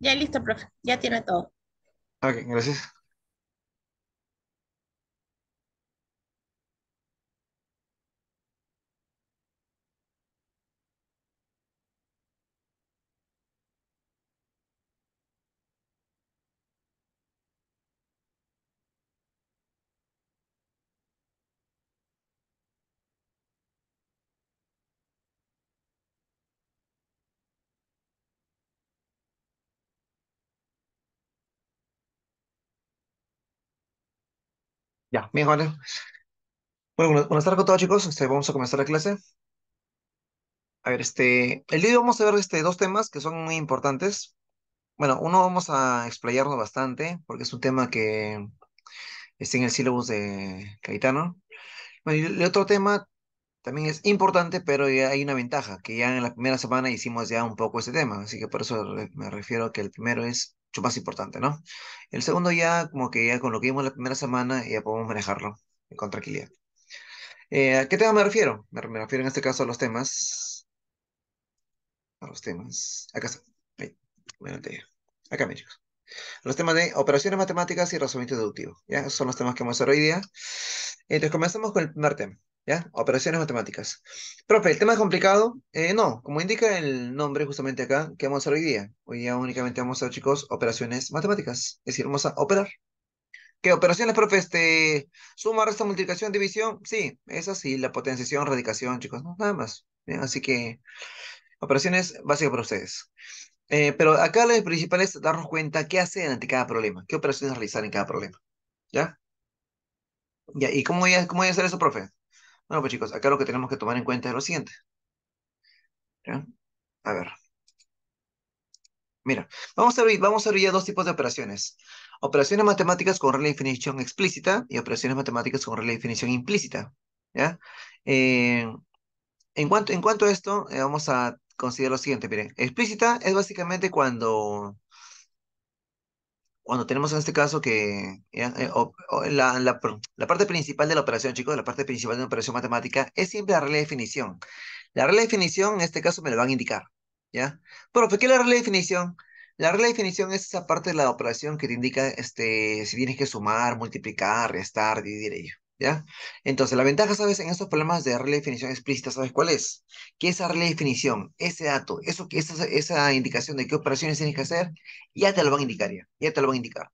Ya listo, profe. Ya tiene todo. Ok, gracias. Ya, bien, Juan. Bueno, buenas, tardes a todos, chicos. Este, vamos a comenzar la clase. A ver, este, el día de hoy vamos a ver este, dos temas que son muy importantes. Bueno, uno vamos a explayarnos bastante, porque es un tema que está en el sílabus de Caetano. y el otro tema también es importante, pero hay una ventaja, que ya en la primera semana hicimos ya un poco ese tema, así que por eso me refiero a que el primero es mucho más importante, ¿no? El segundo ya, como que ya con lo que vimos la primera semana, ya podemos manejarlo con tranquilidad. Eh, ¿A qué tema me refiero? Me, refiero en este caso a los temas. A los temas. Acá está. Ahí. Acá, Los temas de operaciones matemáticas y razonamiento deductivo. ¿ya? Esos son los temas que vamos a hacer hoy día. Entonces, comenzamos con el primer tema. ¿ya? Operaciones matemáticas. Profe, ¿el tema es complicado? Eh, no, como indica el nombre justamente acá, ¿qué vamos a hacer hoy día? Hoy día únicamente vamos a hacer, chicos, operaciones matemáticas. Es decir, vamos a operar. ¿Qué operaciones, profe? Este, suma, resta, multiplicación, división. Sí, esa sí. la potenciación, radicación, chicos, nada más. así que operaciones básicas para ustedes. Eh, pero acá lo principal es darnos cuenta qué hacen ante cada problema, qué operaciones realizar en cada problema. ¿Ya? ¿Y cómo cómo voy a hacer eso, profe? Bueno, pues chicos, acá lo que tenemos que tomar en cuenta es lo siguiente. A ver. Mira, vamos a, ver, vamos a ver ya dos tipos de operaciones. Operaciones matemáticas con regla de definición explícita y operaciones matemáticas con regla de definición implícita. ¿Ya? Eh, en, cuanto, en cuanto a esto, eh, vamos a considerar lo siguiente. Miren, explícita es básicamente cuando cuando tenemos en este caso que eh, eh, la, parte principal de la operación, chicos, la parte principal de la operación matemática es siempre la regla de definición. La regla de definición en este caso me lo van a indicar, ¿ya? Profe, ¿qué es la regla de definición? La regla de definición es esa parte de la operación que te indica este, si tienes que sumar, multiplicar, restar, dividir ello. ¿Ya? Entonces, la ventaja, ¿sabes? En estos problemas de definición explícita, ¿sabes cuál es? Que esa definición, ese dato, eso, esa, esa indicación de qué operaciones tienes que hacer, ya te lo van a indicar, ya, ya te lo van a indicar.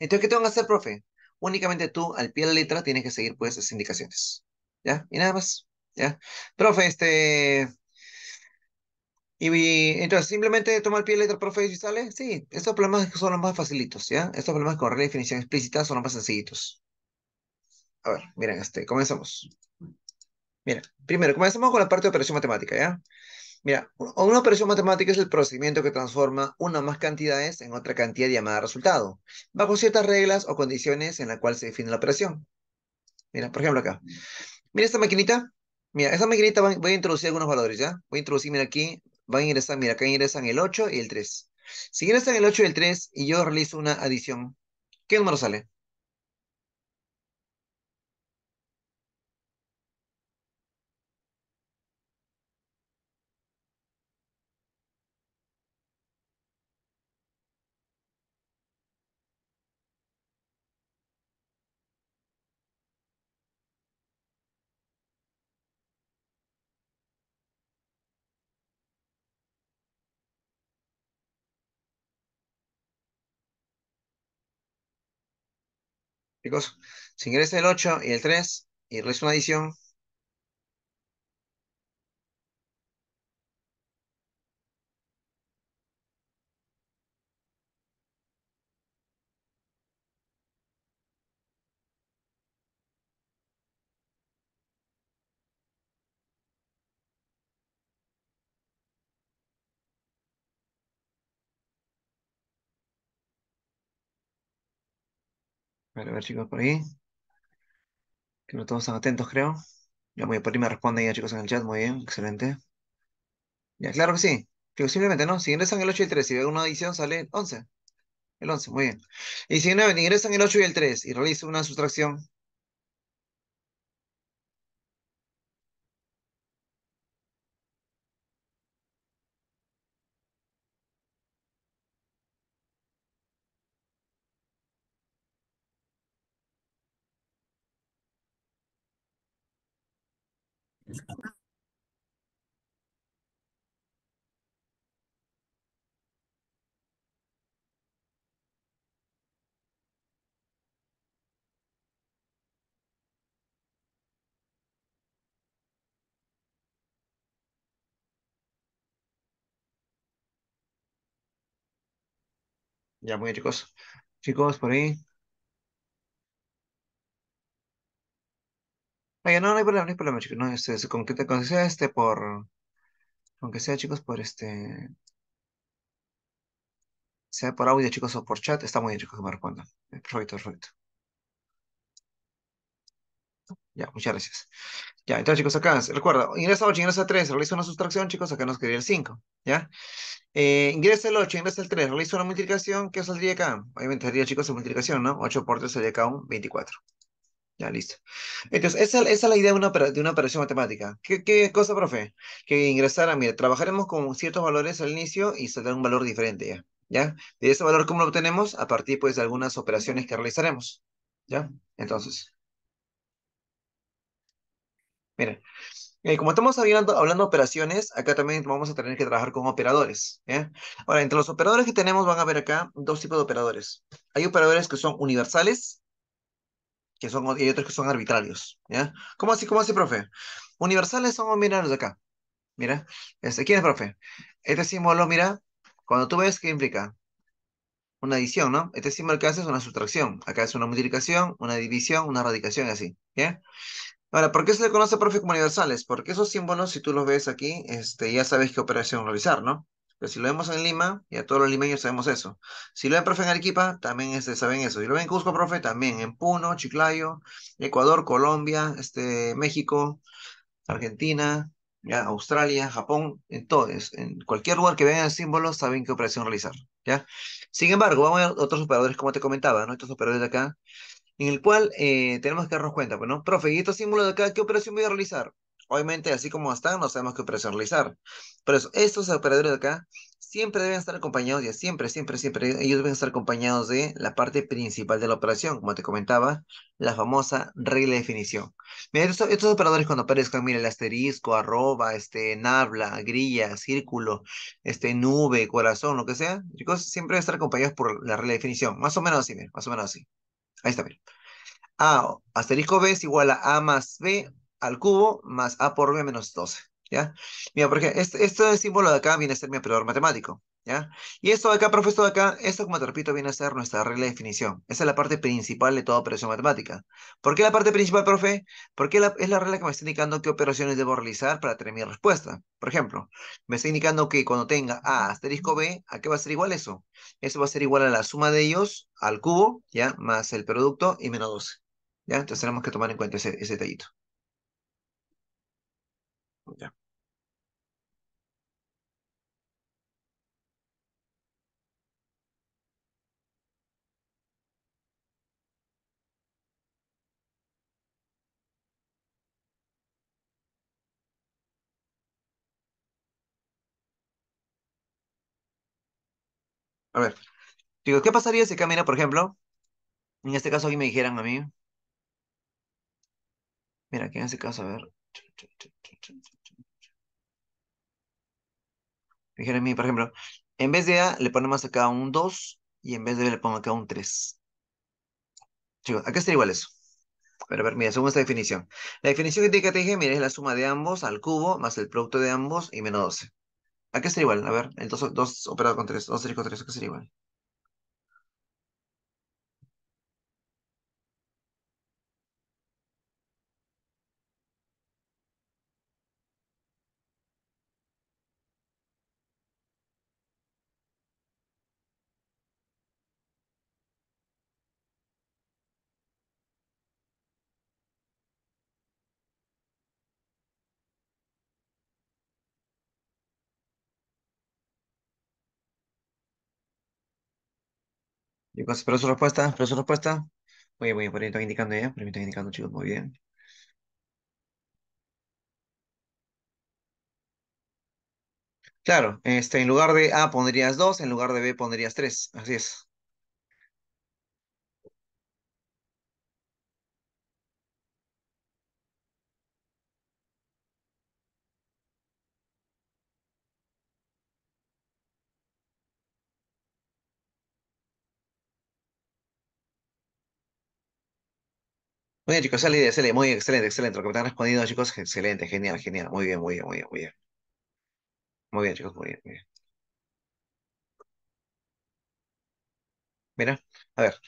Entonces, ¿qué te van a hacer, profe? Únicamente tú, al pie de la letra, tienes que seguir, pues, esas indicaciones. ¿Ya? Y nada más. ¿Ya? Profe, este... Y, entonces simplemente toma el pie de letra, profe, y sale. Sí, estos problemas son los más facilitos, ¿ya? Estos problemas con definición explícita son los más sencillitos. A ver, miren, este, comenzamos. Mira, primero, comenzamos con la parte de operación matemática, ¿ya? Mira, una operación matemática es el procedimiento que transforma una o más cantidades en otra cantidad llamada resultado, bajo ciertas reglas o condiciones en las cuales se define la operación. Mira, por ejemplo acá. Mira esta maquinita. Mira, esta maquinita voy a introducir algunos valores, ¿ya? Voy a introducir, mira aquí, van a ingresar, mira, acá ingresan el 8 y el 3. Si ingresan el 8 y el 3 y yo realizo una adición, ¿qué número sale? ¿Qué Si ingresa el 8 y el 3 y resta una adición, Vale, a ver chicos por ahí. Que no todos están atentos, creo. Ya a por ahí me responden ya chicos en el chat, muy bien, excelente. Ya, claro que sí. Chicos, simplemente no, si ingresan el 8 y el 3 y si una adición sale el 11. El 11, muy bien. Y si ingresan el 8 y el 3 y realizan una sustracción, Ya, muy pues, chicos. Chicos, por ahí. Oye, no, no hay problema, no hay problema, chicos. No, este, se- con que, te- con este por. aunque sea, chicos, por este. Sea por audio, chicos, o por chat, está muy bien, chicos, que me respondan. Perfecto, perfecto. Ya, muchas gracias. Ya, entonces, chicos, acá, recuerda, ingresa 8, ingresa 3, realiza una sustracción, chicos, acá nos quedaría el 5, ¿ya? Eh, ingresa el 8, ingresa el 3, realiza una multiplicación, ¿qué saldría acá? Obviamente sería, chicos, la multiplicación, ¿no? 8 por 3 sería acá un 24. Ya, listo. Entonces, esa, esa es la idea de una, de una operación matemática. ¿Qué, ¿Qué, cosa, profe? Que a... mire trabajaremos con ciertos valores al inicio y saldrá un valor diferente ya. ¿Ya? De ese valor, ¿cómo lo obtenemos? A partir, pues, de algunas operaciones que realizaremos. ¿Ya? Entonces. Mira, eh, como estamos hablando, hablando, de operaciones, acá también vamos a tener que trabajar con operadores. ¿ya? Ahora, entre los operadores que tenemos van a ver acá dos tipos de operadores. Hay operadores que son universales que son, y otros que son arbitrarios. ¿ya? ¿Cómo así, cómo así, profe? Universales son, mira, los de acá. Mira, este, ¿quién es, profe? Este símbolo, mira, cuando tú ves, ¿qué implica? Una adición, ¿no? Este símbolo que hace es una sustracción. Acá es una multiplicación, una división, una radicación, así. ¿Ya? Ahora, ¿por qué se le conoce, profe, como universales? Porque esos símbolos, si tú los ves aquí, este, ya sabes qué operación realizar, ¿no? Pero si lo vemos en Lima, ya todos los limeños sabemos eso. Si lo ven, profe, en Arequipa, también este, saben eso. Y lo ven en Cusco, profe, también. En Puno, Chiclayo, Ecuador, Colombia, este, México, Argentina, ya, Australia, Japón, en en cualquier lugar que vean el símbolo, saben qué operación realizar, ¿ya? Sin embargo, vamos a ver otros operadores, como te comentaba, ¿no? Estos operadores de acá, en el cual eh, tenemos que darnos cuenta, bueno, pues, profe, ¿y estos símbolos de acá qué operación voy a realizar? Obviamente, así como están, nos tenemos que personalizar. Pero estos operadores de acá siempre deben estar acompañados, ya siempre, siempre, siempre, ellos deben estar acompañados de la parte principal de la operación, como te comentaba, la famosa regla de definición. Mira, estos, operadores cuando aparezcan, mira, el asterisco, arroba, este, nabla, grilla, círculo, este, nube, corazón, lo que sea, chicos, siempre deben estar acompañados por la regla de definición. Más o menos así, miren, más o menos así. Ahí está, bien. A, asterisco B es igual a A más B al cubo más a por b menos 12. ¿Ya? Mira, porque este, este símbolo de acá viene a ser mi operador matemático. ¿Ya? Y esto de acá, profesor, de acá, esto como te repito, viene a ser nuestra regla de definición. Esa es la parte principal de toda operación matemática. ¿Por qué la parte principal, profe? Porque es la regla que me está indicando qué operaciones debo realizar para tener mi respuesta. Por ejemplo, me está indicando que cuando tenga A asterisco B, ¿a qué va a ser igual eso? Eso va a ser igual a la suma de ellos al cubo, ¿ya? Más el producto y menos 12. ¿Ya? Entonces tenemos que tomar en cuenta ese, ese detallito. A ver, digo, ¿qué pasaría si camina, por ejemplo? En este caso aquí me dijeran a mí. Mira, aquí en este caso, a ver mí, por ejemplo, en vez de A le ponemos acá un 2 y en vez de B le pongo acá un 3. Chicos, acá está igual eso. Pero a ver, mira, según esta definición. La definición que te dije, mira, es la suma de ambos al cubo más el producto de ambos y menos 12. ¿A qué sería igual, a ver, el 2, operado con 3, 2 con 3, ¿a qué sería igual. Chicos, espero su respuesta, espero su respuesta. Muy bien, muy bien, por indicando ya, por ahí están indicando, chicos, muy bien. Claro, este, en lugar de A pondrías 2, en lugar de B pondrías 3, así es. Muy bien, chicos, esa es idea, Muy excelente, excelente. Lo que me están respondiendo, chicos, excelente, genial, genial. Muy bien, muy bien, muy bien, muy bien. Muy bien, chicos, muy bien, muy bien. Mira, a ver,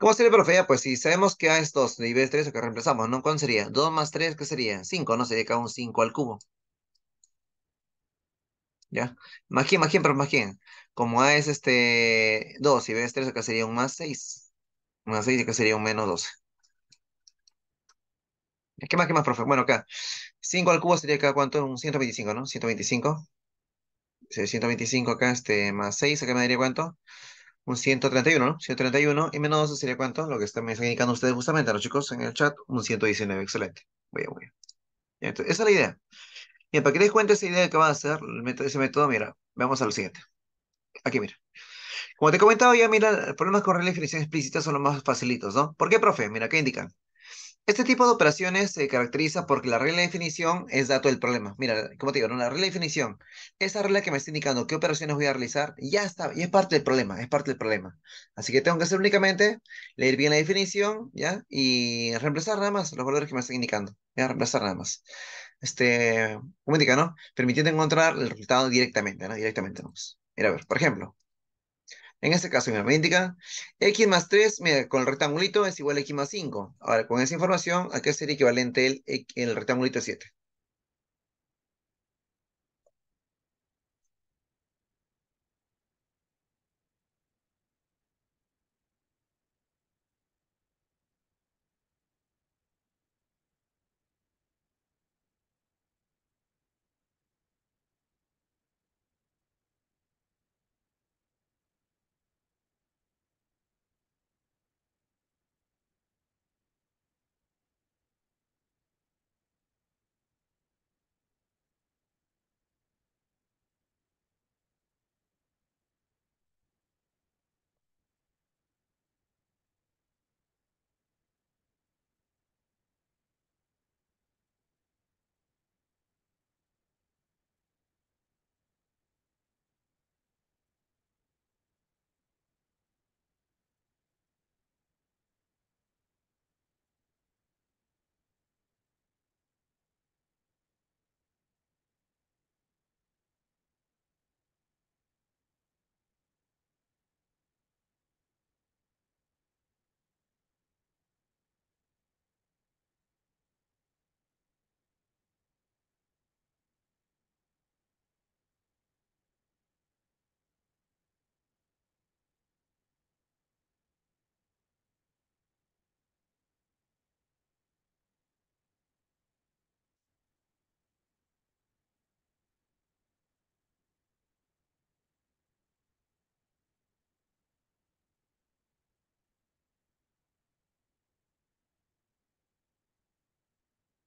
¿cómo sería, profe? Ya, ah, pues si sabemos que a es estos es 3 lo que reemplazamos, ¿no? ¿Cuánto sería? 2 más 3, ¿qué sería? 5, ¿no? Sería cada un 5 al cubo. ¿Ya? ¿Más quién, más quién, pero más quién? Como A es este 2 y B es 3, acá sería un más 6. Más 6 acá sería un menos 12. ¿Qué más, qué más, profe? Bueno, acá. 5 al cubo sería acá, ¿cuánto? Un 125, ¿no? 125. 125 acá, este, más 6, acá me daría cuánto? Un 131, ¿no? 131 y menos 12 sería cuánto? Lo que están, me indicando ustedes justamente, los ¿no, chicos, en el chat, un 119, excelente. Voy bien, muy bien. Entonces, esa es la idea. Bien, para que les cuente esa idea que va a hacer, ese método, mira, vamos a lo siguiente. Aquí, mira. Como te comentaba ya, mira, problemas con reglas definición explícita son los más facilitos, ¿no? ¿Por qué, profe? Mira, ¿qué indican? Este tipo de operaciones se caracteriza porque la regla de definición es dato del problema. Mira, como te digo, ¿no? la regla de definición, esa regla que me está indicando qué operaciones voy a realizar, ya está, y es parte del problema, es parte del problema. Así que tengo que hacer únicamente leer bien la definición, ¿ya? Y reemplazar nada más los valores que me están indicando, ¿ya? Reemplazar nada más. Este, ¿cómo indica, ¿no? Permitiendo encontrar el resultado directamente, ¿no? Directamente, ¿no? Mira, a ver, por ejemplo, en este caso me indica x más 3 mira, con el rectangulito es igual a x más 5. Ahora, con esa información, ¿a qué sería equivalente el, el rectangulito 7?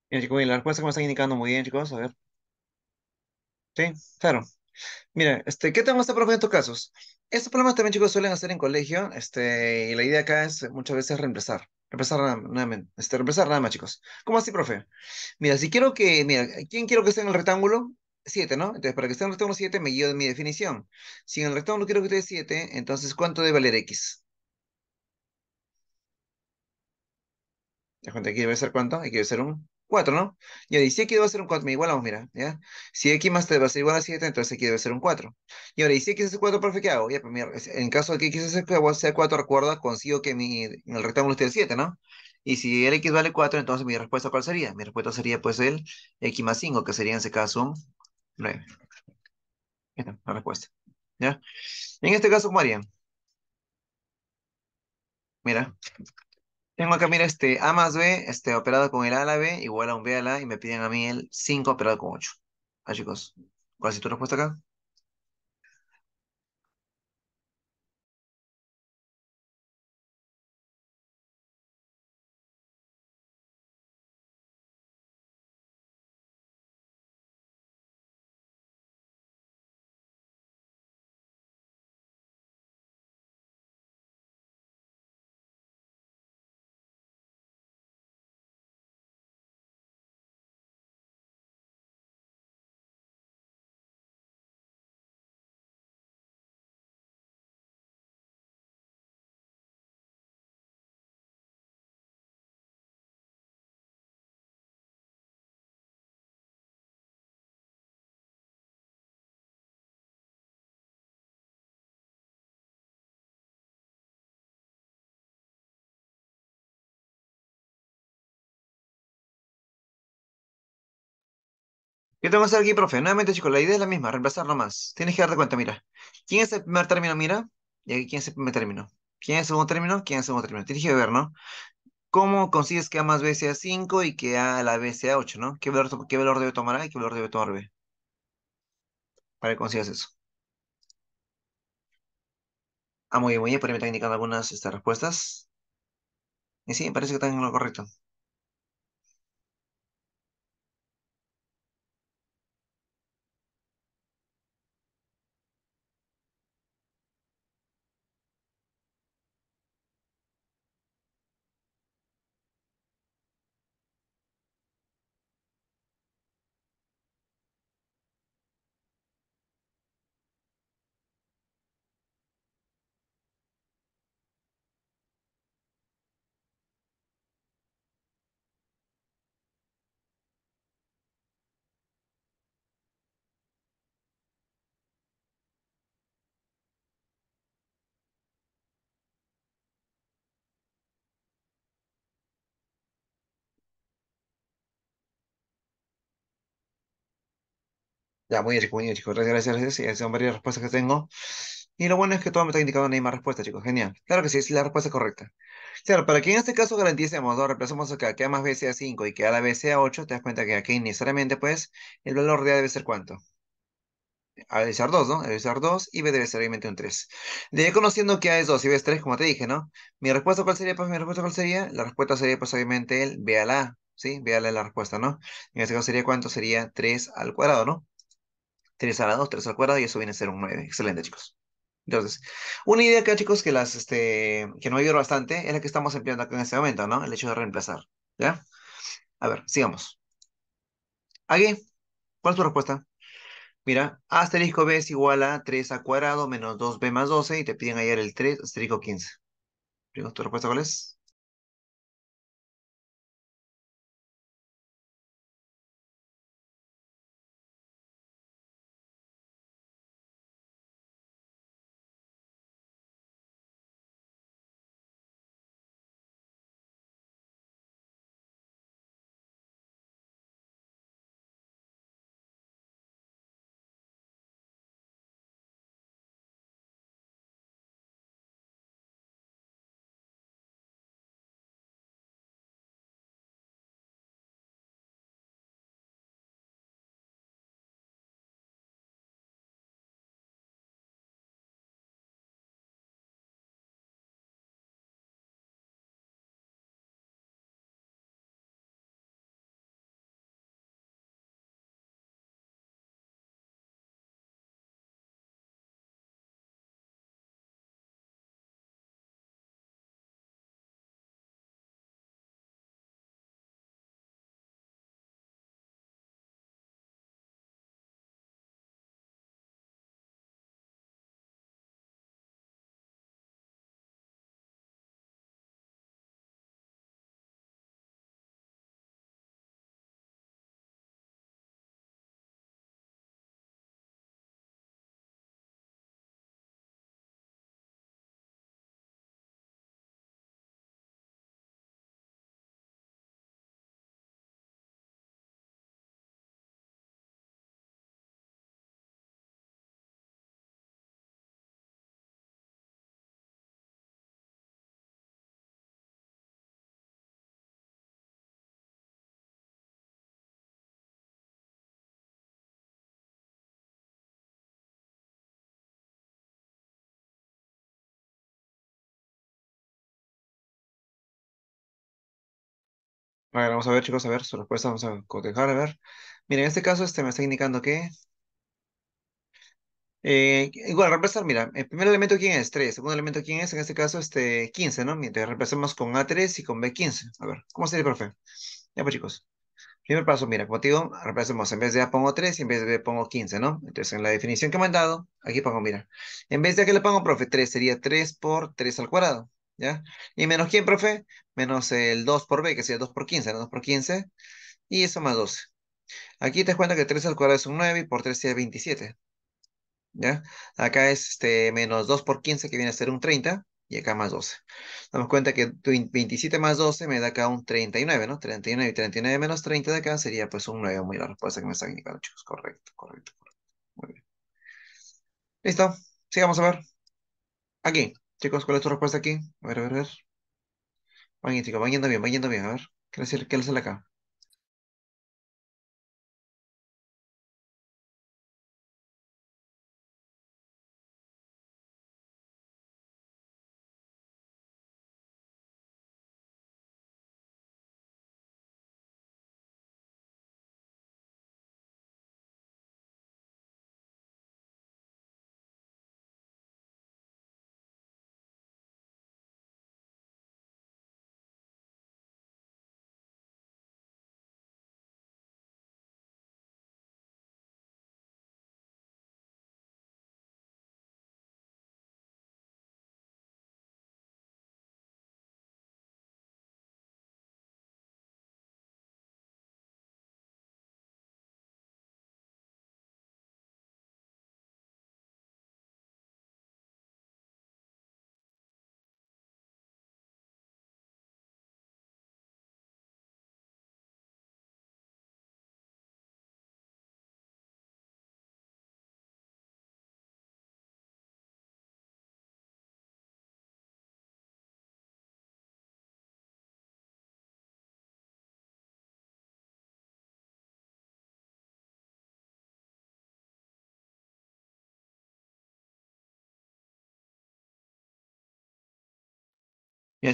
Bien, chicos, la respuesta que me están indicando muy bien, chicos, a ver. Sí, claro. Mira, este, ¿qué tengo este profe en estos casos? Estos problemas también, chicos, suelen hacer en colegio, este, y la idea acá es muchas veces reemplazar. Reemplazar nada, este, reemplazar nada más, chicos. ¿Cómo así, profe? Mira, si quiero que, mira, ¿quién quiero que esté en el rectángulo? 7, ¿no? Entonces, para que esté en el rectángulo 7, me guío de mi definición. Si en el rectángulo quiero que esté 7, entonces, ¿cuánto debe valer X? ¿Te das cuenta? Aquí debe ser cuánto, aquí debe ser un 4, ¿no? Y y si x debe ser un 4, me igualamos, mira, ¿ya? Si x más 3 va a ser igual a 7, entonces x debe ser un 4. Y ahora, y si x es 4, profe, ¿qué hago? Ya, pues mira, en caso de que x sea 4, recuerda, consigo que mi, el rectángulo esté el 7, ¿no? Y si el x vale 4, entonces mi respuesta, ¿cuál sería? Mi respuesta sería, pues, el x más 5, que sería en ese caso 9. Esta la respuesta, ¿ya? En este caso, ¿cómo Mira, tengo acá, mira, este A más B, este, operado con el la B, igual a un B a A, y me piden a mí el 5 operado con 8. Ah, chicos, ¿cuál es tu respuesta acá? ¿Qué tengo que hacer aquí, profe. Nuevamente, chicos, la idea es la misma, reemplazar nomás. Tienes que darte cuenta, mira. ¿Quién es el primer término, mira? Y aquí, ¿quién es el primer término? ¿Quién es el segundo término? ¿Quién es el segundo término? Tienes que ver, ¿no? ¿Cómo consigues que A más B sea 5 y que A la B sea 8, ¿no? ¿Qué valor, qué valor debe tomar A y qué valor debe tomar B? Para que consigas eso. Ah, muy bien, muy bien. Por ahí me están indicando algunas estas, respuestas. Y sí, parece que están en lo correcto. Ya, muy bien, chicos, muy chicos. Gracias, gracias, gracias. son varias respuestas que tengo. Y lo bueno es que todo me está indicando la misma respuesta, chicos. Genial. Claro que sí, es la respuesta correcta. Claro, para que en este caso garanticemos, ¿no? reemplazamos acá que A más B sea 5 y que A la B sea 8, te das cuenta que aquí necesariamente, pues, el valor de A debe ser ¿cuánto? A debe ser 2, ¿no? A debe ser 2 y B debe ser obviamente un 3. De conociendo que A es 2 y B es 3, como te dije, ¿no? Mi respuesta, ¿cuál sería? Pues mi respuesta, ¿cuál sería? La respuesta sería, pues, obviamente el B a la A, ¿sí? B a la, la respuesta, ¿no? En este caso sería, ¿cuánto? Sería 3 al cuadrado, ¿no? 3 a la 2, 3 al cuadrado y eso viene a ser un 9. Excelente, chicos. Entonces, una idea acá, chicos, que las, este, que nos ayuda bastante es la que estamos empleando acá en este momento, ¿no? El hecho de reemplazar, ¿ya? A ver, sigamos. Aquí, ¿cuál es tu respuesta? Mira, asterisco b es igual a 3 a cuadrado menos 2b más 12 y te piden hallar el 3 asterisco 15. ¿Tu respuesta cuál es? vamos a ver, chicos, a ver, su respuesta vamos a cotejar, a ver. Mira, en este caso este me está indicando que... igual, eh, reemplazar, mira, el primer elemento quién es, 3, el segundo elemento quién es, este, en este caso este 15, ¿no? Mientras reemplazamos con A3 y con B15. A ver, ¿cómo sería, profe? Ya pues, chicos. Primer paso, mira, como te digo, reemplazamos, en vez de A pongo 3 y en vez de B pongo 15, ¿no? Entonces, en la definición que me han dado, aquí pongo, mira, en vez de que le pongo, profe, 3 sería 3 por 3 al cuadrado. ¿ya? ¿Y menos quién, profe? Menos el 2 por b, que sería 2 por 15, ¿no? 2 por 15, y eso más 12. Aquí te das cuenta que 3 al cuadrado es un 9 y por 3 sería 27, ¿ya? Acá es este, menos 2 por 15, que viene a ser un 30, y acá más 12. Damos cuenta que 27 más 12 me da acá un 39, ¿no? 39 y 39 menos 30 de acá sería pues un 9, muy la respuesta que me están indicando, chicos. Correcto, correcto, correcto. Muy bien. Listo, sigamos a ver. Aquí. Chicos, ¿cuál es tu respuesta aquí? A ver, a ver, a ver. Van, chicos, yendo bien, van yendo bien. A ver, ¿qué le sale acá?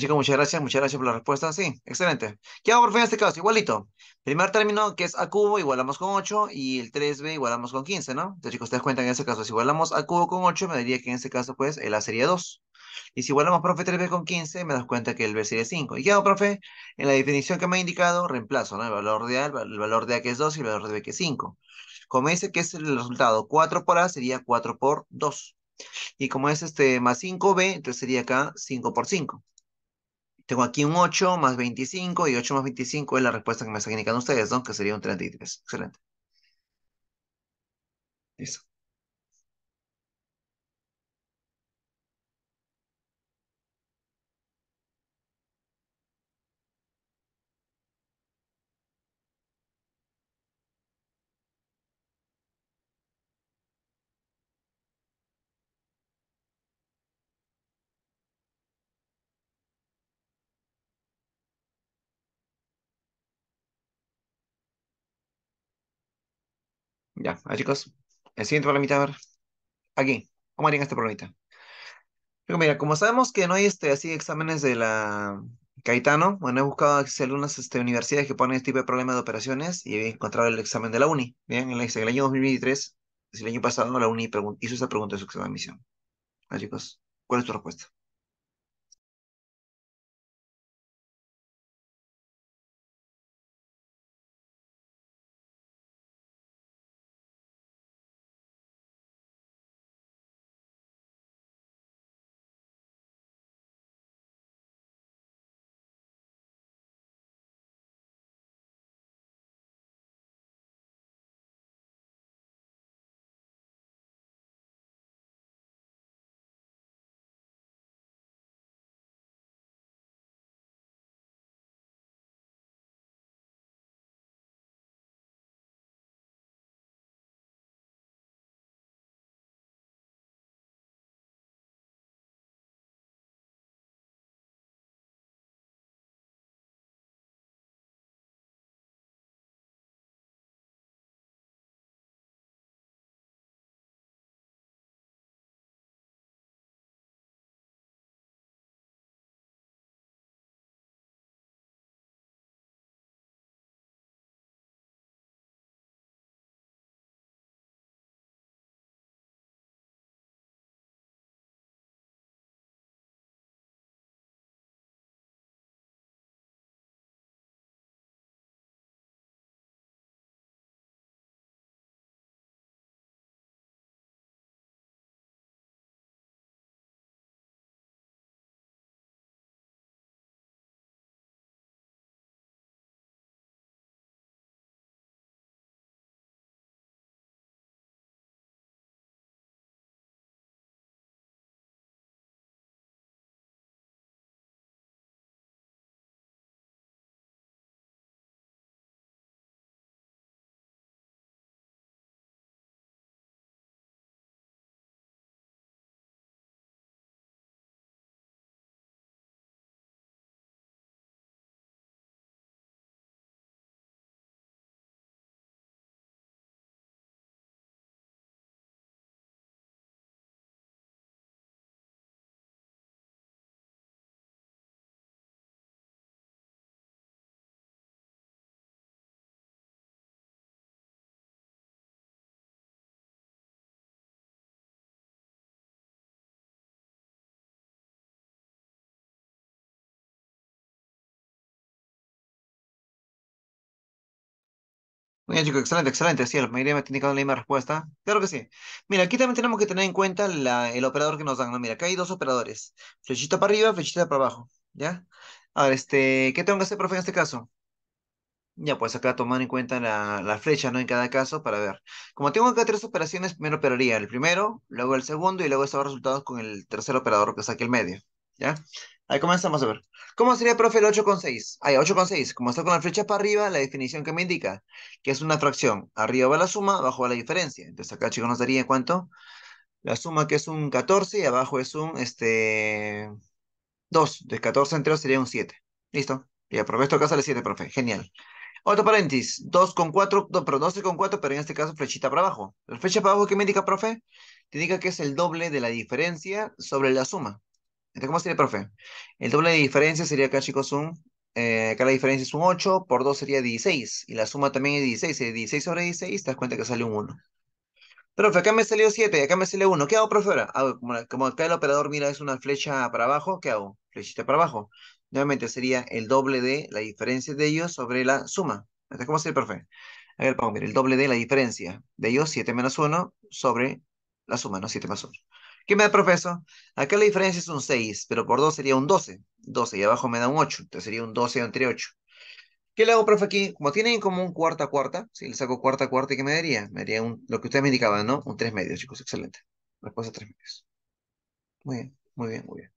muchas gracias, muchas gracias por la respuesta. Sí, excelente. ¿Qué hago, profe, en este caso? Igualito. Primer término, que es a cubo, igualamos con 8, y el 3b igualamos con 15, ¿no? Entonces, chicos, ustedes cuentan en este caso, si igualamos a cubo con 8, me diría que en este caso, pues, el a sería 2. Y si igualamos, profe, 3b con 15, me das cuenta que el b sería 5. ¿Y qué hago, profe? En la definición que me ha indicado, reemplazo, ¿no? El valor de a, el valor de a que es 2 y el valor de b que es 5. Como dice que es el resultado 4 por a, sería 4 por 2. Y como es este más 5b, entonces sería acá 5 por 5 tengo aquí un 8 más 25 y 8 más 25 es la respuesta que me están indicando ustedes, ¿no? Que sería un 33. Excelente. Listo. Ya, chicos, el siguiente problemita, a ver. Aquí, ¿cómo harían este problemita. Pero mira, como sabemos que no hay este, así exámenes de la Caetano, bueno, he buscado algunas este, universidades que ponen este tipo de problemas de operaciones y he encontrado el examen de la UNI. Bien, en el, año 2023, año 2023, el año pasado, la UNI hizo esa pregunta de su examen de admisión. A chicos, ¿cuál es tu respuesta? excelente, excelente. Sí, la mayoría me tiene que dar la misma respuesta. Claro que sí. Mira, aquí también tenemos que tener en cuenta el operador que nos dan. Mira, acá hay dos operadores. Flechita para arriba, flechita para abajo. ¿Ya? Ahora, este, ¿qué tengo que hacer, profe, en este caso? Ya, pues acá tomar en cuenta la, flecha, ¿no? En cada caso, para ver. Como tengo acá tres operaciones, primero operaría el primero, luego el segundo y luego esos resultados con el tercer operador que saque el medio, ¿ya? Ahí comenzamos a ver. ¿Cómo sería, profe, el 8 con 6? Ahí, 6. Como está con la flecha para arriba, la definición que me indica, que es una fracción. Arriba va la suma, abajo va la diferencia. Entonces acá, chicos, nos daría cuánto. La suma que es un 14 y abajo es un este, 2. De 14 entre sería un 7. ¿Listo? Y aprovecho esto acá sale 7, profe. Genial. Otro paréntesis, 2 con 4, pero 12 con 4, pero en este caso flechita para abajo. La flecha para abajo que me indica, profe, te indica que es el doble de la diferencia sobre la suma. Entonces, ¿cómo sería, profe? El doble de diferencia sería acá, chicos, un... Eh, acá la diferencia es un 8, por 2 sería 16. Y la suma también es 16. es 16 sobre 16, te das cuenta que sale un 1. Profe, acá me salió 7, acá me sale 1. ¿Qué hago, profe, como, acá el operador, mira, es una flecha para abajo, ¿qué hago? Flechita para abajo. Nuevamente sería el doble de la diferencia de ellos sobre la suma. Entonces, ¿cómo sería, profe? A ver, vamos, mira, el doble de la diferencia de ellos, 7 menos 1, sobre la suma, ¿no? 7 más 1. ¿Qué me da, profesor? Acá la diferencia es un 6, pero por 2 sería un 12. 12 y abajo me da un 8, entonces sería un 12 entre 8. ¿Qué le hago, profe, aquí? Como tienen como un cuarta, cuarta, si le saco cuarta, cuarta, ¿qué me daría? Me daría un, lo que usted me indicaba, ¿no? Un 3 medios, chicos, excelente. Respuesta 3 medios. Muy bien, muy bien, muy bien.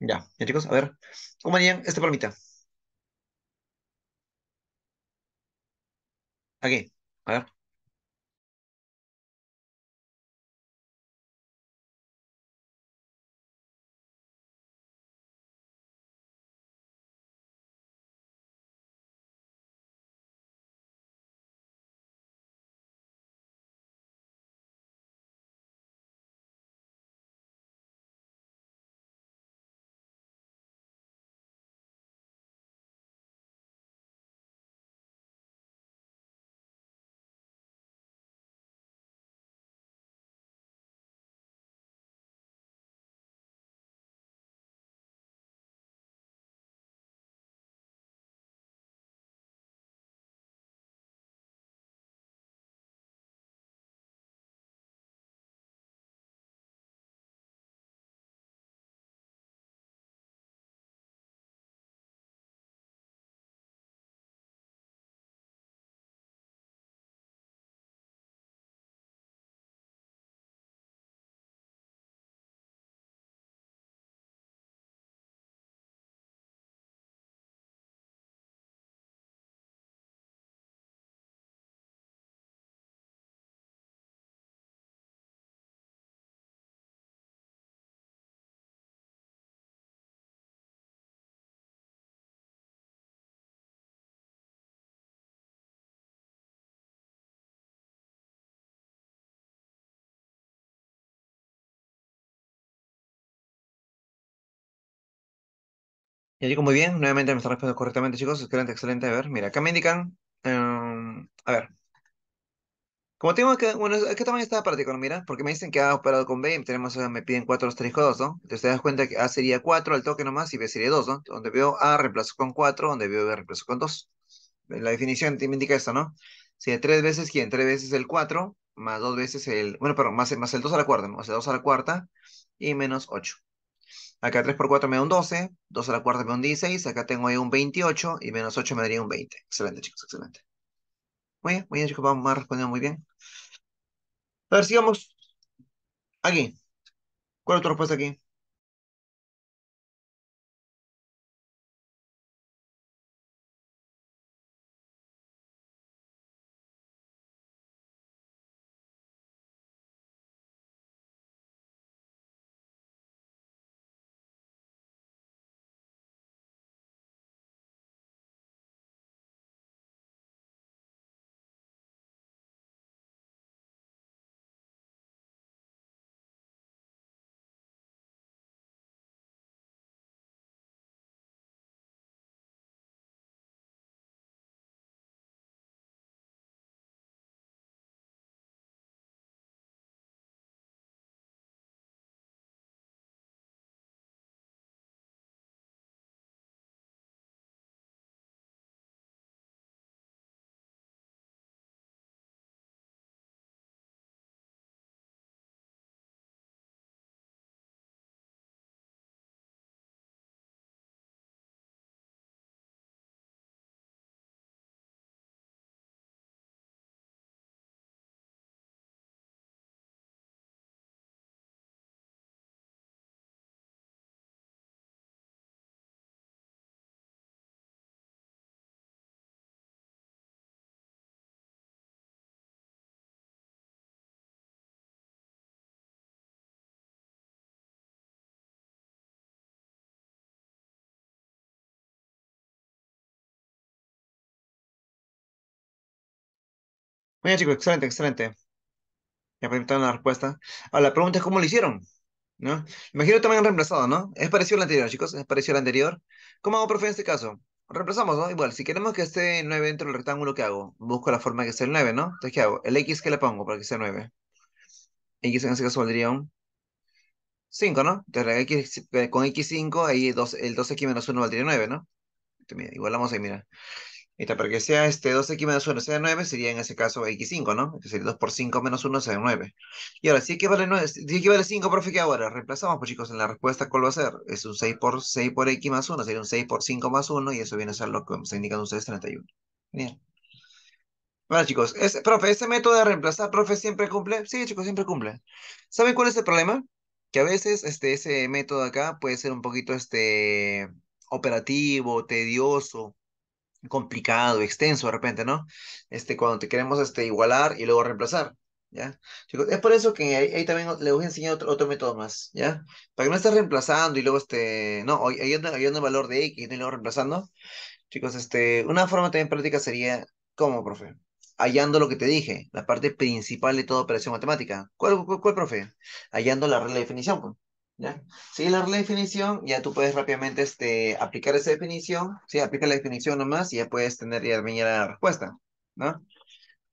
Ya, ya chicos, a ver. ¿Cómo harían esta palomita Aquí, a ver. Ya digo muy bien, nuevamente me está respondiendo correctamente, chicos. Excelente, excelente. A ver, mira, acá me indican. Um, a ver. Como tengo que. Bueno, ¿qué tamaño está práctico? No, mira, porque me dicen que ha operado con B y tenemos, eh, me piden 4, 3, 2, ¿no? Entonces te das cuenta que A sería 4 al toque nomás y B sería 2, ¿no? Donde veo A reemplazo con 4, donde veo B reemplazo con 2. La definición te indica esto, ¿no? Si de 3 veces quién? 3 veces el 4, más 2 veces el. Bueno, perdón, más, más el 2 a la cuarta, ¿no? O sea, 2 a la cuarta y menos 8. Acá 3 por 4 me da un 12, 2 a la cuarta me da un 16, acá tengo ahí un 28 y menos 8 me daría un 20. Excelente, chicos, excelente. Muy bien, muy bien, chicos, vamos a responder muy bien. A ver, sigamos. Aquí. ¿Cuál es tu respuesta aquí? Muy chicos, excelente, excelente. Ya preguntaron la respuesta. Ahora, la pregunta es cómo lo hicieron, ¿no? Imagino que también han reemplazado, ¿no? Es parecido al anterior, chicos, es parecido al anterior. ¿Cómo hago, profe, en este caso? Reemplazamos, ¿no? Igual, si queremos que esté 9 dentro del rectángulo, ¿qué hago? Busco la forma de que sea el 9, ¿no? Entonces, ¿qué hago? El X que le pongo para que sea 9. X en este caso valdría un 5, ¿no? Entonces, eh, con X5, ahí el 2X menos 1 valdría 9, ¿no? igualamos ahí, mira para que sea este 2x menos 1 sea 9, sería en ese caso x5, ¿no? Que sería 2 por 5 menos 1 sea 9. Y ahora, si x vale, 9, si 5, profe, ¿qué ahora? Reemplazamos, pues chicos, en la respuesta, ¿cuál va a ser? Es un 6 por 6 por x más 1, sería un 6 por 5 más 1, y eso viene a ser lo que nos indica en un 631. Bien. Bueno, chicos, este, profe, ¿ese método de reemplazar, profe, siempre cumple? Sí, chicos, siempre cumple. ¿Saben cuál es el problema? Que a veces este, ese método acá puede ser un poquito este, operativo, tedioso, complicado, extenso de repente, ¿no? Este, cuando te queremos este, igualar y luego reemplazar, ¿ya? Chicos, es por eso que ahí, también les voy a enseñar otro, método más, ¿ya? Para que no estés reemplazando y luego, este, no, hallando el valor de X y luego reemplazando. Chicos, este, una forma también práctica sería, ¿cómo, profe? Hallando lo que te dije, la parte principal de toda operación matemática. ¿Cuál, cuál, cuál profe? Hallando la regla de definición, pues. ¿Ya? Sí, la definición, ya tú puedes rápidamente este, aplicar esa definición. Sí, aplica la definición nomás y ya puedes tener ya la respuesta, ¿no?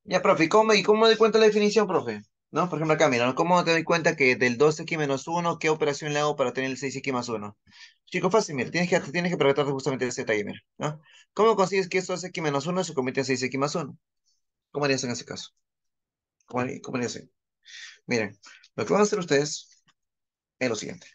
Ya, profe, ¿y cómo, ¿y cómo doy cuenta de la definición, profe? ¿No? Por ejemplo, acá, mira, ¿cómo te doy cuenta que del 2x menos 1, qué operación le hago para tener el 6x más 1? Chico, fácil, mira, tienes que, tienes que preguntarte justamente ese detalle, ¿no? ¿Cómo consigues que esto 2x menos 1 se convierta en 6x más 1? ¿Cómo harías en ese caso? ¿Cómo, ¿Cómo harías? Miren, lo que van a hacer ustedes es lo siguiente.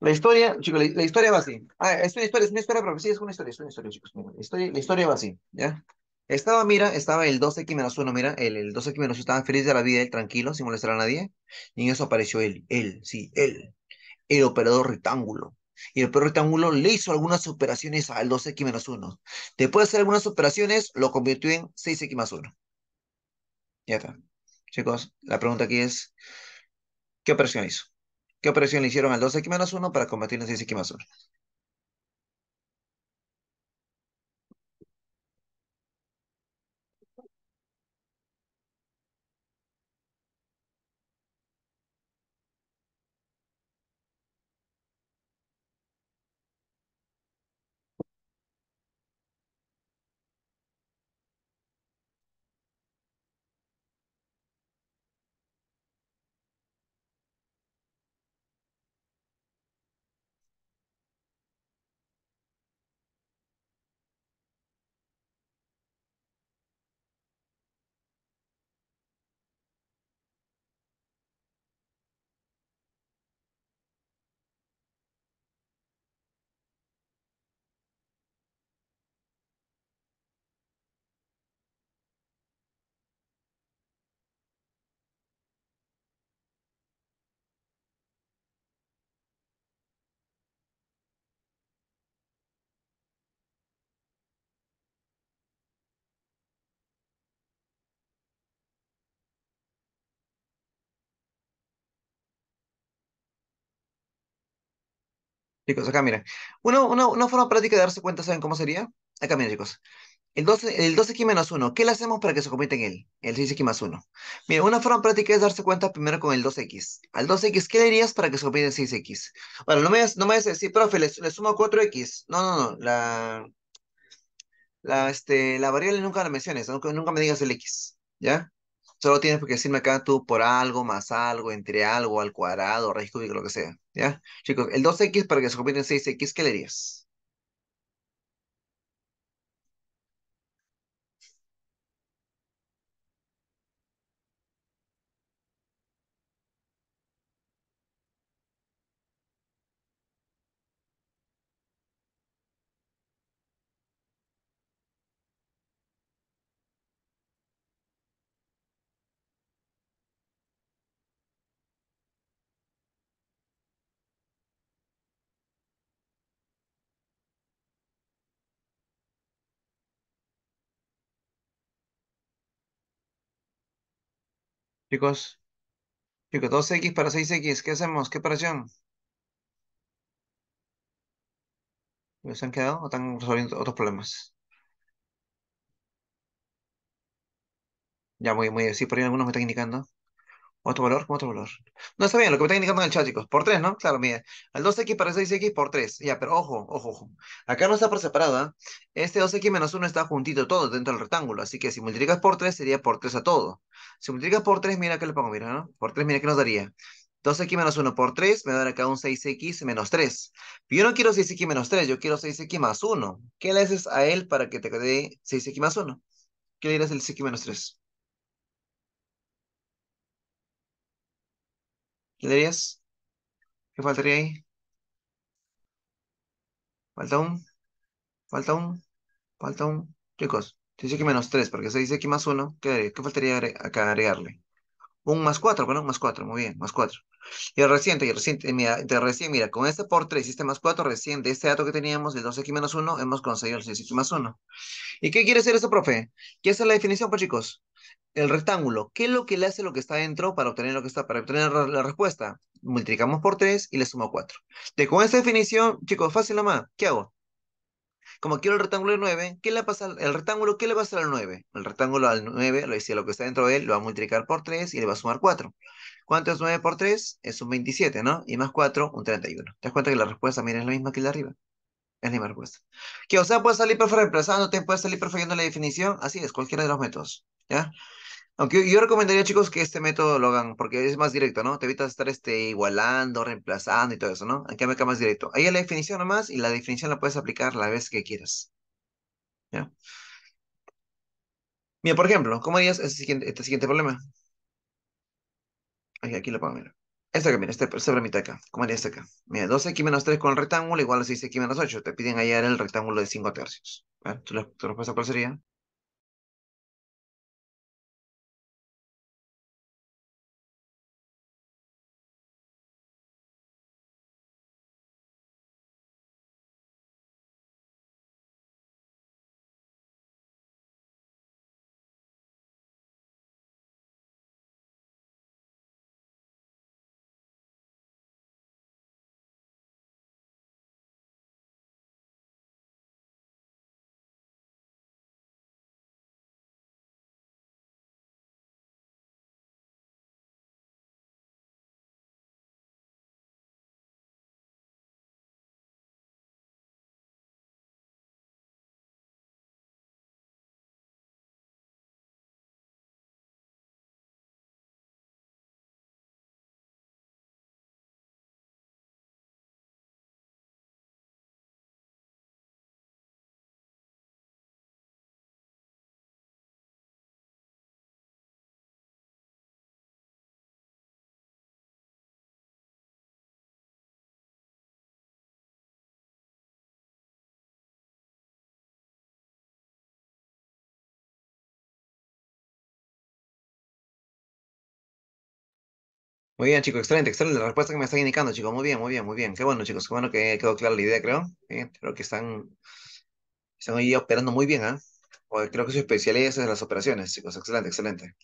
La historia, chicos, la, historia va así. Ah, es una historia, es una historia, pero sí, es una historia, es una historia, chicos. la, historia, la historia va así, ¿ya? Estaba, mira, estaba el 12X-1, mira, el, el 12X-1 estaba feliz de la vida, tranquilo, sin molestar a nadie. Y en eso apareció él, él, sí, él, el operador rectángulo. Y el operador rectángulo le hizo algunas operaciones al 12X-1. Después de hacer algunas operaciones, lo convirtió en 6X-1. Ya está. Chicos, la pregunta aquí es, ¿Qué operación hizo? ¿Qué operación le hicieron al 2x-1 para combatir en 6x-1? Chicos, acá miren. Una, una, forma práctica de darse cuenta, ¿saben cómo sería? Acá miren, chicos. El 12, el 12 menos 1, ¿qué le hacemos para que se convierta en él? El 6x más 1. Mira, una forma práctica es darse cuenta primero con el 2x. Al 2x, ¿qué le dirías para que se convierta en 6x? Bueno, no me, no vas a decir, profe, le, sumo 4x. No, no, no. La, la, este, la variable nunca la menciones, nunca, nunca me digas el x. ¿Ya? Solo tienes que decirme acá tú por algo, más algo, entre algo, al cuadrado, raíz cúbica, lo que sea. ¿Ya? Chicos, el 2x para que se convierta en 6x, ¿qué le dirías? Chicos, chicos, 2x para 6x, ¿qué hacemos? ¿Qué operación? ¿Se han quedado o están resolviendo otros problemas? Ya, muy, muy, sí, por ahí algunos me están indicando. Otro valor ¿Cuánto valor. No está bien lo que me está indicando en el chat, chicos. Por 3, ¿no? Claro, mira. Al 2x para 6x por 3. Ya, pero ojo, ojo, ojo. Acá no está por separada. ¿ah? Este 2x menos 1 está juntito todo dentro del rectángulo. Así que si multiplicas por 3, sería por 3 a todo. Si multiplicas por 3, mira qué le pongo, mira, ¿no? Por 3, mira qué nos daría. 2x menos 1 por 3 me va a dar acá un 6x menos 3. Yo no quiero 6x menos 3, yo quiero 6x más 1. ¿Qué le haces a él para que te quede 6x más 1? ¿Qué le dirás el 6x menos 3? ¿Le ¿Qué faltaría ahí? Falta un, falta un, falta un. Chicos, se dice que menos 3, porque se dice X más 1. ¿Qué, faltaría acá agregarle? Un más 4, bueno, más 4, muy bien, más 4. Y el reciente, el reciente, mira, recién, mira, con este por 3 este más 4, reciente, este dato que teníamos, el 2x menos 1, hemos conseguido el 6x más 1. ¿Y qué quiere hacer eso, este profe? ¿Qué es la definición, pues, chicos? el rectángulo. ¿Qué es lo que le hace lo que está dentro para obtener, lo que está, para obtener la respuesta? Multiplicamos por 3 y le sumo 4. De, con esta definición, chicos, fácil nomás. ¿Qué hago? Como quiero el rectángulo de 9, ¿qué le pasa al el rectángulo? ¿Qué le va a hacer al 9? El rectángulo al 9, lo dice lo que está dentro de él, lo va a multiplicar por 3 y le va a sumar 4. ¿Cuánto es 9 por 3? Es un 27, ¿no? Y más 4, un 31. ¿Te das cuenta que la respuesta, también es la misma que la de arriba? Es la misma respuesta. Que, o sea, puede salir perfecto te puede salir perfecto la definición. Así es, cualquiera de los métodos. ¿Ya? Aunque yo recomendaría, chicos, que este método lo hagan, porque es más directo, ¿no? Te evitas estar este, igualando, reemplazando y todo eso, ¿no? Aquí me queda más directo. Ahí la definición nomás y la definición la puedes aplicar la vez que quieras. ¿Ya? Mira, por ejemplo, ¿cómo harías este siguiente, problema? Aquí, aquí lo pongo, mira. Este acá, mira, este, este permite acá. ¿Cómo harías este acá? Mira, 12x 3 con el rectángulo igual a 6x 8. Te piden hallar el rectángulo de 5 tercios. ¿Vale? ¿Tú, lo, cuál sería? Muy bien, chicos, excelente, excelente la respuesta que me están indicando, chicos. Muy bien, muy bien, muy bien. Qué bueno, chicos, qué bueno que quedó clara la idea, creo. Eh, creo que están, están ahí operando muy bien, ¿ah? ¿eh? Creo que su especialidad es las operaciones, chicos. Excelente, excelente.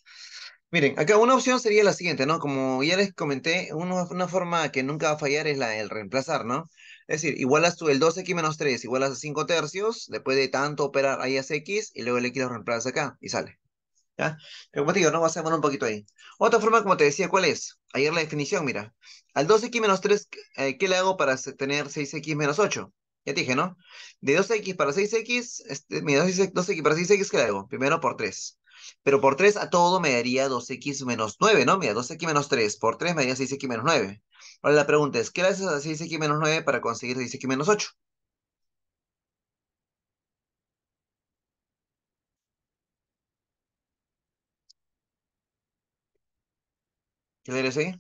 Miren, acá una opción sería la siguiente, ¿no? Como ya les comenté, una forma que nunca va a fallar es la el reemplazar, ¿no? Es decir, igualas tú el 2x menos 3, igualas a 5 tercios, después de tanto operar ahí a x, y luego el x lo reemplaza acá, y sale. ¿ya? Pero como te digo, ¿no? Vamos a demorar un poquito ahí. Otra forma, como te decía, ¿cuál es? Ayer la definición, mira. Al 2x menos 3, eh, ¿qué le hago para tener 6x menos 8? Ya te dije, ¿no? De 2x para 6x, este, mira, 2x para 6x, ¿qué le hago? Primero por 3. Pero por 3 a todo me daría 2x menos 9, ¿no? Mira, 2x menos 3. Por 3 me daría 6x menos 9. Ahora la pregunta es, ¿qué le haces a 6x menos 9 para conseguir 6x menos 8? ¿Qué le ahí?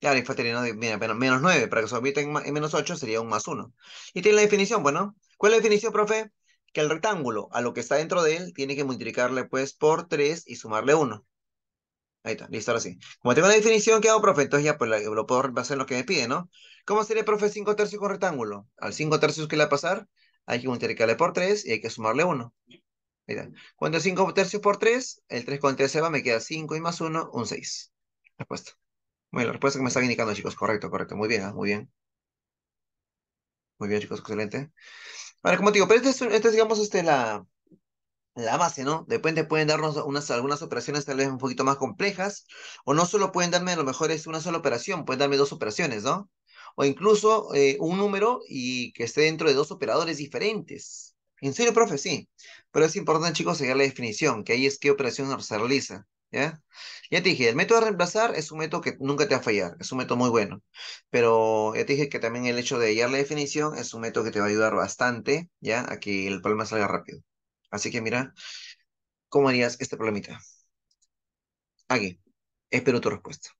Claro, mira, menos 9, para que se omita en, menos 8 sería un más 1. Y tiene la definición, bueno. ¿Cuál es la definición, profe? Que el rectángulo, a lo que está dentro de él, tiene que multiplicarle pues por 3 y sumarle 1. Ahí está, listo, ahora sí. Como tengo la definición que hago, profe, entonces ya pues, lo puedo hacer lo que me pide, ¿no? ¿Cómo sería, profe, 5 tercios con rectángulo? Al 5 tercios que le va a pasar, hay que multiplicarle por 3 y hay que sumarle 1. Ahí está. cuando 5 tercios por 3, el 3 con 3 se va, me queda 5 y más 1, un 6. Respuesta. Bueno, la respuesta que me está indicando, chicos, correcto, correcto. Muy bien, ah, muy bien. Muy bien, chicos, excelente. Ahora, como te digo, pero pues, esta este es, digamos, este, la, la base, ¿no? De repente pueden darnos unas, algunas operaciones tal vez un poquito más complejas, o no solo pueden darme, a lo mejor es una sola operación, pueden darme dos operaciones, ¿no? O incluso eh, un número y que esté dentro de dos operadores diferentes. En serio, profe, sí. Pero es importante, chicos, seguir la definición, que ahí es qué operación se realiza. ¿ya? Ya te dije, el método de reemplazar es un método que nunca te va a fallar, es un método muy bueno, pero ya te dije que también el hecho de hallar la definición es un método que te va a ayudar bastante, ¿ya? A que el problema salga rápido. Así que mira, ¿cómo harías este problemita? Aquí, espero tu respuesta.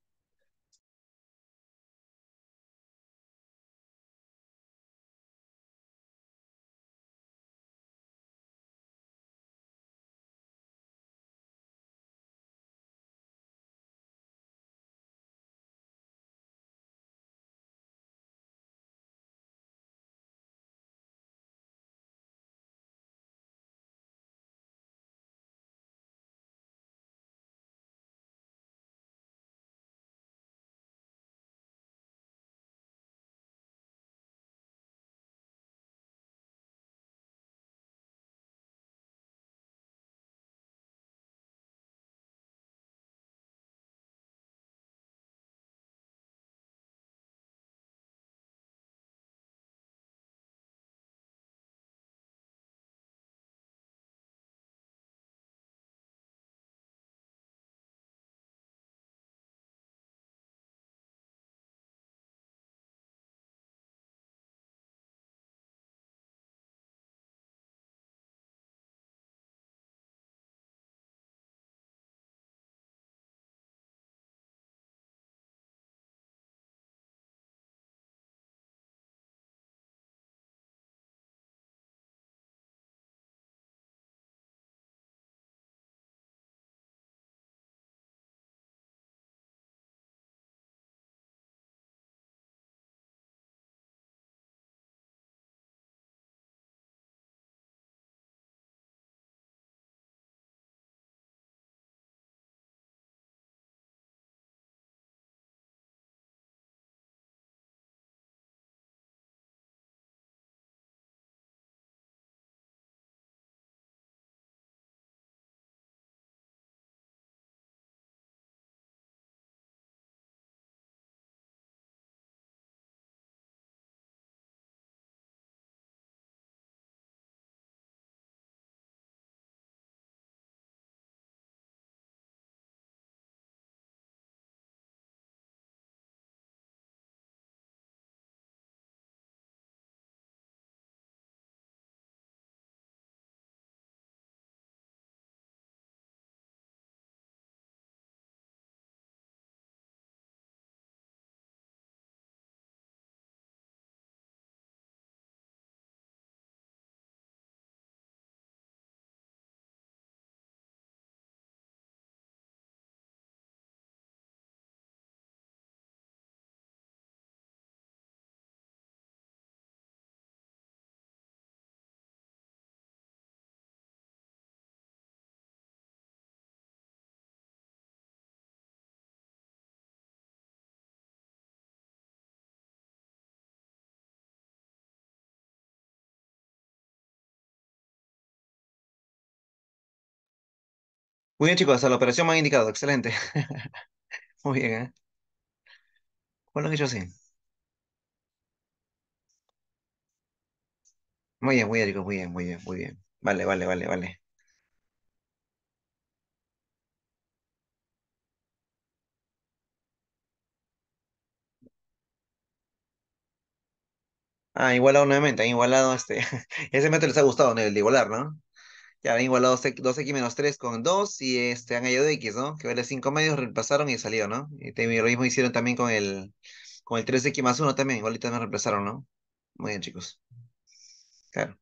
Muy bien, chicos, hasta la operación me han indicado. Excelente. Muy bien, ¿eh? ¿Cuál lo han hecho así? Muy bien, muy bien, muy bien, muy bien, muy bien. Vale, vale, vale, vale. Ah, igualado nuevamente, igualado este. Ese método les ha gustado, en el de igualar, ¿no? Ya han igualado 2x 3 con 2 y este, han hallado x, ¿no? Que vale 5 medios, reemplazaron y salió, ¿no? Y lo mismo hicieron también con el, 3x más 1 también, igualito me reemplazaron, ¿no? Muy bien, chicos. Claro.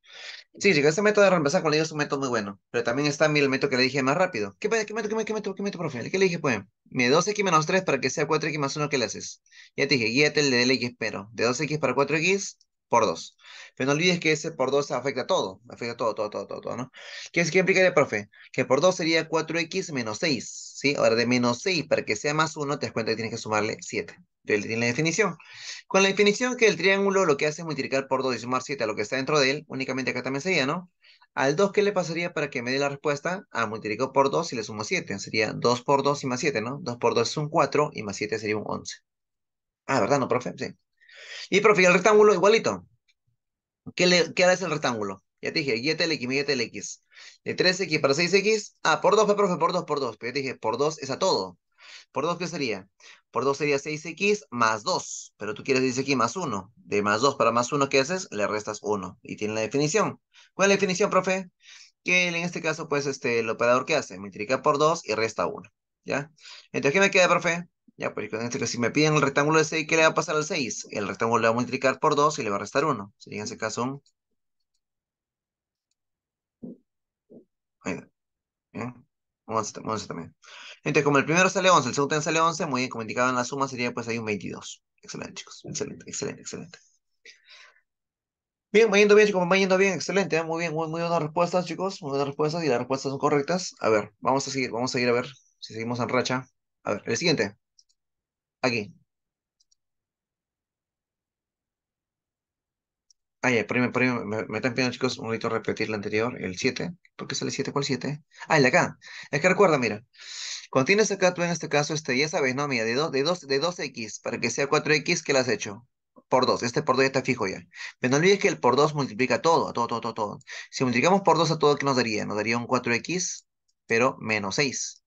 Sí, chicos, ese método de reemplazar, con le digo, es un método muy bueno. Pero también está el método que le dije más rápido. ¿Qué, qué, método, qué, método, qué método, profe? ¿Qué le dije, pues? Mi 2x menos 3 para que sea 4x más 1, ¿qué le haces? Ya te dije, guíate el del x, pero de 2x para 4x, por 2. Pero no olvides que ese por 2 afecta a todo, afecta a todo, todo, todo, todo, todo ¿no? ¿Qué, es, ¿Qué implicaría, profe? Que por 2 sería 4x menos 6, ¿sí? Ahora, de menos 6, para que sea más 1, te das cuenta que tienes que sumarle 7. Entonces, tiene la definición. Con la definición que el triángulo lo que hace es multiplicar por 2 y sumar 7 a lo que está dentro de él, únicamente acá también sería, ¿no? Al 2, ¿qué le pasaría para que me dé la respuesta? Ah, multiplico por 2 y le sumo 7. Sería 2 por 2 y más 7, ¿no? 2 por 2 es un 4 y más 7 sería un 11. Ah, ¿verdad, no, profe? Sí. Y profe, el rectángulo igualito. ¿Qué, le, qué es rectángulo? Ya te dije, y el x, y el x. De 3x para 6x. Ah, por 2, profe, por 2, por 2. Pero ya te dije, por 2 es a todo. ¿Por 2 qué sería? Por 2 sería 6x más 2. Pero tú quieres 10x más 1. De más 2 para más 1, ¿qué haces? Le restas 1. Y tiene la definición. ¿Cuál es la definición, profe? Que en este caso, pues, este, el operador, ¿qué hace? Multiplica por 2 y resta 1. ¿Ya? Entonces, ¿qué me queda, profe? Ya, pues este, si me piden el rectángulo de 6, ¿qué le va a pasar al 6? El rectángulo le va a multiplicar por 2 y le va a restar 1. Sería en ese caso un... Ahí Bien. a 11, también. Entonces, como el primero sale 11, el segundo sale 11, muy bien, como indicaba en la suma, sería pues ahí un 22. Excelente, chicos. Excelente, excelente, excelente. Bien, va bien, chicos, va bien, excelente, ¿eh? muy bien, muy, muy, buenas respuestas, chicos, muy buenas respuestas, y las respuestas son correctas. A ver, vamos a seguir, vamos a seguir a ver si seguimos en racha. A ver, el siguiente. Aquí. Ay, ah, ya, primero, primero, me, están pidiendo, chicos, un momento repetir la anterior, el 7. ¿Por qué sale 7? ¿Cuál 7? Ah, el de acá. Es que recuerda, mira. Cuando tienes acá, tú en este caso, este, ya sabes, ¿no? Mira, de 2, de 2, x para que sea 4x, ¿qué le has hecho? Por 2. Este por 2 ya está fijo ya. Pero no olvides que el por 2 multiplica todo, todo, todo, todo, todo. Si multiplicamos por 2 a todo, ¿qué nos daría? Nos daría un 4x, pero menos 6.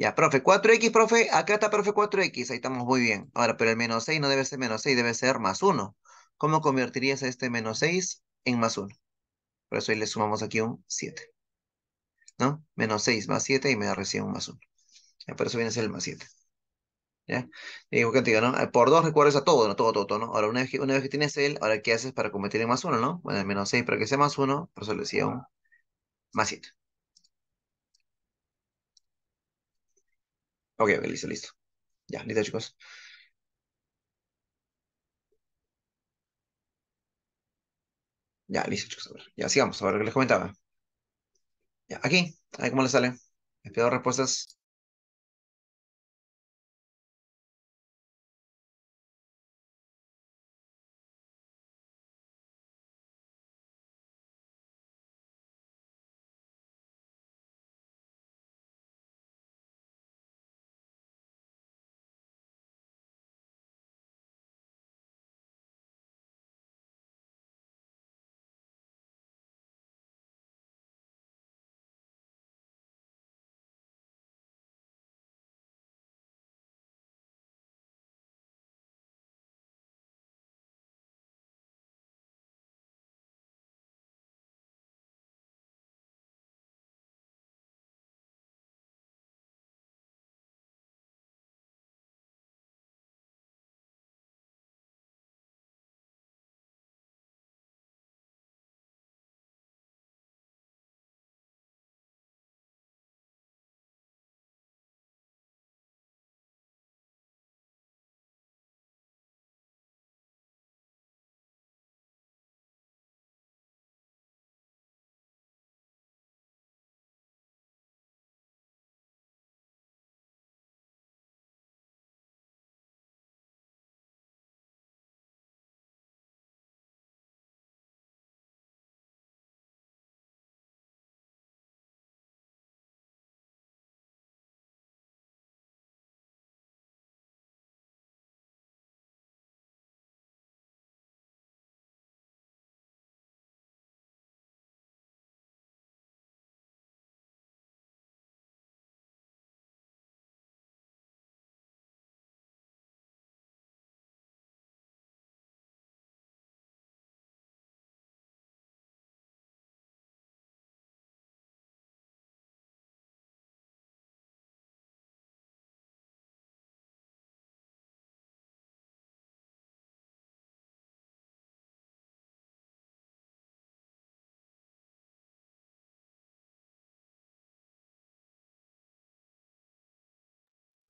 Ya, profe, 4x, profe, acá está, profe, 4x, ahí estamos muy bien. Ahora, pero el menos 6 no debe ser menos 6, debe ser más 1. ¿Cómo convertirías este menos 6 en más 1? Por eso ahí le sumamos aquí un 7. ¿No? Menos 6 más 7 y me da recién un más 1. Ya, por eso viene a ser el más 7. ¿Ya? Digo que digo, ¿no? Ah, por 2 recuerdas a todo, ¿no? Todo, todo, todo, ¿no? Ahora, una vez, que, tienes él, ahora, ¿qué haces para convertir en más 1, no? Bueno, el menos 6 para que sea más 1, por eso le decía un más 7. Ok, ok, listo, listo. Ya, listo, chicos. Ya, listo, chicos. a ver, Ya, sigamos, a ver qué les comentaba. Ya, aquí, ahí cómo les sale. Les pido respuestas.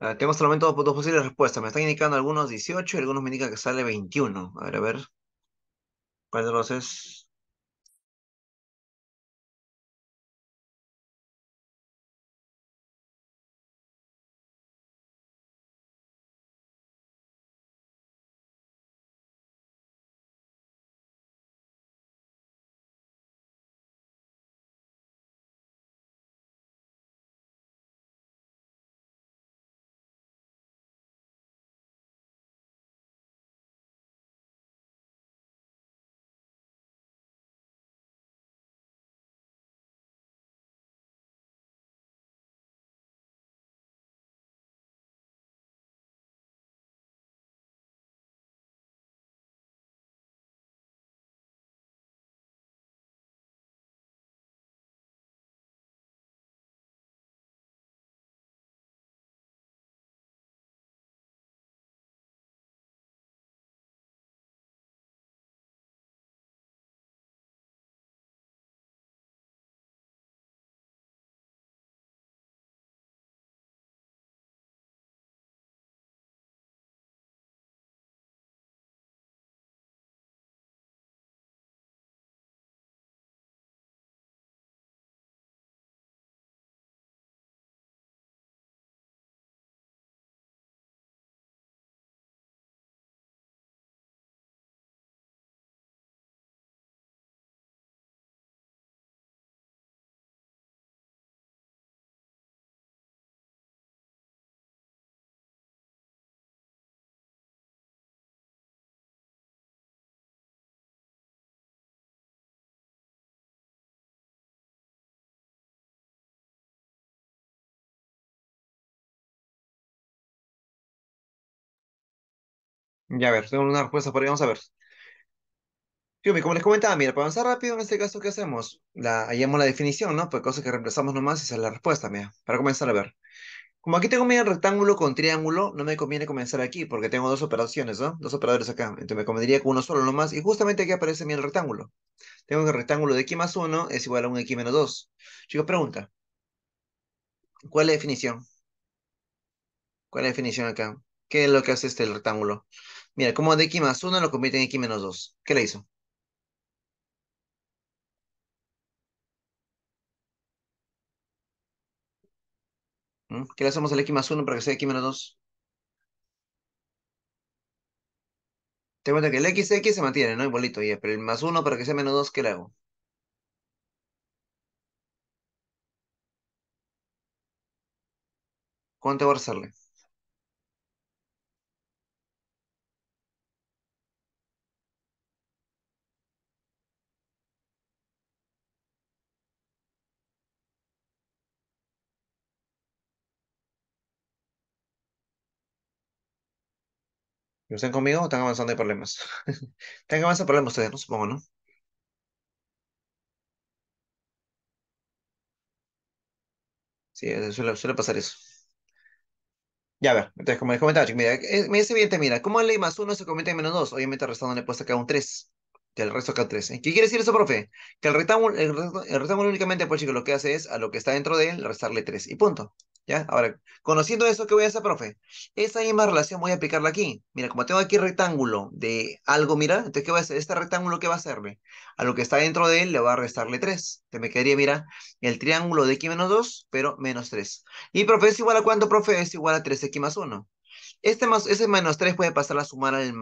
Uh, tengo solamente dos, dos, posibles respuestas. Me están indicando algunos 18 y algunos me indican que sale 21. A ver, a ver. ¿Cuál de los es? Ya ver, tengo una respuesta por ahí, vamos a ver. Yumi, como les comentaba, mira, para avanzar rápido en este caso, ¿qué hacemos? La, hallamos la definición, ¿no? Pues cosas que reemplazamos nomás y esa es la respuesta, mira, para comenzar a ver. Como aquí tengo medio rectángulo con triángulo, no me conviene comenzar aquí porque tengo dos operaciones, ¿no? Dos operadores acá, entonces me convendría con uno solo nomás y justamente aquí aparece mi el rectángulo. Tengo que el rectángulo de x más 1 es igual a un x menos 2. Chicos, pregunta. ¿Cuál es la definición? ¿Cuál es la definición acá? ¿Qué es lo que hace este rectángulo? Mira, ¿cómo de x más 1 lo convierte en x menos 2. ¿Qué le hizo? ¿Mm? ¿Qué le hacemos al x más 1 para que sea x menos 2? Te cuenta que el x, x se mantiene, ¿no? Igualito ya, pero el más 1 para que sea menos 2, ¿qué le hago? ¿Cuánto voy a hacerle? están conmigo o están avanzando de problemas? están avanzando problemas ustedes, no supongo, ¿no? Sí, eh, suele, pasar eso. Ya, a ver, entonces, como les comentaba, mira, me dice te mira, ¿cómo ley más uno se comenta en menos dos? Obviamente, restando le puedo sacar un 3, el resto acá un 3. ¿eh? ¿Qué quiere decir eso, profe? Que el rectángulo, el, únicamente, pues, chicos, lo que hace es a lo que está dentro de él, restarle 3, y punto. ¿ya? Ahora, conociendo eso, ¿qué voy a hacer, profe? Esa misma relación voy a aplicarla aquí. Mira, como tengo aquí rectángulo de algo, mira, entonces, ¿qué voy a hacer? Este rectángulo, ¿qué va a hacerme? A lo que está dentro de él le voy a restarle 3. Entonces, me quedaría, mira, el triángulo de x menos 2, pero menos 3. ¿Y, profe, es igual a cuánto, profe? Es igual a 3x más 1. Este más, ese menos 3 puede pasar a sumar al,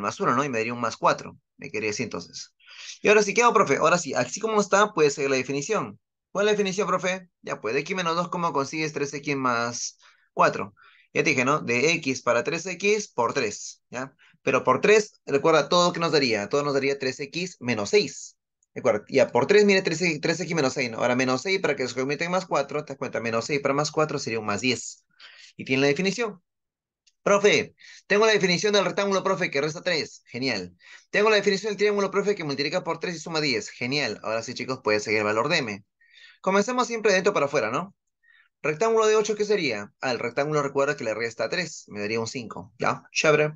más 1, ¿no? Y me daría un más 4. Me quería decir entonces. Y ahora sí, ¿qué hago, profe? Ahora sí, así como está, puede ser la definición. ¿Cuál es la definición, profe? Ya, pues de x menos 2, ¿cómo consigues 3x más 4? Ya te dije, ¿no? De x para 3x por 3, ¿ya? Pero por 3, recuerda, ¿todo que nos daría? Todo nos daría 3x menos 6. Recuerda, ya por 3, mire, 3x, menos 6, ¿no? Ahora menos 6 para que se comiten más 4, te das cuenta, menos 6 para más 4 sería un más 10. Y tiene la definición. Profe, tengo la definición del rectángulo, profe, que resta 3. Genial. Tengo la definición del triángulo, profe, que multiplica por 3 y suma 10. Genial. Ahora sí, chicos, puede seguir el valor de m. Comencemos siempre de dentro para afuera, ¿no? Rectángulo de 8, ¿qué sería? Ah, el rectángulo recuerda que le resta 3, me daría un 5, ¿ya? Chévere.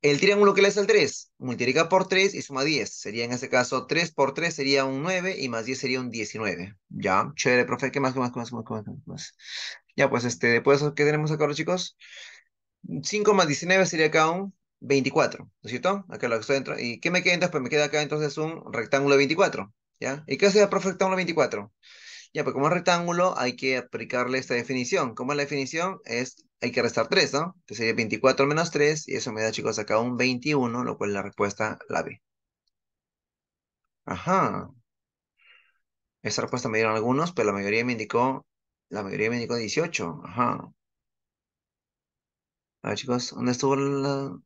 El triángulo que le hace el 3, multiplica por 3 y suma 10. Sería en este caso 3 por 3 sería un 9 y más 10 sería un 19. Ya, chévere, profe. ¿Qué más, qué más, qué más, qué más, qué más? Qué más? Ya, pues este, después, ¿qué tenemos acá chicos? 5 más 19 sería acá un 24, ¿no es cierto? Acá lo que estoy dentro. ¿Y qué me queda entonces? Pues me queda acá entonces un rectángulo de 24. ¿Y qué perfecto el rectángulo 24? Ya, pues como es rectángulo, hay que aplicarle esta definición. ¿Cómo es la definición? Es, hay que restar 3, ¿no? Entonces sería 24 menos 3, y eso me da, chicos, acá un 21, lo cual es la respuesta la B. Ajá. Esta respuesta me dieron algunos, pero la mayoría me indicó, la mayoría me indicó 18. Ajá. A ver, chicos, ¿dónde estuvo la...?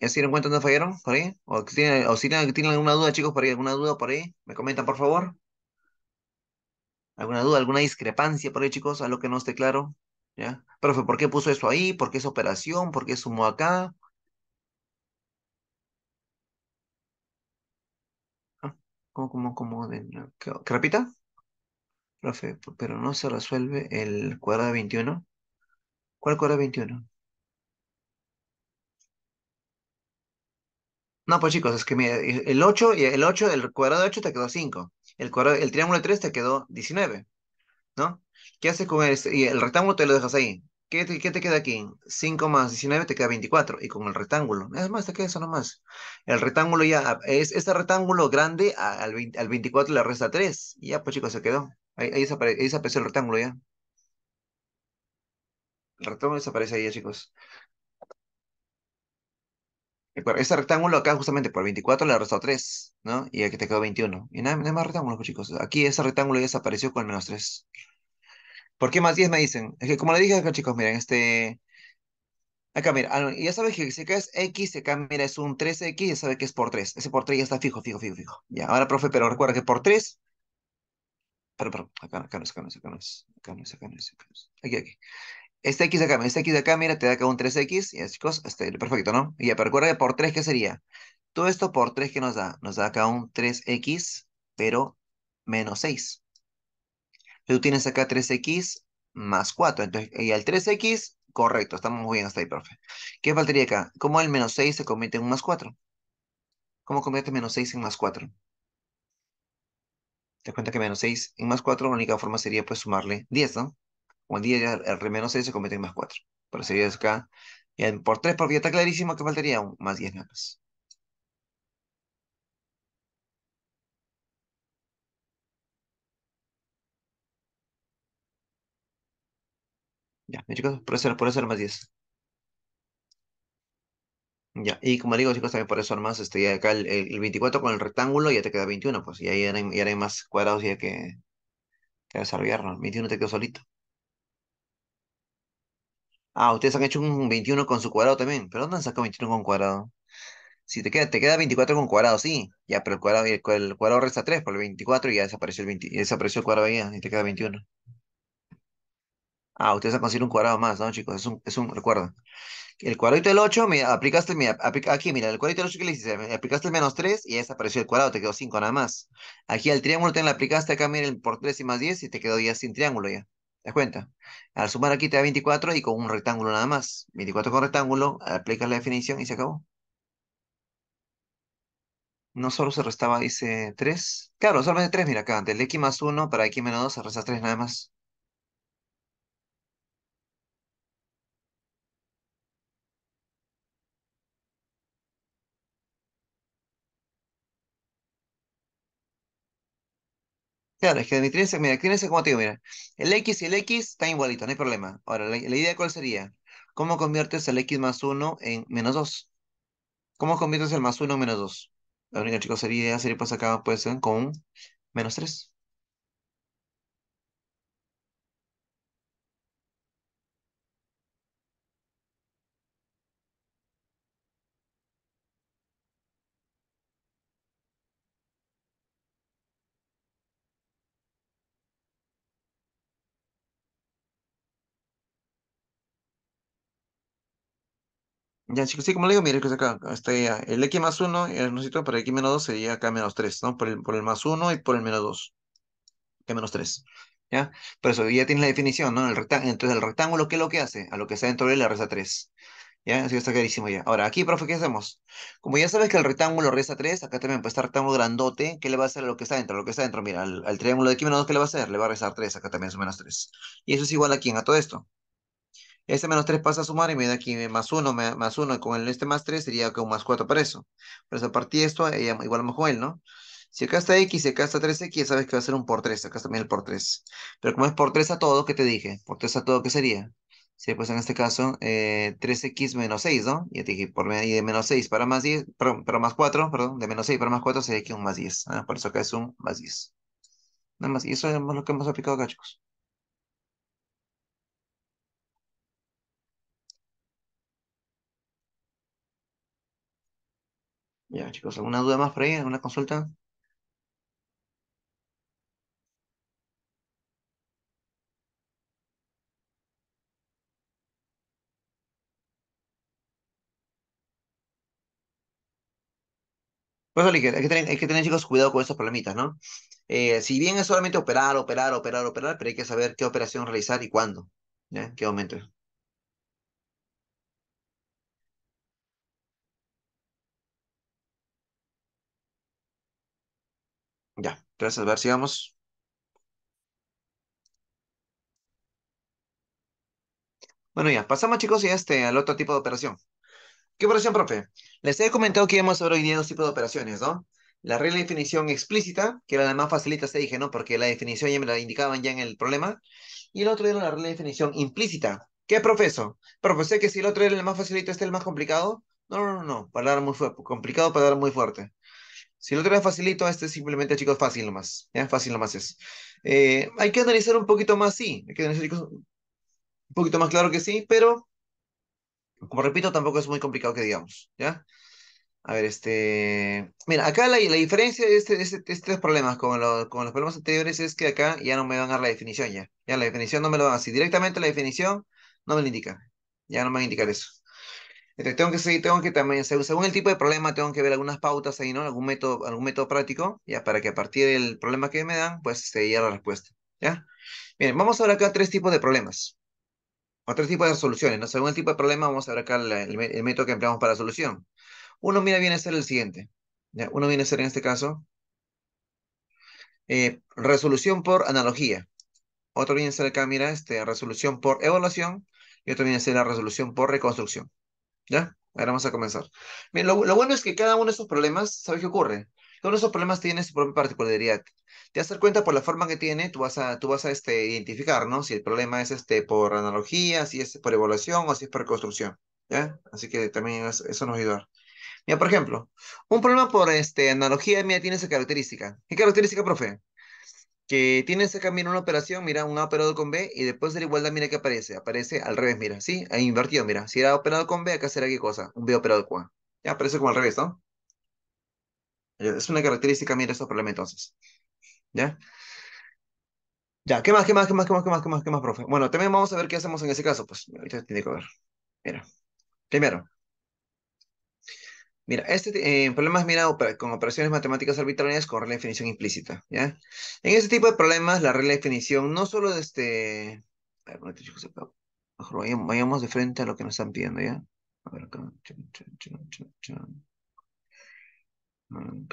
¿Ya se dieron cuenta dónde fallaron por ahí? ¿O, si tienen, alguna duda, chicos, por ahí? ¿Alguna duda por ahí? ¿Me comentan, por favor? ¿Alguna duda, alguna discrepancia por ahí, chicos? Algo que no esté claro. ¿Ya? Profe, ¿por qué puso eso ahí? ¿Por qué es operación? ¿Por qué sumó acá? Ah, ¿Cómo, cómo, cómo? ¿qué, repita? Profe, pero no se resuelve el cuadrado 21. ¿Cuál cuadrado 21? No, pues chicos, es que el 8 y el 8, el cuadrado de 8 te quedó 5. El, el triángulo de 3 te quedó 19. ¿No? ¿Qué haces con el, y el rectángulo? Te lo dejas ahí. ¿Qué te, queda aquí? 5 más 19 te queda 24. Y con el rectángulo. Es más, te queda eso nomás. El rectángulo ya, es este rectángulo grande al, 24 le resta 3. Y ya, pues chicos, se quedó. Ahí, ahí, desapareció el rectángulo ya. El rectángulo desaparece ahí chicos. Ese rectángulo acá justamente por 24 le ha restado 3, ¿no? Y aquí te quedó 21. Y nada, nada más rectángulos, pues, chicos. Aquí ese rectángulo ya desapareció con el menos 3. ¿Por qué más 10 me dicen? Es que como le dije acá, chicos, miren, este... Acá, mira, ya sabes que si acá es X, acá, mira, es un 3X, ya sabes que es por 3. Ese por 3 ya está fijo, fijo, fijo, fijo. Ya, ahora, profe, pero recuerda que por 3... Pero, pero, acá, acá no es, acá no es, acá no es, acá no es, acá no es, acá no es. Aquí, aquí. Este x de acá, este x de acá, mira, te da acá un 3x, ya chicos, este, perfecto, ¿no? Y ya, pero recuerda que por 3, ¿qué sería? Todo esto por 3, ¿qué nos da? Nos da acá un 3x, pero menos 6. Tú tienes acá 3x más 4, entonces, y al 3x, correcto, estamos muy bien hasta ahí, profe. ¿Qué faltaría acá? ¿Cómo el menos 6 se convierte en un más 4? ¿Cómo convierte menos 6 en más 4? Te das cuenta que menos 6 en más 4, la única forma sería pues sumarle 10, ¿no? Como 10 R menos 6 se convierte en más 4. Pero sería acá. Y por 3, porque ya está clarísimo que faltaría un más 10 nada más. Ya, chicos, por eso, por más 10. Ya, y como digo, chicos, también por eso más estoy acá el, 24 con el rectángulo ya te queda 21, pues, y ahí ya, más cuadrados ya que, que desarrollar, 21 te quedó solito. Ah, ustedes han hecho un 21 con su cuadrado también. ¿Pero dónde han sacado 21 con cuadrado? Si te queda, te queda 24 con cuadrado, sí. Ya, pero el cuadrado, el, cuadrado resta 3 por el 24 y ya desapareció el, 20, desapareció el cuadrado ahí y te queda 21. Ah, ustedes han conseguido un cuadrado más, ¿no, chicos? Es un, es un recuerdo. El cuadradito del 8, mira, aplicaste, mira, aquí, mira, el cuadradito del 8 ¿qué le hiciste, aplicaste el menos 3 y ya desapareció el cuadrado, te quedó 5 nada más. Aquí al triángulo te lo aplicaste acá, el por 3 y más 10 y te quedó ya sin triángulo ya das cuenta? Al sumar aquí te da 24 y con un rectángulo nada más. 24 con rectángulo, aplicas la definición y se acabó. No solo se restaba, dice 3. Claro, solamente 3, mira acá. Del x más 1 para x menos 2 se resta 3 nada más. Claro, es que Dimitriense, mira, Dimitriense como te digo, mira, el X y el X están igualitos, no hay problema. Ahora, la, la idea cuál sería, ¿cómo conviertes el X más 1 en menos 2? ¿Cómo conviertes el más 1 en menos 2? La única, chicos, sería, sería pues acá, pues, ¿eh? con menos 3. Ya, chicos, sí, como le digo, mire, que pues, acá, está ya, el x más 1, el para el x menos 2 sería acá menos 3, ¿no? Por el, más 1 y por el menos 2, que menos 3, ¿ya? Por eso ya tiene la definición, ¿no? entonces, el rectángulo, ¿qué es lo que hace? A lo que está dentro de él le reza 3, ¿ya? Así que está clarísimo ya. Ahora, aquí, profe, ¿qué hacemos? Como ya sabes que el rectángulo reza 3, acá también puede estar rectángulo grandote, ¿qué le va a hacer a lo que está dentro? A lo que está dentro, mira, al, triángulo de x menos 2, ¿qué le va a hacer? Le va a rezar 3, acá también es menos 3. Y eso es igual a quién, a todo esto. Este menos 3 pasa a sumar y me da aquí más 1, más 1. con este más 3 sería un más 4 para eso. Por eso eh, a partir de esto igual con él, ¿no? Si acá está x y acá está 3x, sabes que va a ser un por 3. Acá está también el por 3. Pero como es por 3 a todo, ¿qué te dije? Por 3 a todo, ¿qué sería? Sí, pues en este caso, 3x eh, menos 6, ¿no? Ya te dije, por, y de menos 6 para más 10, perdón, para más 4, perdón, de menos 6 para más 4 sería aquí un más 10. Por eso acá es un más 10. Nada más, y eso es lo que hemos aplicado acá, chicos. Ya, chicos, ¿alguna duda más por ahí? ¿Alguna consulta? Pues oli, hay que, tener, chicos, cuidado con esos problemitas, ¿no? Eh, si bien es solamente operar, operar, operar, operar, pero hay que saber qué operación realizar y cuándo, ¿ya? ¿Qué momento. Gracias, a ver, sigamos. Bueno, ya, pasamos chicos y este, al otro tipo de operación. ¿Qué operación, profe? Les he comentado que íbamos a ver hoy día dos tipos de operaciones, ¿no? La regla de definición explícita, que era la más facilita, se dije, ¿no? Porque la definición ya me la indicaban ya en el problema. Y el otro era la regla de definición implícita. ¿Qué, profesor? Profe, sé que si el otro era el más facilito, este es el más complicado. No, no, no, no. Palabra muy fuerte. Complicado, palabra muy fuerte. Si lo otro facilito, este simplemente, chicos, fácil nomás. ¿ya? Fácil nomás es. Eh, hay que analizar un poquito más, sí. Hay que analizar, chicos, un poquito más claro que sí, pero, como repito, tampoco es muy complicado que digamos, ¿ya? A ver, este... Mira, acá la, la diferencia de este, este, estos problemas con, con los problemas anteriores es que acá ya no me van a dar la definición ya. Ya la definición no me lo van a decir. Directamente la definición no me lo indica. Ya no me van a indicar eso. Entonces tengo que seguir, tengo que también, según, el tipo de problema, tengo que ver algunas pautas ahí, ¿no? Algún método, algún método práctico, ya, para que a partir del problema que me dan, pues se llegue la respuesta, ¿ya? Bien, vamos a ver acá tres tipos de problemas, o tres tipos de soluciones, ¿no? Según el tipo de problema, vamos a ver acá el, método que empleamos para la solución. Uno, mira, viene a ser el siguiente, ¿ya? Uno viene a ser, en este caso, eh, resolución por analogía. Otro viene a ser acá, mira, este, resolución por evaluación, y otro viene a ser la resolución por reconstrucción. ¿Ya? Ahora vamos a comenzar. Bien, lo, bueno es que cada uno de esos problemas, ¿sabes qué ocurre? Cada uno de esos problemas tiene su propia particularidad. Te vas a dar cuenta por la forma que tiene, tú vas a, tú vas a este, identificar, ¿no? Si el problema es este, por analogía, si es por evaluación o si es por construcción. ¿Ya? Así que también eso nos ayuda. Mira, por ejemplo, un problema por este, analogía mira, tiene esa característica. ¿Qué característica, profe? que tiene ese camino una operación, mira, un A operado con B, y después de la igualdad, mira ¿qué aparece, aparece al revés, mira, ¿sí? Ha invertido, mira, si era operado con B, acá será qué cosa, un B operado con A. Ya aparece como al revés, ¿no? Es una característica, mira, esos problemas entonces. ¿Ya? Ya, ¿qué más, qué más, qué más, qué más, qué más, qué más, qué más, profe? Bueno, también vamos a ver qué hacemos en ese caso, pues, ahorita tiene que ver. Mira, primero, Mira, este eh, problema es mirado con operaciones matemáticas arbitrarias con regla de definición implícita, ¿ya? En este tipo de problemas, la regla de definición no solo de este... A ver, mejor vayamos de frente a lo que nos están pidiendo, ¿ya? A ver acá. Mm,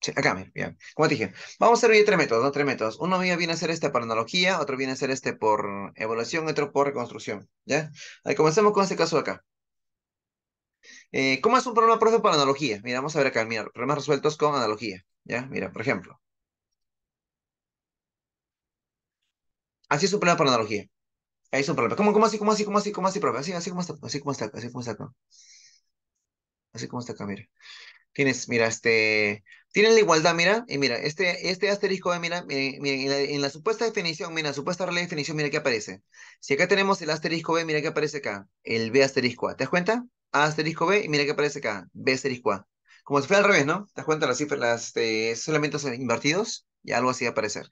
sí, acá, bien. Como dije, vamos a hacer hoy tres métodos, ¿no? Tres métodos. Uno viene a hacer este por analogía, otro viene a ser este por evaluación, otro por reconstrucción, ¿ya? Ahí comenzamos con este caso acá. Eh, ¿Cómo es un problema, profe, para analogía? Mira, vamos a ver acá, mira, problemas resueltos con analogía. Ya, mira, por ejemplo. Así es un problema para analogía. Ahí es un problema. ¿Cómo, cómo así, cómo así, cómo así, cómo así, profe? Así, así como está, así como está, así acá. Así como está acá, mira. Tienes, mira, este, tienen la igualdad, mira, y mira, este, este asterisco, eh, mira, eh, en, la, supuesta definición, mira, supuesta regla de definición, mira qué aparece. Si acá tenemos el asterisco B, mira qué aparece acá, el B asterisco A, ¿te das cuenta? asterisco B, y mira que aparece acá, B A. Como si fuera al revés, ¿no? ¿Te das cuenta las cifras, las, este, esos elementos invertidos? Y algo así va a aparecer.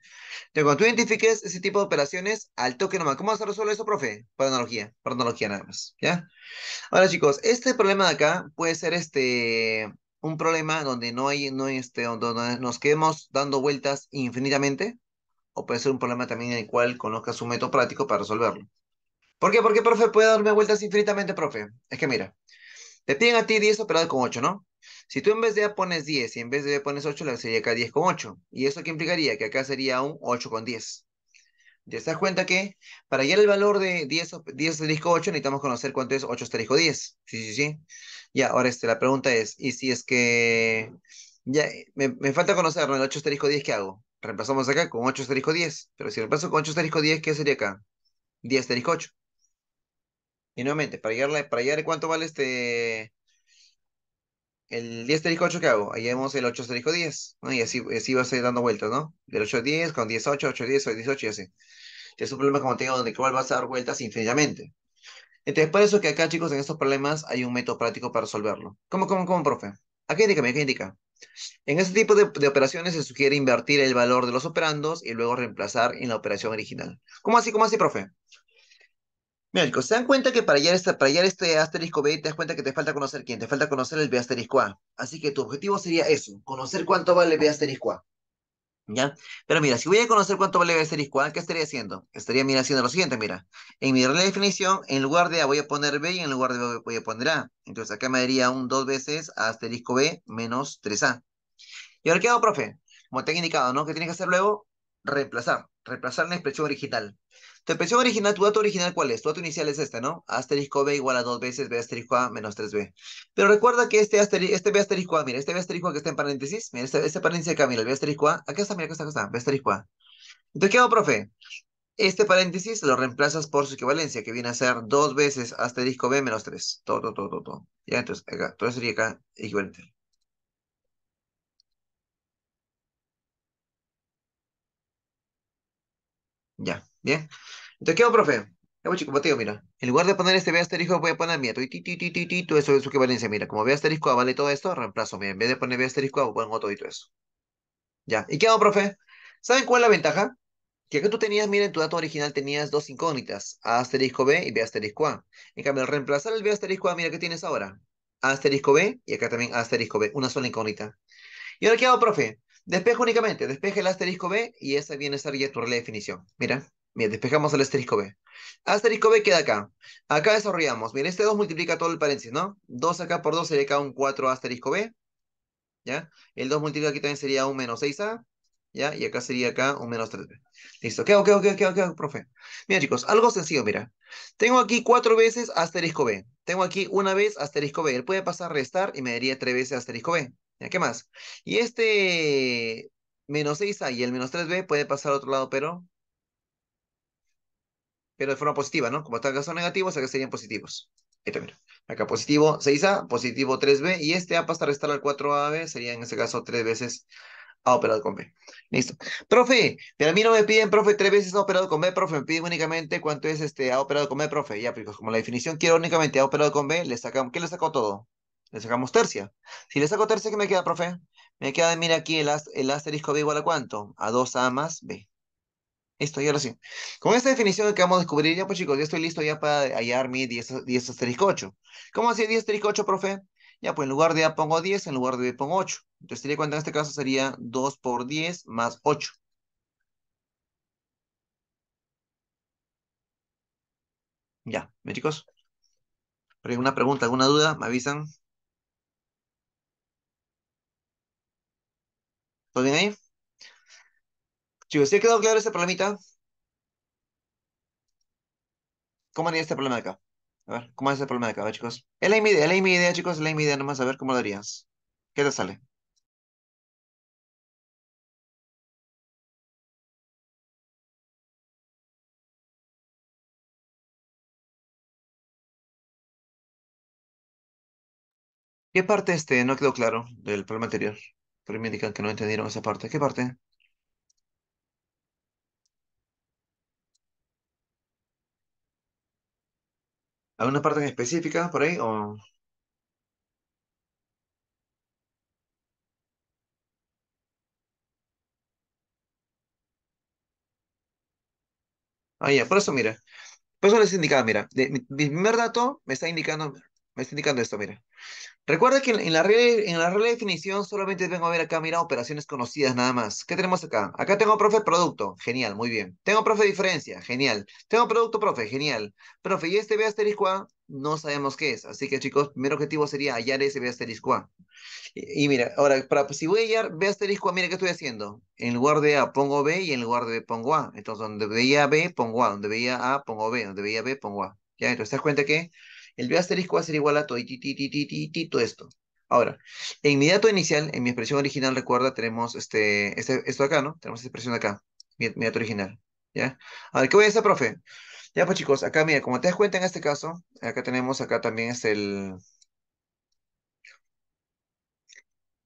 Entonces, cuando tú identifiques ese tipo de operaciones, al toque nomás. ¿Cómo se resuelve eso, profe? Por analogía, por analogía nada más, ¿ya? Ahora, chicos, este problema de acá puede ser este un problema donde no hay, no este, donde nos quedemos dando vueltas infinitamente, o puede ser un problema también en el cual conozcas un método práctico para resolverlo. ¿Por qué? Porque, profe, puede darme vueltas infinitamente, profe. Es que mira, te piden a ti 10 operado con 8, ¿no? Si tú en vez de A pones 10 y en vez de B pones 8, la sería acá 10 con 8. ¿Y eso qué implicaría? Que acá sería un 8 con 10. Ya te das cuenta que para llegar el valor de 10, 10 asterisco 8 necesitamos conocer cuánto es 8 asterisco 10. Sí, sí, sí. Ya, ahora este, la pregunta es, ¿y si es que... Ya, me, falta conocer el 8 asterisco 10, ¿qué hago? Reemplazamos acá con 8 asterisco 10. Pero si reemplazo con 8 asterisco 10, ¿qué sería acá? 10 asterisco 8. Y nuevamente, para llegarle, para cuánto vale este... El 10 asterisco 8, ¿qué hago? vemos el 8 asterisco 10, ¿no? Y así, va a ser dando vueltas, ¿no? Del 8 10, con 10 8, 10, 8 18 y así. Es un problema, como tengo donde cual va a dar vueltas infinitamente. Entonces, por eso que acá, chicos, en estos problemas hay un método práctico para resolverlo. ¿Cómo, cómo, cómo, profe? Aquí indícame, aquí indica. En este tipo de, operaciones se sugiere invertir el valor de los operandos y luego reemplazar en la operación original. ¿Cómo así, cómo así, profe? Mira, se dan cuenta que para hallar, este, este asterisco B te das cuenta que te falta conocer quién, te falta conocer el B asterisco A. Así que tu objetivo sería eso, conocer cuánto vale B asterisco A. ¿Ya? Pero mira, si voy a conocer cuánto vale B asterisco A, ¿qué estaría haciendo? Estaría mira, haciendo lo siguiente, mira. En mi regla de definición, en lugar de A voy a poner B y en lugar de B voy a poner A. Entonces acá me daría un dos veces asterisco B menos 3A. ¿Y ahora qué hago, profe? Como te he indicado, ¿no? ¿Qué tienes que hacer luego? Reemplazar. Reemplazar la expresión original. Tu expresión original, tu dato original, ¿cuál es? Tu dato inicial es este, ¿no? Asterisco B igual a dos veces B asterisco A menos 3B. Pero recuerda que este, este B asterisco A, mira, este B asterisco A que está en paréntesis, mira, este, este, paréntesis acá, mira, el B asterisco A, acá está, mira, acá está, acá está, B asterisco A. Entonces, ¿qué hago, profe? Este paréntesis lo reemplazas por su equivalencia, que viene a ser dos veces asterisco B menos 3. Todo, todo, todo, todo. Ya, entonces, acá, todo sería acá equivalente. Ya. ¿Bien? Entonces, ¿qué hago, profe? chico, mira, en lugar de poner este B asterisco, voy a poner mi eso, es su equivalencia. mira, como B asterisco A vale todo esto, reemplazo, mira, en vez de poner B asterisco A, pongo otro y todo eso. Ya, ¿y qué hago, profe? ¿Saben cuál es la ventaja? Que acá tú tenías, mira, en tu dato original tenías dos incógnitas, A asterisco B y B asterisco A. En cambio, al reemplazar el B asterisco A, mira, ¿qué tienes ahora? A asterisco B y acá también A asterisco B, una sola incógnita. ¿Y ahora qué hago, profe? Despejo únicamente, despeje el asterisco B y esa viene a ser ya tu regla de definición. Mira. Bien, despejamos el asterisco B. Asterisco B queda acá. Acá desarrollamos. Bien, este 2 multiplica todo el paréntesis, ¿no? 2 acá por 2 sería acá un 4 asterisco B. ¿Ya? El 2 multiplica aquí también sería un menos 6A. ¿Ya? Y acá sería acá un menos 3B. Listo. ¿Qué hago, qué hago, qué hago, qué hago, qué profe? Mira, chicos, algo sencillo, mira. Tengo aquí 4 veces asterisco B. Tengo aquí una vez asterisco B. Él puede pasar a restar y me daría 3 veces asterisco B. ¿Ya? ¿Qué más? Y este menos 6A y el menos 3B puede pasar al otro lado, pero pero de forma positiva, ¿no? Como está acá son negativos, acá serían positivos. mira. Acá positivo 6A, positivo 3B, y este A pasa a restar al 4AB, sería en ese caso tres veces A operado con B. Listo. Profe, pero a mí no me piden, profe, tres veces A operado con B, profe, me piden únicamente cuánto es este A operado con B, profe. Ya, porque como la definición quiero únicamente A operado con B, le sacamos, ¿qué le saco todo? Le sacamos tercia. Si le saco tercia, ¿qué me queda, profe? Me queda, mira aquí, el, el asterisco B igual a cuánto? A 2A más B. Esto, y ahora sí. Con esta definición que vamos a descubrir, ya pues chicos, ya estoy listo ya para hallar mi 10, asterisco 8. ¿Cómo hacía 10 asterisco 8, profe? Ya, pues en lugar de A pongo 10, en lugar de B pongo 8. Entonces, te cuenta en este caso sería 2 por 10 más 8. Ya, ¿me chicos? ¿Alguna pregunta, alguna duda? ¿Me avisan? ¿Todo bien ahí? Chicos, ¿sí ha quedado claro este problemita? ¿Cómo haría este problema de acá? A ver, ¿cómo es este problema de acá? chicos. Es la mi idea, la idea, chicos, es la mi idea nomás. A ver cómo lo harías. ¿Qué te sale? ¿Qué parte este no quedó claro del problema anterior? Pero me indican que no entendieron esa parte. ¿Qué parte? ¿Alguna parte específica por ahí? O... Ah, por eso, mira. Por eso les indicaba, mira, de- mi primer dato me está indicando me está indicando esto, mira. Recuerda que en la, regla, en la regla de definición solamente vengo a ver acá, mira, operaciones conocidas nada más. ¿Qué tenemos acá? Acá tengo, profe, producto. Genial, muy bien. Tengo, profe, diferencia. Genial. Tengo producto, profe. Genial. Profe, ¿y este B asterisco A? No sabemos qué es. Así que, chicos, mi objetivo sería hallar ese B asterisco A. Y, mira, ahora, si voy a hallar B asterisco A, mira qué estoy haciendo. En lugar de A pongo B y en lugar de B pongo A. Entonces, donde veía B, pongo A. Donde veía A, pongo B. Donde veía B, pongo A. ¿Ya? Entonces, ¿te das cuenta que el B asterisco va a ser igual a todo, esto. Ahora, en mi dato inicial, en mi expresión original, recuerda, tenemos este, esto acá, ¿no? Tenemos esta expresión acá, mi, dato original, ¿ya? A ver, ¿qué voy a hacer, profe? Ya, pues chicos, acá, mira, como te das cuenta en este caso, acá tenemos, acá también es el...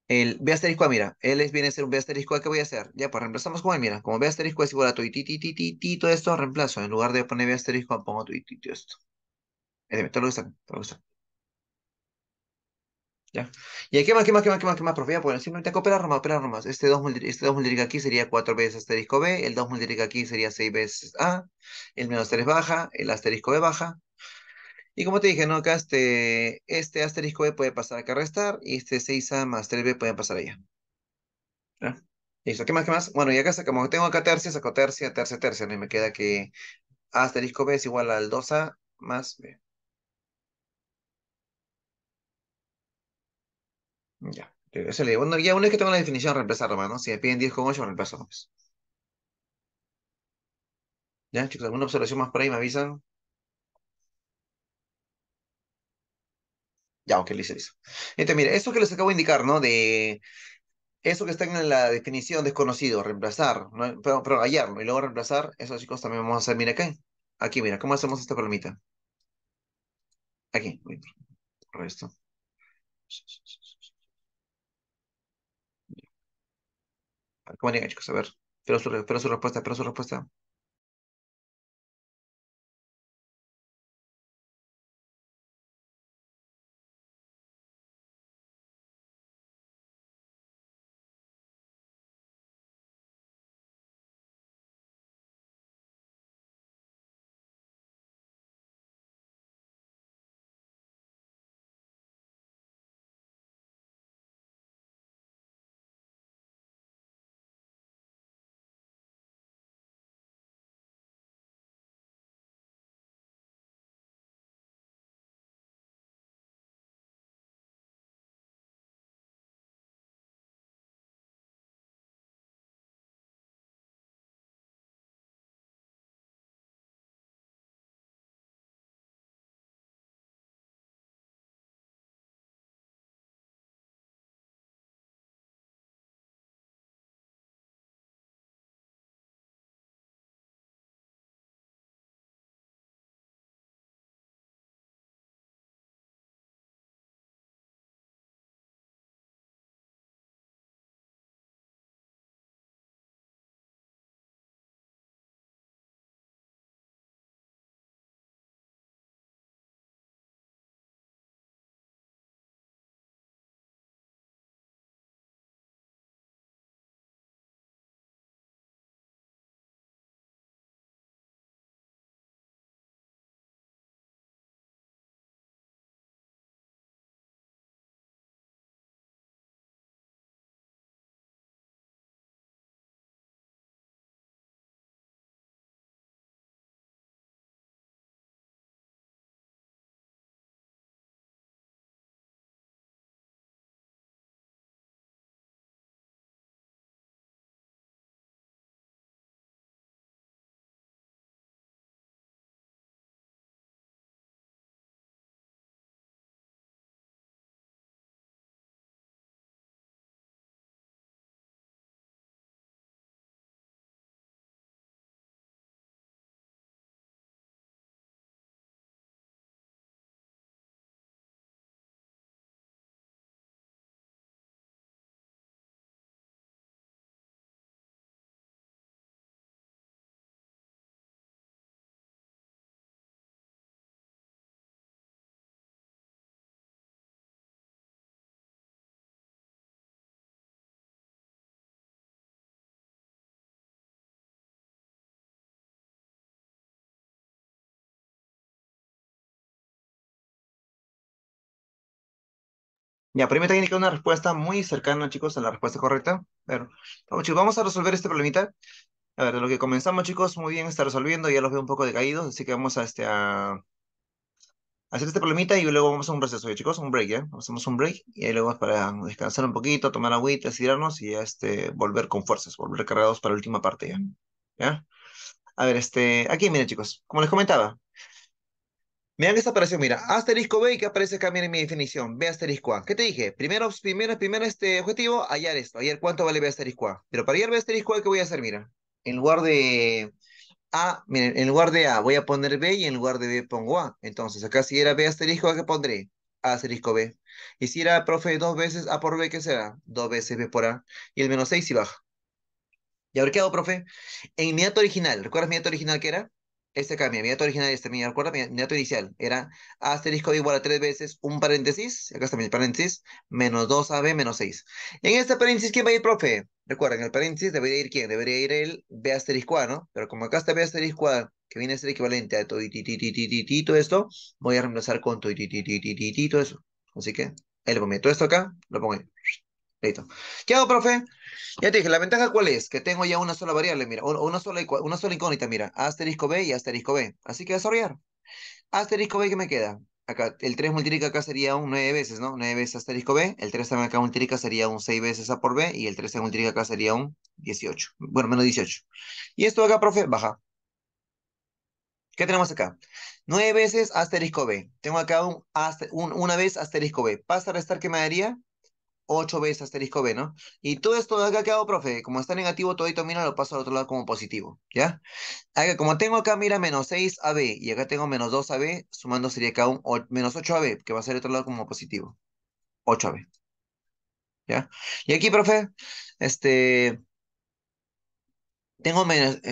El B asterisco mira, él viene a ser un B asterisco ¿qué voy a hacer? Ya, pues reemplazamos con él, mira, como B asterisco es igual a todo esto reemplazo, en lugar de poner B asterisco, pongo todo esto. Te lo ¿Ya? ¿Y aquí más, qué más, qué más, qué más, qué más, profe? bueno, pues, simplemente acá más, Roma, opera Este 2 este aquí sería 4 veces asterisco B, el 2 multiplica aquí sería 6 veces A, el menos 3 baja, el asterisco B baja. Y como te dije, ¿no? Acá este, este asterisco B puede pasar acá a restar y este 6A más 3B puede pasar allá. ¿Ya? Listo, ¿qué más, qué más? Bueno, y acá como tengo acá tercia, saco tercia, tercia, tercia, ¿no? Y me queda que asterisco B es igual al 2A más B. Ya. le bueno, ya una vez que tengo la definición, reemplazar ¿no? Si me piden 10,8, reemplazo pues. ¿Ya, chicos? ¿Alguna observación más por ahí? ¿Me avisan? Ya, ok, listo, listo. Entonces, este, mira, eso que les acabo de indicar, ¿no? De eso que está en la definición desconocido, reemplazar, ¿no? pero, pero y luego reemplazar, eso chicos también vamos a hacer, mira acá, aquí mira, ¿cómo hacemos esta palomita? Aquí, esto. ¿Cómo digan, chicos? A ver, pero su, su respuesta, pero su respuesta. Ya, primero tiene que una respuesta muy cercana, chicos, a la respuesta correcta. Pero, vamos, chicos, vamos a resolver este problemita. A ver, lo que comenzamos, chicos, muy bien está resolviendo. Ya los veo un poco decaídos, así que vamos a, este, a hacer este problemita y luego vamos a un receso, chicos, un break, ¿ya? Hacemos un break y luego para descansar un poquito, tomar agüita, estirarnos y este, volver con fuerzas, volver cargados para la última parte, ¿ya? ¿Ya? A ver, este, aquí, miren, chicos, como les comentaba, Vean esta operación, mira, asterisco B y que aparece acá, en mi definición, B asterisco A. ¿Qué te dije? Primero, primero, primero este objetivo, hallar esto, hallar cuánto vale B asterisco A. Pero para hallar B asterisco A, ¿qué voy a hacer? Mira, en lugar de A, miren, en lugar de A voy a poner B y en lugar de B pongo A. Entonces, acá si era B asterisco A, ¿qué pondré? A asterisco B. Y si era, profe, dos veces A por B, ¿qué será? Dos veces B por A. Y el menos 6 y baja. ¿Y ahora qué hago, profe? En mi dato original, ¿recuerdas mi original ¿Qué era? este cambio, mi dato original, este, mi, recuerda, mi dato inicial era asterisco igual a tres veces un paréntesis, acá está mi paréntesis, menos 2AB menos 6. En este paréntesis, ¿quién va a ir, profe? Recuerden, en el paréntesis debería ir quién, debería ir el B asterisco ¿no? Pero como acá está B asterisco que viene a ser equivalente a todo esto, voy a reemplazar con todo eso. Así que, el momento esto acá, lo pongo ahí. ¿Qué hago, profe? Ya te dije, la ventaja cuál es, que tengo ya una sola variable, mira, una sola, una sola incógnita, mira, asterisco B y asterisco B. Así que a desarrollar. Asterisco B, que me queda? Acá, el 3 multiplica acá sería un 9 veces, ¿no? 9 veces asterisco B, el 3 también acá multiplica sería un 6 veces A por B, y el 3 multiplica acá sería un 18, bueno, menos 18. Y esto acá, profe, baja. ¿Qué tenemos acá? 9 veces asterisco B. Tengo acá un, un una vez asterisco B. ¿Pasa a restar qué me daría? 8 veces asterisco B, ¿no? Y todo esto de acá quedó, profe, como está negativo todo mira, lo paso al otro lado como positivo, ¿ya? como tengo acá, mira, menos 6 AB, y acá tengo menos 2 AB, sumando sería acá un menos 8 AB, que va a ser el otro lado como positivo. 8 AB. ¿Ya? Y aquí, profe, este... Tengo menos... yo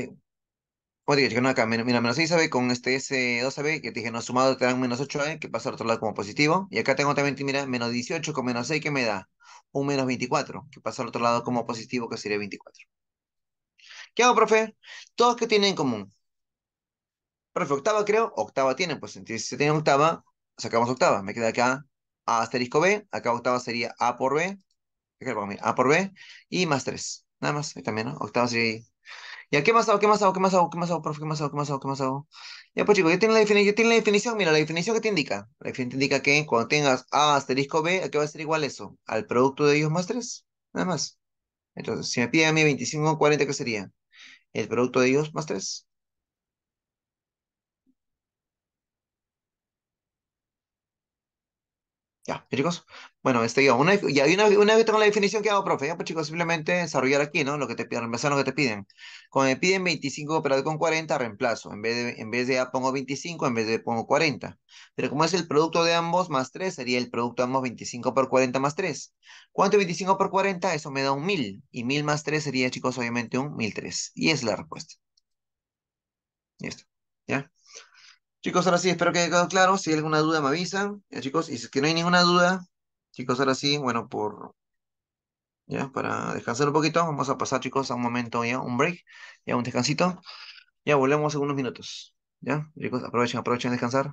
eh, no, acá, mira, menos 6AB con este S2AB, que te dije, no sumado te dan menos 8AB, que pasa al otro lado como positivo. Y acá tengo también, mira, menos 18 con menos 6, que me da? un menos 24, que pasa al otro lado como positivo, que sería 24. ¿Qué hago, profe? ¿Todos que tienen en común? Profe, octava creo, octava tienen, pues entonces si tiene octava, sacamos octava. Me queda acá A asterisco B, acá octava sería A por B, A por B, y más 3. Nada más, ahí también, ¿no? Octava sería ya, ¿qué más hago? ¿Qué más hago? ¿Qué más hago? ¿Qué más hago, profe? ¿Qué más hago? ¿Qué más hago? ¿Qué más hago? Ya, pues chicos, yo tengo, la yo tengo la definición. Mira, la definición que te indica. La definición te indica que cuando tengas A asterisco B, ¿a qué va a ser igual eso? Al producto de ellos más 3. Nada más. Entonces, si me pide a mí 25, 40, ¿qué sería? El producto de ellos más 3. Ya, chicos. Bueno, este ya, una, una, vez tengo la definición que hago, profe, ya, pues chicos, simplemente desarrollar aquí, ¿no? Lo que te piden, reemplazar lo que te piden. Cuando me piden 25 operado con 40, reemplazo. En vez de, en vez de A pongo 25, en vez de pongo 40. Pero como es el producto de ambos más 3, sería el producto de ambos 25 por 40 más 3. ¿Cuánto es 25 por 40? Eso me da un 1000. Y 1000 más 3 sería, chicos, obviamente un 1003. Y es la respuesta. Listo. ¿Ya? Chicos, ahora sí, espero que haya quedado claro. Si hay alguna duda, me avisan. Ya, chicos, y si es que no hay ninguna duda, chicos, ahora sí, bueno, por. Ya, para descansar un poquito, vamos a pasar, chicos, a un momento ya, un break, ya un descansito. Ya volvemos en unos minutos. Ya, chicos, aprovechen, aprovechen descansar.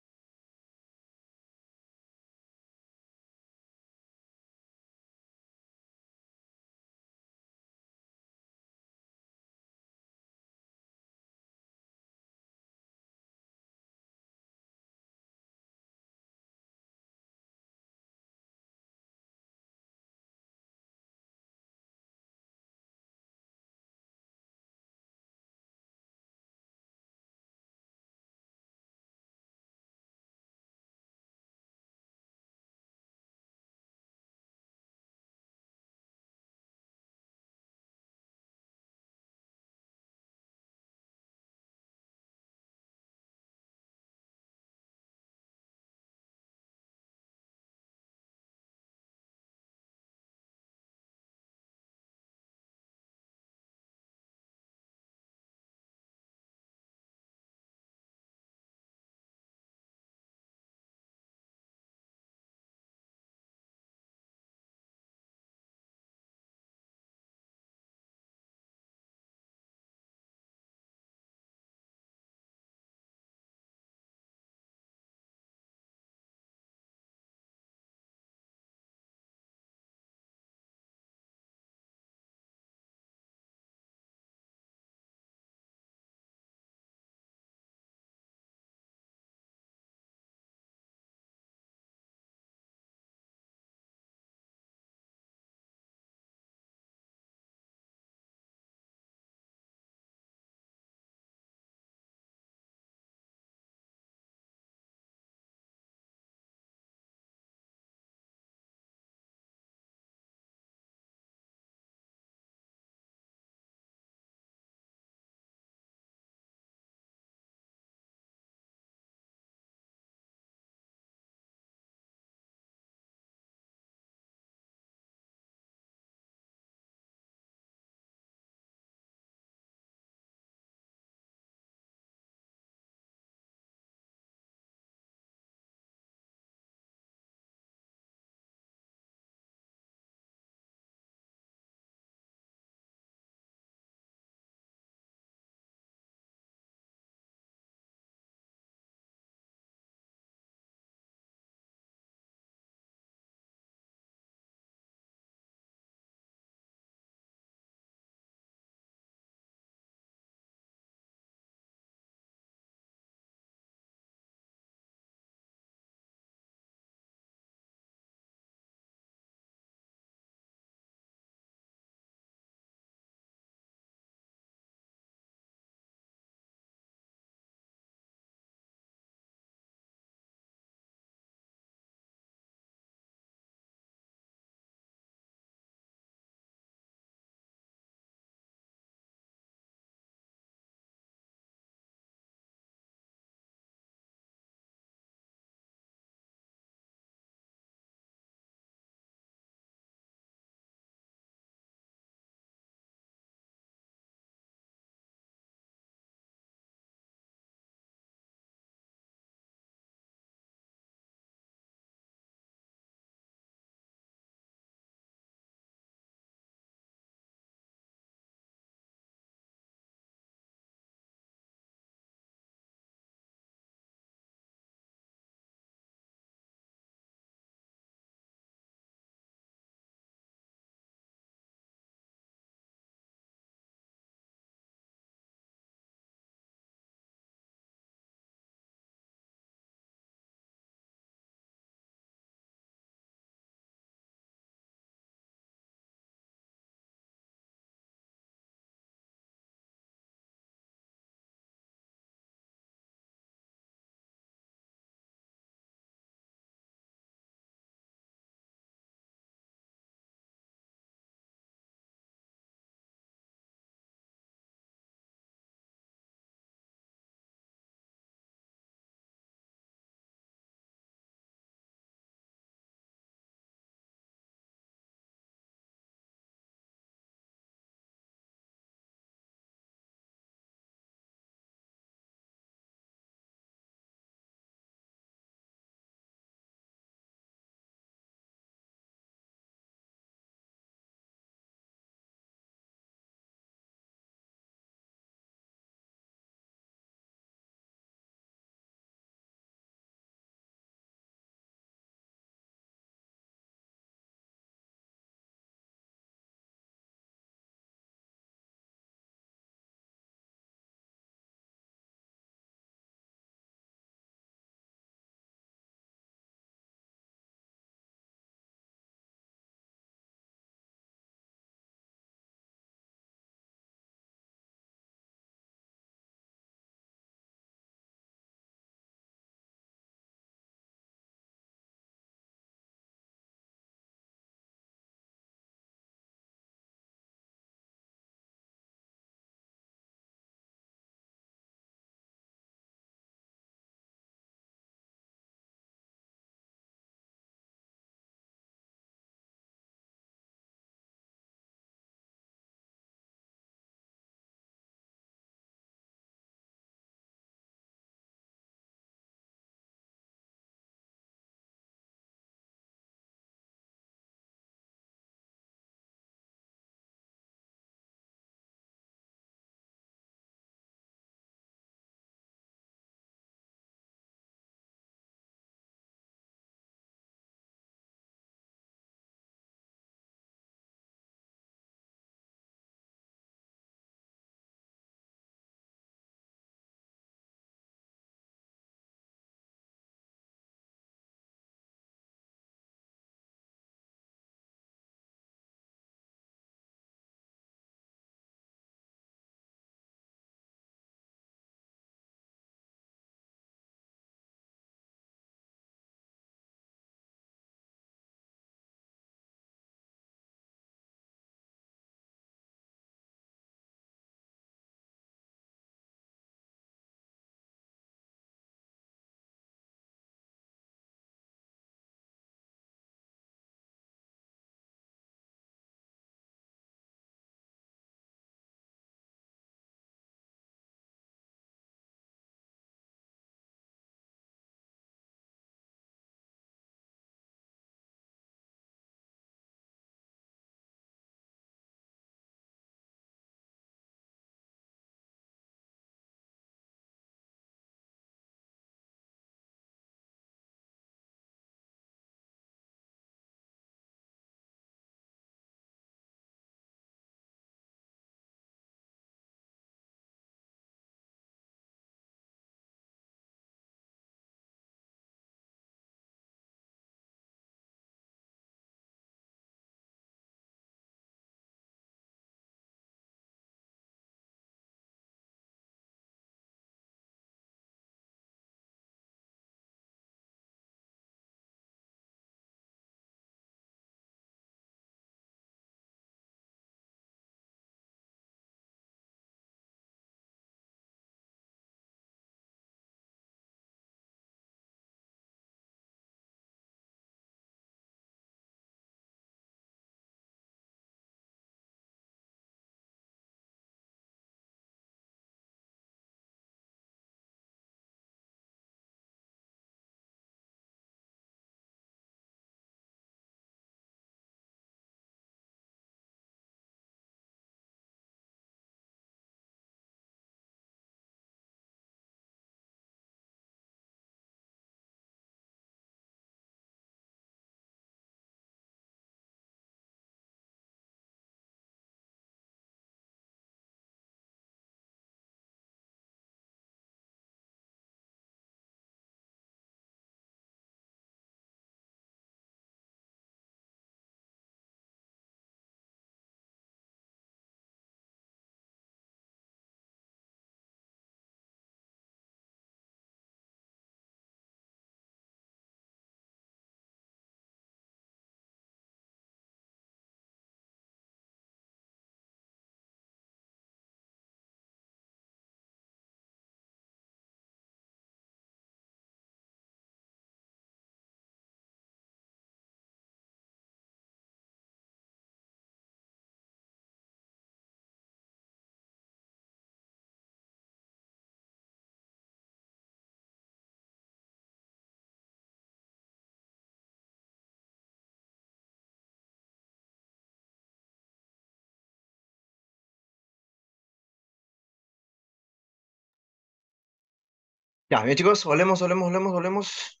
Ya, bien chicos, volvemos, volvemos, volvemos, volvemos.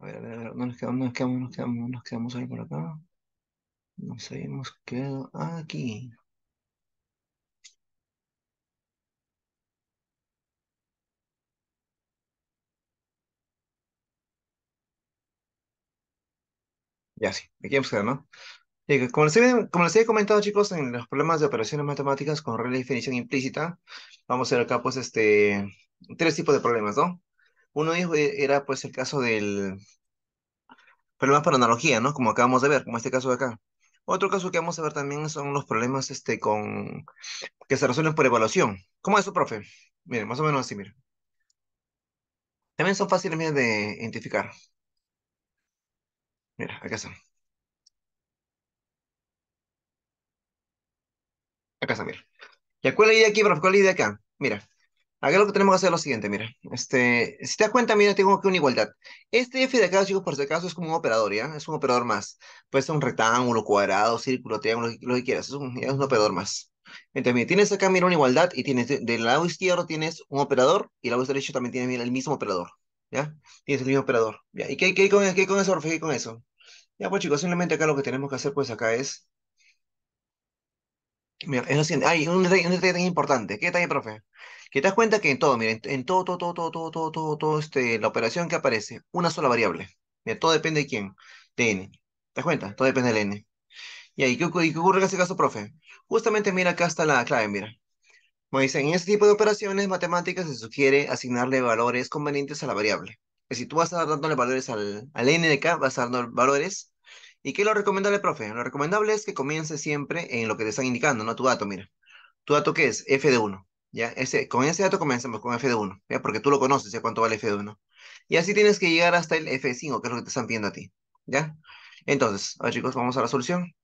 A ver, a ver, a ver, no nos quedamos, no nos quedamos, nos quedamos, nos quedamos ahí por acá. Nos seguimos quedado aquí. Ya sí, aquí hemos quedado, ¿no? Como les, he, como les, he, comentado, chicos, en los problemas de operaciones matemáticas con regla de definición implícita, vamos a ver acá, pues, este, tres tipos de problemas, ¿no? Uno eh, era, pues, el caso del problemas por analogía, ¿no? Como acabamos de ver, como este caso de acá. Otro caso que vamos a ver también son los problemas, este, con, que se resuelven por evaluación. ¿Cómo es eso, profe? Miren, más o menos así, miren. También son fáciles, de identificar. Mira, acá están. Acá están, miren. ¿Ya cuál es la idea aquí, prof? ¿Cuál es la idea acá? Mira, acá lo que tenemos que hacer es lo siguiente, mira. Este, si te das cuenta, mira, tengo aquí una igualdad. Este f de acá, chicos, por si acaso, es como un operador, ¿ya? Es un operador más. Puede ser un rectángulo, cuadrado, círculo, triángulo, lo que quieras. Es un, operador más. Entonces, mira, tienes acá, mira, una igualdad y tienes del lado izquierdo tienes un operador y del lado derecho también tienes, mira, el mismo operador, ¿ya? Tienes el mismo operador, ¿ya? ¿Y qué, qué, con, qué con eso, profe? ¿Qué con eso? Ya, pues, chicos, simplemente acá lo que tenemos que hacer, pues, acá es Mira, lo siguiente, hay un detalle, importante. ¿Qué detalle, profe? Que te das cuenta que en todo, miren, en todo, todo, todo, todo, todo, todo, todo, este, la operación que aparece, una sola variable. Mira, todo depende de quién, de n. ¿Te das cuenta? Todo depende del n. Y ahí, ¿qué, qué ocurre en este caso, profe? Justamente, mira, acá está la clave, mira. Como dicen, en este tipo de operaciones matemáticas se sugiere asignarle valores convenientes a la variable. Es decir, tú vas a dar dándole valores al, al n de acá, vas a dar valores ¿Y qué es lo recomendable, profe? Lo recomendable es que comience siempre en lo que te están indicando, ¿no? Tu dato, mira. ¿Tu dato qué es? F de 1. ¿Ya? con ese dato comenzamos con F de 1, ¿ya? Porque tú lo conoces, ¿ya? ¿Cuánto vale F de 1? Y así tienes que llegar hasta el F5, que es lo que te están pidiendo a ti, ¿ya? Entonces, a chicos, vamos a la solución.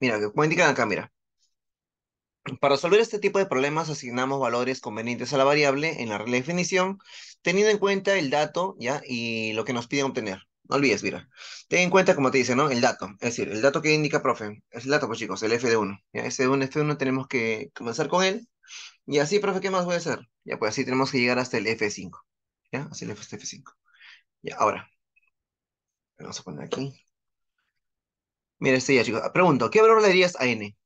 Mira, como indican acá, mira. Para resolver este tipo de problemas asignamos valores convenientes a la variable en la definición, teniendo en cuenta el dato ¿ya? y lo que nos piden obtener. No olvides, mira. Ten en cuenta, como te dice, ¿no? El dato. Es decir, el dato que indica profe. Es el dato, pues chicos, el F de 1. Ya, ese de 1, este 1 tenemos que comenzar con él. Y así, profe, ¿qué más voy a hacer? Ya, pues así tenemos que llegar hasta el F5. ¿Ya? así el F, 5 Ya, ahora. Vamos a poner aquí. Mira, este ya, chicos. Pregunto, ¿qué valor le darías a N?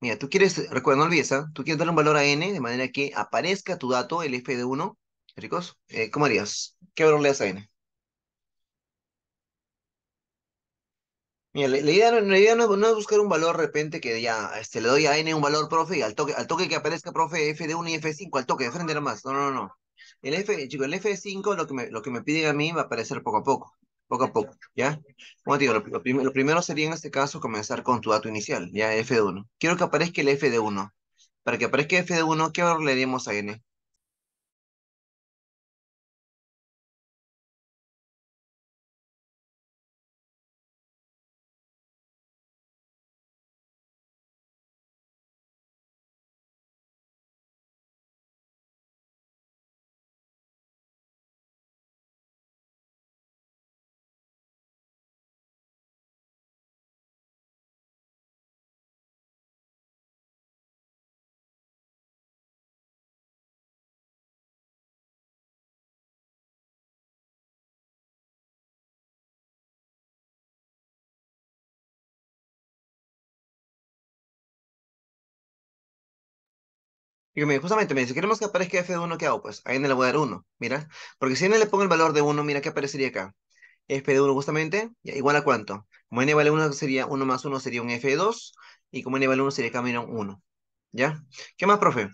Mira, tú quieres, recuerda, no olvides, ¿ah? Tú quieres dar un valor a N de manera que aparezca tu dato, el F de 1. Chicos, eh, ¿cómo harías? ¿Qué valor le das a N? Mira, la, idea, no, no, es buscar un valor de repente que ya este, le doy a n un valor, profe, y al toque, al toque que aparezca, profe, f de 1 y f5, al toque, de frente nomás. No, no, no. El f, chico, el f5 lo que, me, lo que me pide a mí va a aparecer poco a poco, poco a poco, ¿ya? Como te digo, lo, primero sería en este caso comenzar con tu dato inicial, ya f de 1. Quiero que aparezca el f de 1. Para que aparezca f de 1, ¿qué valor le daríamos a n? Y me, justamente me dice, queremos que aparezca f de 1, ¿qué hago? Pues a n le voy a dar 1, mira. Porque si n le pongo el valor de 1, mira, ¿qué aparecería acá? f de 1 justamente, igual a cuánto. Como n vale 1 sería 1 más 1 sería un f de 2, y como n vale 1 sería acá menos 1. ¿Ya? ¿Qué más, profe?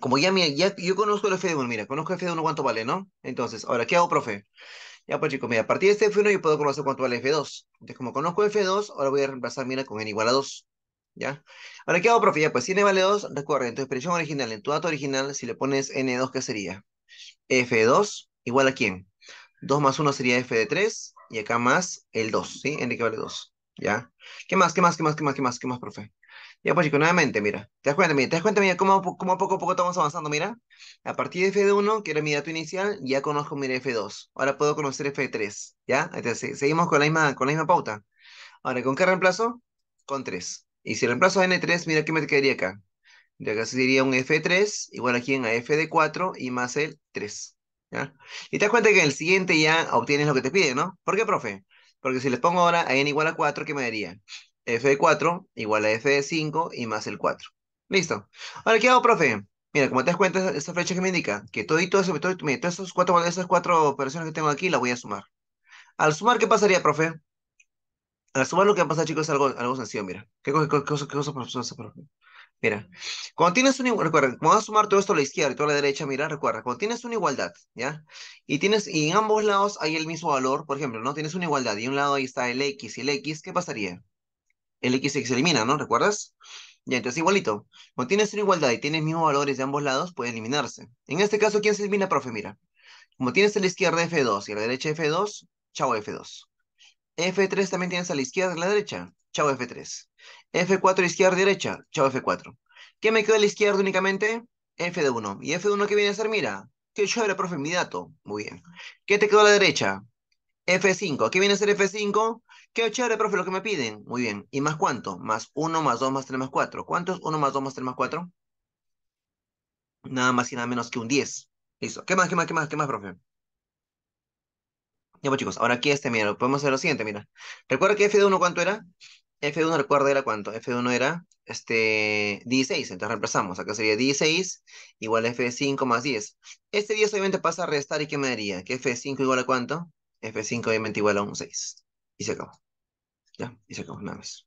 Como ya, mira, ya yo conozco el f de 1, mira, conozco f de 1 cuánto vale, ¿no? Entonces, ahora, ¿qué hago, profe? Ya pues chicos, mira, a partir de este F1 yo puedo conocer cuánto vale F2. Entonces como conozco F2, ahora voy a reemplazar, mira, con N igual a 2. ¿ya? Ahora, ¿qué hago, profe? Ya, pues si n vale 2, recuerden, tu expresión original, en tu dato original, si le pones n2, ¿qué sería? f2 igual a quién? 2 más 1 sería f de 3, y acá más el 2, ¿sí? n que vale 2, ¿ya? ¿Qué más, qué más, qué más, qué más, qué más, qué más, profe? Ya, pues chicos, nuevamente, mira, te das cuenta, mira, te das cuenta, mira, cómo, poco a poco estamos avanzando, mira. A partir de F1, de que era mi dato inicial, ya conozco mi F2. Ahora puedo conocer F3, ¿ya? Entonces, seguimos con la misma, con la misma pauta. Ahora, ¿con qué reemplazo? Con 3. Y si reemplazo a N3, mira qué me quedaría acá. De acá sería un F3 igual aquí en a F de 4 y más el 3. Y te das cuenta que en el siguiente ya obtienes lo que te piden, ¿no? ¿Por qué, profe? Porque si les pongo ahora a N igual a 4, ¿qué me daría? F de 4 igual a F de 5 y más el 4. Listo. Ahora, ¿qué hago, profe? Mira, como te das cuenta, esta flecha que me indica que todo y todo todo, mira, todas esas cuatro operaciones que tengo aquí, las voy a sumar. Al sumar, ¿qué pasaría, profe? Para sumar lo que ha pasado chicos, es algo, algo sencillo, mira. ¿Qué cosa, qué, cosa, qué cosa, Mira, cuando tienes una recuerda, cuando vas a sumar todo esto a la izquierda y todo a la derecha, mira, recuerda, cuando tienes una igualdad, ¿ya? Y tienes, y en ambos lados hay el mismo valor, por ejemplo, ¿no? Tienes una igualdad y un lado ahí está el x y el x, ¿qué pasaría? El x se elimina, ¿no? ¿Recuerdas? Ya, entonces igualito. Cuando tienes una igualdad y tienes mismos valores de ambos lados, puede eliminarse. En este caso, ¿quién se elimina, profe? Mira, como tienes a la izquierda F2 y a la derecha F2, chao F2. F3 también tienes a la izquierda y a la derecha. Chao F3. F4 izquierda y derecha. Chao F4. ¿Qué me quedó a la izquierda únicamente? F de 1. ¿Y F de 1 qué viene a ser? Mira, Qué chévere, profe mi dato. Muy bien. ¿Qué te quedó a la derecha? F5. ¿Qué viene a ser F5? Qué chévere, profe, lo que me piden. Muy bien. ¿Y más cuánto? Más 1, más 2, más 3, más 4. ¿Cuánto es 1 más 2 más 3 más 4? Nada más y nada menos que un 10. Listo. ¿Qué más, qué más, qué más, qué más, profe? Ya pues chicos, ahora aquí este, mira, podemos hacer lo siguiente, mira. ¿Recuerda que f de 1 cuánto era? f de 1, recuerda, era cuánto? f de 1 era este, 16, entonces reemplazamos. Acá sería 16 igual a f de 5 más 10. Este 10 obviamente pasa a restar y ¿qué me daría? Que f de 5 igual a cuánto? f de 5 obviamente igual a un 6. Y se acabó. Ya, y se acabó, nada más.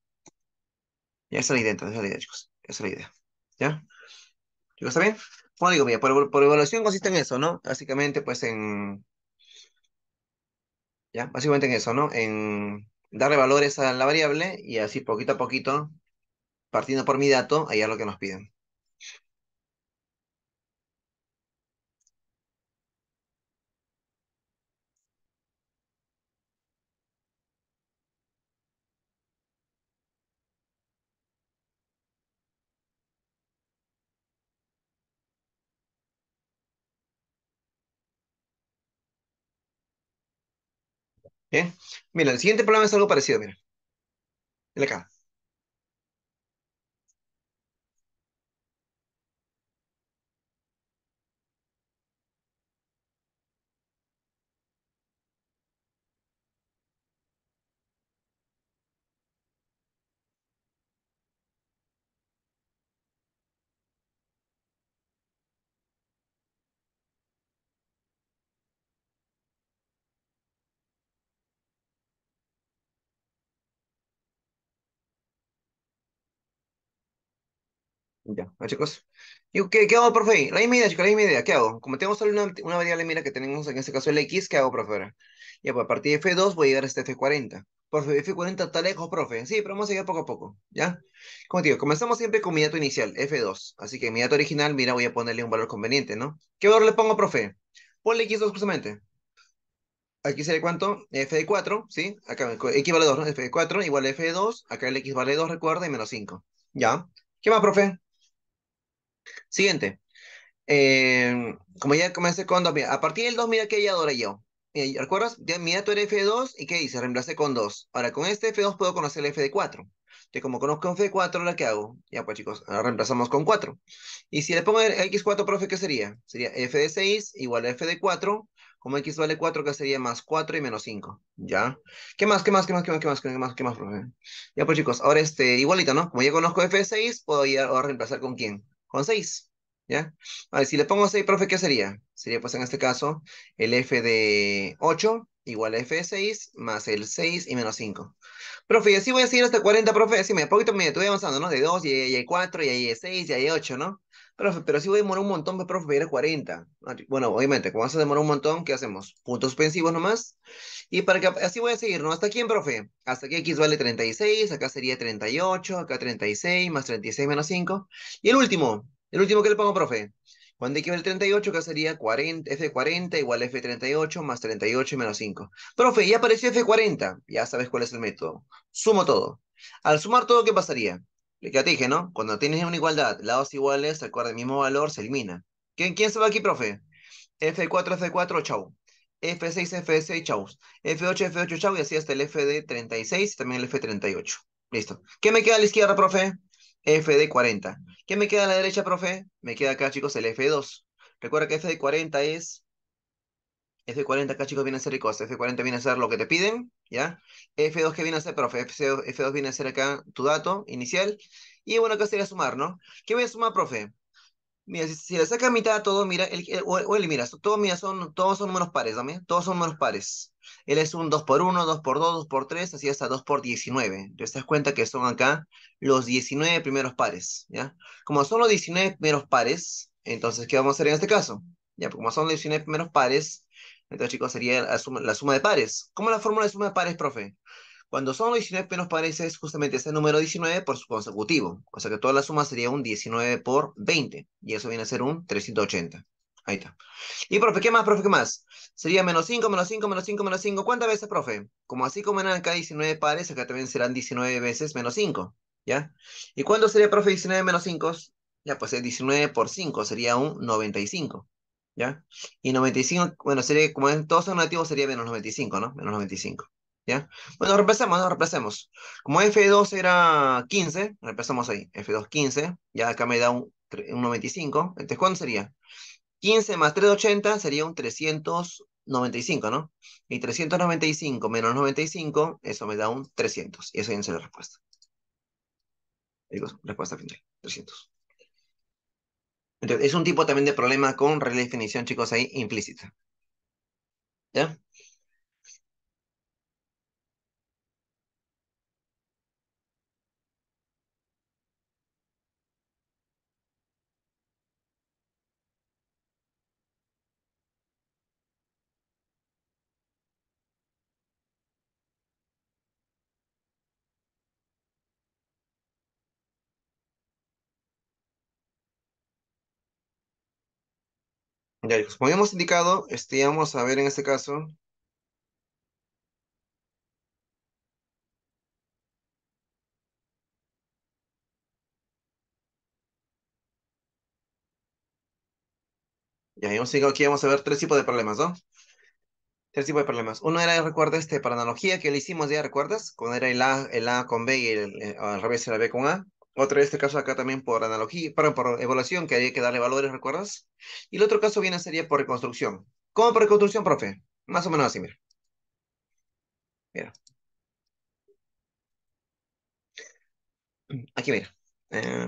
Ya, es la idea, esa es la idea, chicos. Esa es la idea. ¿Ya? ¿Chicos, está bien? Bueno, digo, mira, por evaluación consiste en eso, ¿no? Básicamente, pues, en ¿ya? Básicamente en eso, ¿no? En darle valores a la variable y así poquito a poquito, partiendo por mi dato, hallar lo que nos piden. Bien. Mira, el siguiente problema es algo parecido, mira. Mira acá. Ya, chicos. ¿qué, hago, profe? La misma idea, chicos, la misma idea. ¿Qué hago? Como tengo solo una, variable mira que tenemos en este caso el x, ¿qué hago, profe? Ya, pues a partir de F2 voy a llegar este F40. Profe, F40 está lejos, profe. Sí, pero vamos a ir poco a poco, ¿ya? Como te digo, comenzamos siempre con mi dato inicial, F2. Así que mi dato original, mira, voy a ponerle un valor conveniente, ¿no? ¿Qué valor le pongo, profe? Ponle x2 justamente. Aquí sería cuánto? F de 4, ¿sí? Acá x vale 2, ¿no? F de 4 igual a F de 2. Acá el x vale 2, recuerda, y menos 5. ¿Ya? ¿Qué más, profe? Siguiente. Eh, como ya comencé con 2, a partir del 2, mira que ya adoré yo. ¿Recuerdas? Ya mira tu F2 y ¿qué dice, Reemplacé con 2. Ahora con este F2 puedo conocer el F de 4. Entonces, como conozco un F4, ¿ahora qué hago? Ya pues chicos, ahora reemplazamos con 4. Y si le pongo el X4, profe, ¿qué sería? Sería F de 6 igual a F de 4. Como X vale 4, ¿qué sería más 4 y menos 5. ¿Ya? ¿Qué más? ¿Qué más? ¿Qué más? ¿Qué más? ¿Qué más? ¿Qué más? ¿Qué más, profe? Ya pues chicos, ahora este, igualito, ¿no? Como ya conozco F de 6, puedo ir a reemplazar con quién? con 6. ¿Ya? A ver, si le pongo 6, profe, ¿qué sería? Sería pues en este caso el f de 8 igual a f de 6 más el 6 y menos 5. Profe, y así voy a seguir hasta 40, profe, así me poquito me estoy avanzando, ¿no? De 2 y, hay 4 y ahí 6 y hay 8, ¿no? Profe, pero si voy a demorar un montón, pues, profe, voy a ir a 40. Ah, bueno, obviamente, como vas a demorar un montón, ¿qué hacemos? Puntos suspensivos nomás. Y para que así voy a seguir, ¿no? ¿Hasta quién, profe? Hasta aquí X vale 36, acá sería 38, acá 36, más 36 menos 5. Y el último, el último que le pongo, profe. Cuando X vale 38, acá sería 40, F40 igual F38 más 38 menos 5. Profe, ya apareció F40. Ya sabes cuál es el método. Sumo todo. Al sumar todo, ¿qué pasaría? Ya te dije, ¿no? Cuando tienes una igualdad, lados iguales, recuerda, el mismo valor, se elimina. ¿Quién, quién se va aquí, profe? F4, F4, chau. F6, F6, chau. F8, F8, chau. Y así hasta el FD36 y también el F38. Listo. ¿Qué me queda a la izquierda, profe? FD40. ¿Qué me queda a la derecha, profe? Me queda acá, chicos, el F2. Recuerda que F de 40 es F40 acá, chicos, viene a ser cosas. F40 viene a ser lo que te piden, ¿ya? F2 que viene a ser, profe, F2 viene a ser acá tu dato inicial. Y bueno, acá sería sumar, ¿no? ¿Qué voy a sumar, profe? Mira, si, le saca mitad a todo, mira, el, mira, son, todos son números pares, ¿no? Todos son números pares. Él es un 2 por 1, 2 por 2, 2 por 3, así hasta 2 por 19. Entonces te das cuenta que son acá los 19 primeros pares, ¿ya? Como son los 19 primeros pares, entonces, ¿qué vamos a hacer en este caso? Ya, pues como son los 19 primeros pares, entonces, chicos, sería la suma, de pares. ¿Cómo es la fórmula de suma de pares, profe? Cuando son 19 menos pares es justamente ese número 19 por su consecutivo. O sea que toda la suma sería un 19 por 20. Y eso viene a ser un 380. Ahí está. Y, profe, ¿qué más, profe? ¿Qué más? Sería menos 5, menos 5, menos 5, menos 5. ¿Cuántas veces, profe? Como así como eran acá 19 pares, acá también serán 19 veces menos 5. ¿Ya? ¿Y cuándo sería, profe, 19 menos 5? Ya, pues es 19 por 5, sería un 95. ¿ya? Y 95, bueno, sería, como todos son negativos, sería menos 95, ¿no? Menos 95, ¿ya? Bueno, reemplacemos, ¿no? Como F2 era 15, reemplazamos ahí. F2, 15, ya acá me da un, un 95. Entonces, ¿cuánto sería? 15 más 380 sería un 395, ¿no? Y 395 menos 95, eso me da un 300. Y esa es la respuesta. Digo, respuesta final, 300. Entonces, es un tipo también de problema con redefinición, chicos, ahí implícita. ¿Ya? Ya, pues, como habíamos indicado, este, vamos a ver en este caso. Ya hemos sigo aquí, vamos a ver tres tipos de problemas, ¿no? Tres tipos de problemas. Uno era, recuerda, este, para analogía que le hicimos ya, ¿recuerdas? Cuando era el A, con B y eh, al revés era B con A. Otro de este caso acá también por analogía, por evaluación, que hay que darle valores, ¿recuerdas? Y el otro caso viene sería por reconstrucción. ¿Cómo por reconstrucción, profe? Más o menos así, mira. Mira. Aquí, mira. Eh,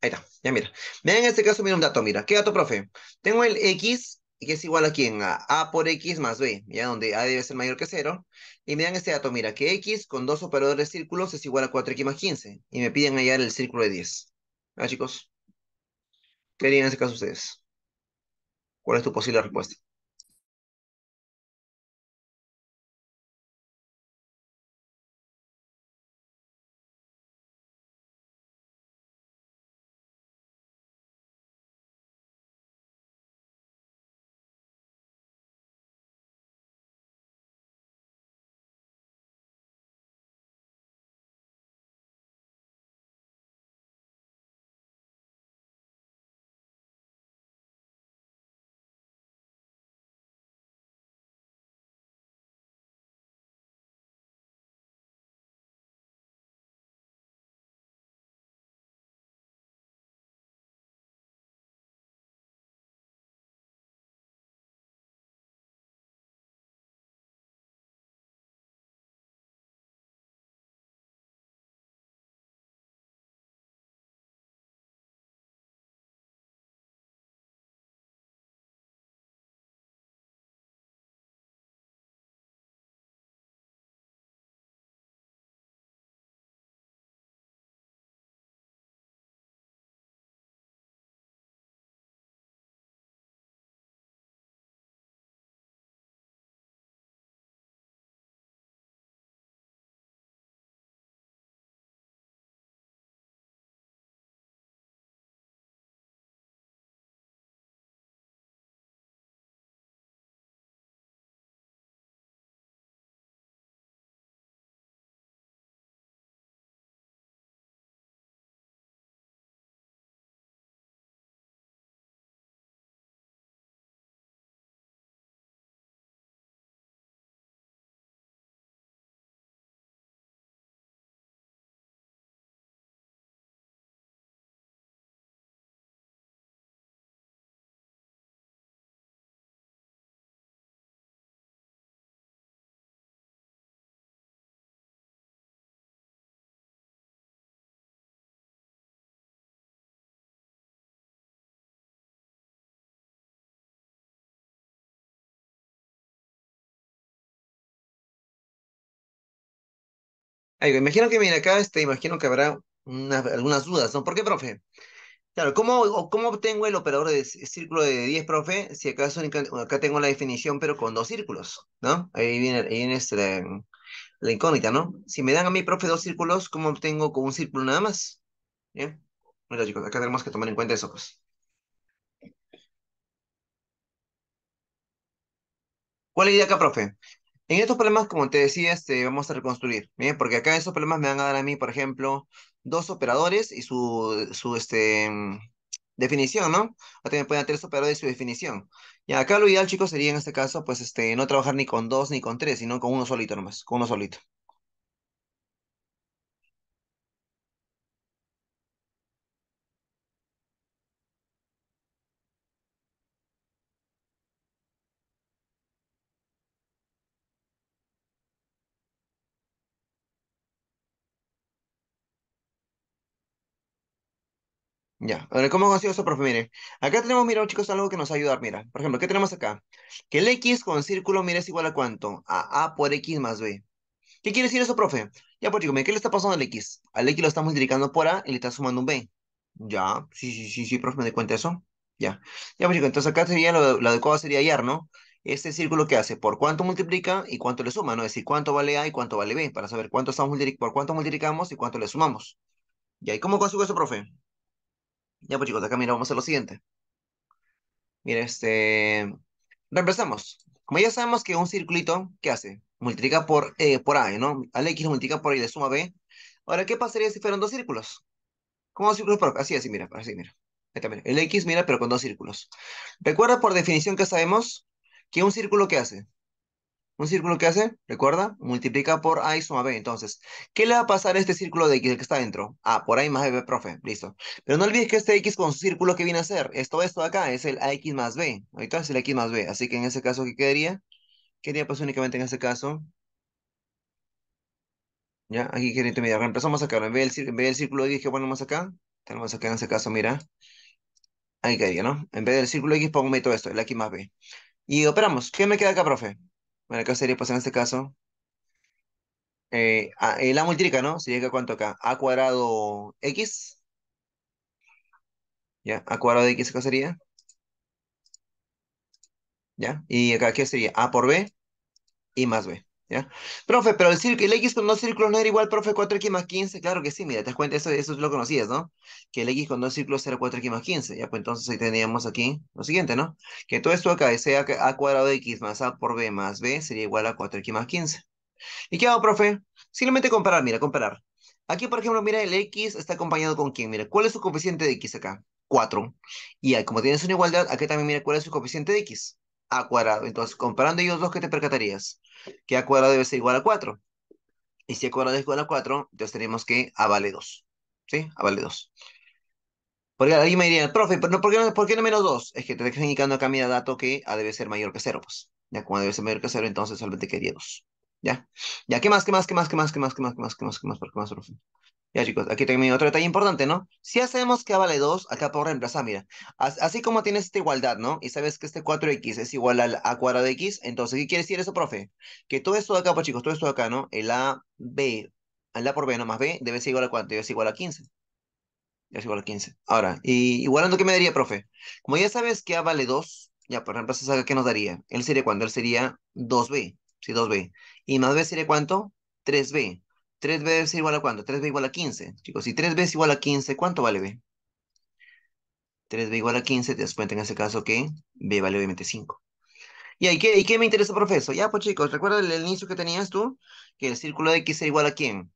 ahí está, ya mira. Vean en este caso, mira un dato, mira. ¿Qué dato, profe? Tengo el X que es igual a quién, a por X más B, ya donde A debe ser mayor que 0, y me dan este dato, mira, que X con dos operadores círculos es igual a 4X más 15, y me piden hallar el círculo de 10. ¿Ah, chicos? ¿Qué harían en ese caso ustedes? ¿Cuál es tu posible respuesta? imagino que viene acá, este, imagino que habrá algunas dudas, ¿no? ¿Por qué, profe? Claro, ¿cómo, obtengo el operador de círculo de 10, profe? Si acaso acá tengo la definición, pero con dos círculos, ¿no? Ahí viene, este, la, incógnita, ¿no? Si me dan a mí, profe, dos círculos, ¿cómo obtengo con un círculo nada más? Mira, chicos, acá tenemos que tomar en cuenta eso, pues. ¿Cuál es la idea acá, profe? En estos problemas, como te decía, este, vamos a reconstruir, ¿bien? Porque acá estos problemas me van a dar a mí, por ejemplo, dos operadores y su, su este, mm, definición, ¿no? O también pueden dar tres operadores y su definición. Y acá lo ideal, chicos, sería en este caso, pues, este, no trabajar ni con dos ni con tres, sino con uno solito nomás, con uno solito. Ya, ¿cómo consigo eso, profe? Mire, acá tenemos, mira, chicos, algo que nos ayuda. a ayudar, mira. Por ejemplo, ¿qué tenemos acá? Que el x con círculo, mira, es igual a cuánto? A a por x más b. ¿Qué quiere decir eso, profe? Ya, pues, chicos, ¿qué le está pasando al x? Al x lo está multiplicando por a y le está sumando un b. Ya, sí, sí, sí, sí, profe, me di cuenta de eso. Ya, ya, pues, chicos, entonces acá sería lo, de adecuado sería hallar, ¿no? Este círculo que hace por cuánto multiplica y cuánto le suma, ¿no? Es decir, cuánto vale a y cuánto vale b, para saber cuánto estamos por cuánto multiplicamos y cuánto le sumamos. Ya, ¿y cómo consigo eso, profe? Ya pues chicos, acá mira, vamos a lo siguiente. Mira, este... Reemplazamos. Como ya sabemos que un circulito, ¿qué hace? Multiplica por, eh, por A, ¿no? Al X lo multiplica por Y le suma B. Ahora, ¿qué pasaría si fueran dos círculos? ¿Cómo dos círculos? Así, así, mira, así, mira. El X, mira, pero con dos círculos. Recuerda por definición que sabemos que un círculo, ¿qué hace? Un círculo que hace, recuerda, multiplica por A y suma B. Entonces, ¿qué le va a pasar a este círculo de X que está dentro? Ah, por A más B, profe. Listo. Pero no olvides que este X con su círculo que viene a ser, esto, esto de acá, es el AX más B. Ahorita es el X más B. Así que en ese caso, ¿qué quedaría? ¿Qué quedaría pues únicamente en ese caso? Ya, aquí quiero intermediar. Empezamos acá. En vez del, círculo de X que ponemos acá, tenemos acá en ese caso, mira. Ahí quedaría, ¿no? En vez del círculo X pongo todo esto, el X más B. Y operamos. ¿Qué me queda acá, profe? Bueno, ¿qué sería pues en este caso? Eh, eh, la multiplica, ¿no? Sería que cuánto acá. A cuadrado x. ¿Ya? A cuadrado de x acá sería. ¿Ya? Y acá qué sería A por B y más B. ¿Ya? Profe, pero el, el X con dos círculos no era igual, profe, 4X más 15. Claro que sí, mira, te das cuenta, eso, eso lo conocías, ¿no? Que el X con dos círculos era 4X más 15. Ya, pues entonces ahí teníamos aquí lo siguiente, ¿no? Que todo esto acá, ese A, cuadrado de X más A por B más B sería igual a 4X más 15. ¿Y qué hago, profe? Simplemente comparar, mira, comparar. Aquí, por ejemplo, mira, el X está acompañado con quién, mira, ¿cuál es su coeficiente de X acá? 4. Y como tienes una igualdad, aquí también mira cuál es su coeficiente de X. A cuadrado. Entonces, comparando ellos dos, ¿qué te percatarías? que a cuadrado debe ser igual a 4. Y si a cuadrado es igual a 4, entonces tenemos que a vale 2. ¿Sí? A vale 2. Porque alguien me diría, profe, ¿pero por, qué no, menos 2? Es que te estoy indicando acá, mira, dato que A debe ser mayor que 0, pues. Ya, como debe ser mayor que 0, entonces solamente quería 2. ¿Ya? ¿Ya? ¿Qué más? ¿Qué más? ¿Qué más? ¿Qué más? ¿Qué más? ¿Qué más? ¿Qué más? ¿Qué más? ¿Qué más? ¿Qué más? ¿Qué más, profe? Ya chicos, aquí tengo otro detalle importante, ¿no? Si hacemos que A vale 2, acá puedo reemplazar, mira. Así como tienes esta igualdad, ¿no? Y sabes que este 4x es igual al a cuadrado de x, entonces, ¿qué quiere decir eso, profe? Que todo esto de acá, pues chicos, todo esto de acá, ¿no? El a, b, el a por b, no más b, debe ser igual a cuánto? Debe ser igual a 15. Debe ser igual a 15. Ahora, y igualando, ¿qué me daría, profe? Como ya sabes que a vale 2, ya, por pues, reemplazar, ¿qué nos daría? Él sería cuánto? Él sería 2b, sí, 2b. ¿Y más b sería cuánto? 3b. 3b es igual a cuánto? 3b igual a 15. Chicos, si 3b es igual a 15, ¿cuánto vale b? 3b igual a 15, te das cuenta en ese caso que b vale obviamente 5. ¿Y qué, qué me interesa, profesor? Ya, pues chicos, recuerda el, inicio que tenías tú, que el círculo de x era igual a quién?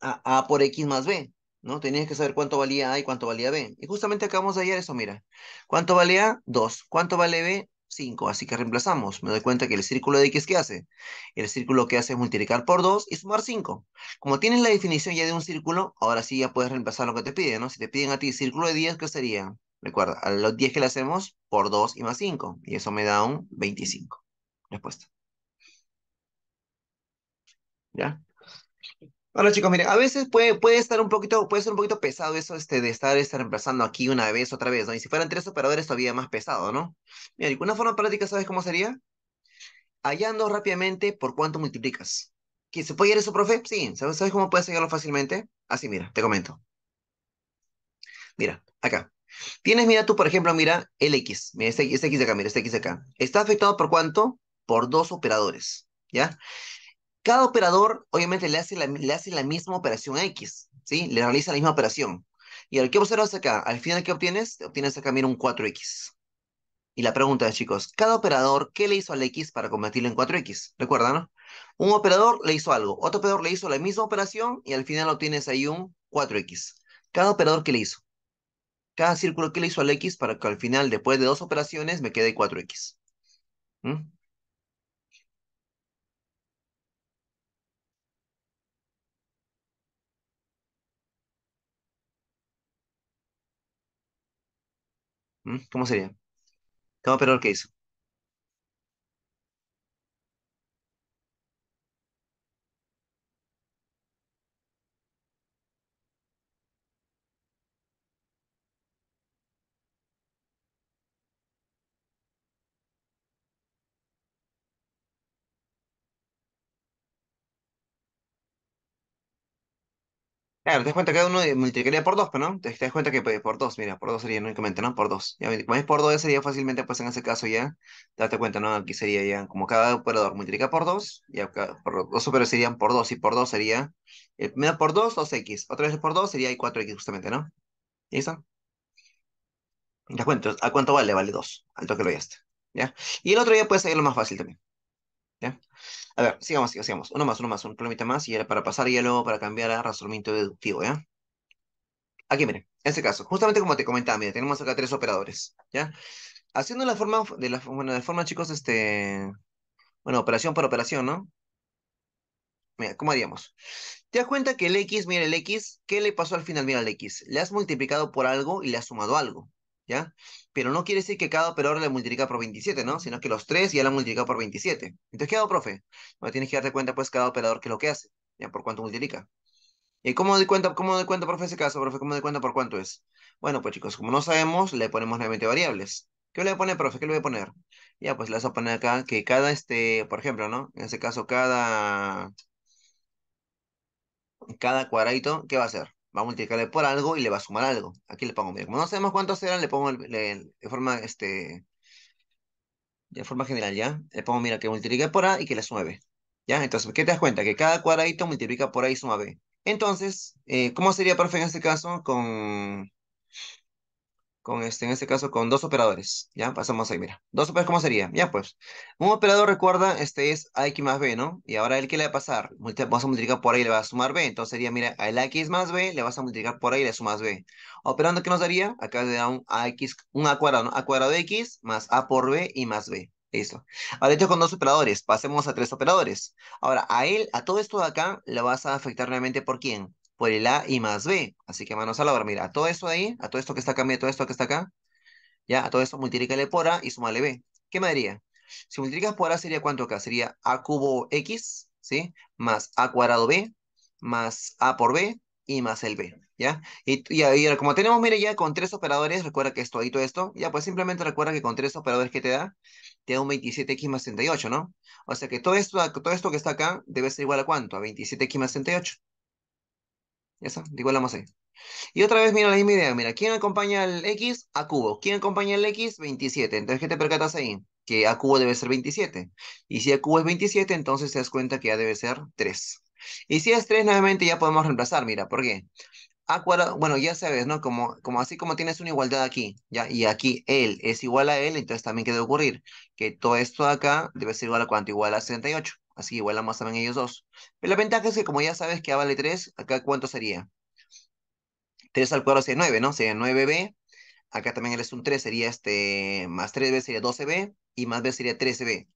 A, a por x más b, ¿no? Tenías que saber cuánto valía a y cuánto valía b. Y justamente acabamos de hallar eso, mira. ¿Cuánto vale a? 2. ¿Cuánto vale b? 5, así que reemplazamos. Me doy cuenta que el círculo de X, ¿qué hace? El círculo que hace es multiplicar por 2 y sumar 5. Como tienes la definición ya de un círculo, ahora sí ya puedes reemplazar lo que te piden, ¿no? Si te piden a ti círculo de 10, ¿qué sería? Recuerda, a los 10 que le hacemos por 2 y más 5, y eso me da un 25. Respuesta. ¿Ya? Hola chicos, miren, a veces puede, puede estar un poquito, puede ser un poquito pesado eso este, de estar, estar reemplazando aquí una vez, otra vez, ¿no? Y si fueran tres operadores todavía más pesado, ¿no? Mira, una forma práctica, ¿sabes cómo sería? Hallando rápidamente por cuánto multiplicas. ¿Que ¿Se puede ir eso, profe? Sí. ¿Sabes, ¿Sabes cómo puedes hallarlo fácilmente? Así, mira, te comento. Mira, acá. Tienes, mira tú, por ejemplo, mira el X. Mira, este, este X de acá, mira, este X de acá. Está afectado por cuánto? Por dos operadores, ¿ya? Cada operador, obviamente, le hace la, le hace la misma operación X, ¿sí? Le realiza la misma operación. Y al ¿qué observas acá? Al final, ¿qué obtienes? Obtienes acá, mira, un 4X. Y la pregunta es, chicos, ¿cada operador qué le hizo al X para convertirlo en 4X? ¿Recuerdan, no? Un operador le hizo algo, otro operador le hizo la misma operación y al final obtienes ahí un 4X. ¿Cada operador qué le hizo? Cada círculo qué le hizo al X para que al final, después de dos operaciones, me quede 4X. ¿Mm? ¿Cómo sería? ¿Qué operador que hizo? Claro, te das cuenta que cada uno multiplicaría por 2, pues, ¿no? Te das cuenta que pues, por 2, mira, por 2 sería únicamente, ¿no? Por 2. Ya, como es por 2, sería fácilmente, pues en ese caso ya, date cuenta, ¿no? Aquí sería ya, como cada operador multiplica por 2, acá por 2 operadores serían por 2, y por 2 sería, el eh, primero por 2, 2x. Otra vez por 2 sería 4 x justamente, ¿no? ¿Listo? Te das cuenta ¿a cuánto vale? Vale 2, al toque lo ya está, ¿ya? Y el otro ya puede ser lo más fácil también. ¿Ya? A ver, sigamos, sigamos, sigamos. Uno más, uno más, un problemita más y era para pasar ya luego para cambiar a razonamiento deductivo, ¿ya? Aquí, miren, en este caso, justamente como te comentaba, mira, tenemos acá tres operadores, ¿ya? Haciendo la forma, de la, bueno, de forma, chicos, este, bueno, operación por operación, ¿no? Mira, ¿cómo haríamos? Te das cuenta que el X, mira, el X, ¿qué le pasó al final? Mira, el X, le has multiplicado por algo y le has sumado algo, ¿ya? Pero no quiere decir que cada operador le multiplica por 27, ¿no? Sino que los tres ya la han multiplicado por 27. Entonces, ¿qué hago, profe? Bueno, tienes que darte cuenta, pues, cada operador qué es lo que hace, ¿ya? Por cuánto multiplica. ¿Y cómo doy cuenta, cómo doy cuenta, profe, ese caso, profe? ¿Cómo doy cuenta por cuánto es? Bueno, pues, chicos, como no sabemos, le ponemos nuevamente variables. ¿Qué le voy a poner, profe? ¿Qué le voy a poner? Ya, pues, le vas a poner acá que cada, este, por ejemplo, ¿no? En ese caso, cada... Cada cuadradito, ¿qué va a hacer? va a multiplicarle por algo y le va a sumar algo. Aquí le pongo, mira, como no sabemos cuántos eran, le pongo de forma, este, de forma general, ¿ya? Le pongo, mira, que multiplica por A y que le suma B. ¿Ya? Entonces, ¿qué te das cuenta? Que cada cuadradito multiplica por A y suma B. Entonces, eh, ¿cómo sería, profe, en este caso? Con, con este, en este caso, con dos operadores. Ya, pasamos ahí, mira. Dos operadores, ¿cómo sería? Ya, pues. Un operador, recuerda, este es AX más B, ¿no? Y ahora, ¿el qué le va a pasar? vamos vas a multiplicar por ahí, le va a sumar B. Entonces sería, mira, el AX más B, le vas a multiplicar por ahí, le sumas B. Operando, ¿qué nos daría? Acá le da un AX, un A cuadrado, A cuadrado de X más A por B y más B. Listo. Ahora esto con dos operadores, pasemos a tres operadores. Ahora, a él, a todo esto de acá, le vas a afectar realmente por quién? por el A y más B. Así que manos a la obra, mira, a todo esto ahí, a todo esto que está acá, a todo esto que está acá, ya, a todo esto multiplícale por A y sumarle B. ¿Qué me daría? Si multiplicas por A sería cuánto acá, sería A cubo X, ¿sí? Más A cuadrado B, más A por B y más el B, ¿ya? Y, y, como tenemos, mire, ya con tres operadores, recuerda que esto ahí todo esto, ya, pues simplemente recuerda que con tres operadores que te da, te da un 27x más 38, ¿no? O sea que todo esto, todo esto que está acá debe ser igual a cuánto? A 27x más 38. Eso, igualamos ahí. Y otra vez mira la misma idea. Mira, ¿quién acompaña al X? A cubo. ¿Quién acompaña al X? 27. Entonces, ¿qué te percatas ahí? Que A cubo debe ser 27. Y si A cubo es 27, entonces te das cuenta que A debe ser 3. Y si es 3, nuevamente ya podemos reemplazar. Mira, ¿por qué? A cuadrado, bueno, ya sabes, ¿no? Como, como así como tienes una igualdad aquí, ¿ya? Y aquí él es igual a él, entonces también queda debe ocurrir que todo esto acá debe ser igual a cuánto, igual a 68. Así igualamos también ellos dos. Pero la ventaja es que como ya sabes que A vale 3, acá ¿cuánto sería? 3 al cuadrado sería 9, ¿no? Sería 9B. Acá también es un 3, sería este, más 3B sería 12B y más B sería 13B.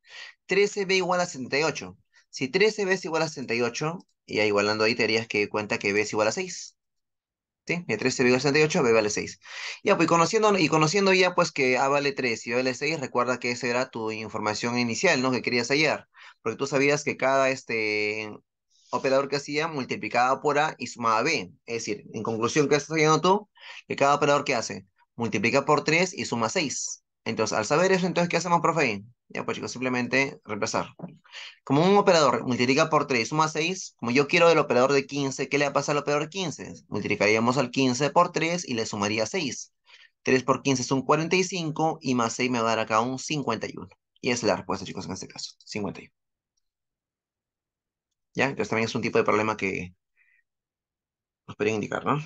13B igual a 68. Si 13B es igual a 68, ya igualando ahí te harías que cuenta que B es igual a 6. ¿sí? De 3 B vale 6. Ya, pues conociendo, y conociendo ya pues que A vale 3 y B vale 6, recuerda que esa era tu información inicial, ¿no? Que querías hallar, porque tú sabías que cada este operador que hacía multiplicaba por A y sumaba B. Es decir, en conclusión, ¿qué estás haciendo tú? Que cada operador que hace multiplica por 3 y suma 6. Entonces, al saber eso, entonces, ¿qué hacemos, profe? Ya pues chicos, simplemente reemplazar. Como un operador multiplica por 3 suma 6, como yo quiero del operador de 15, ¿qué le va a pasar al operador 15? Multiplicaríamos al 15 por 3 y le sumaría 6. 3 por 15 es un 45 y más 6 me va a dar acá un 51. Y es la respuesta chicos en este caso, 51. ¿Ya? Entonces también es un tipo de problema que nos podría indicar, ¿no?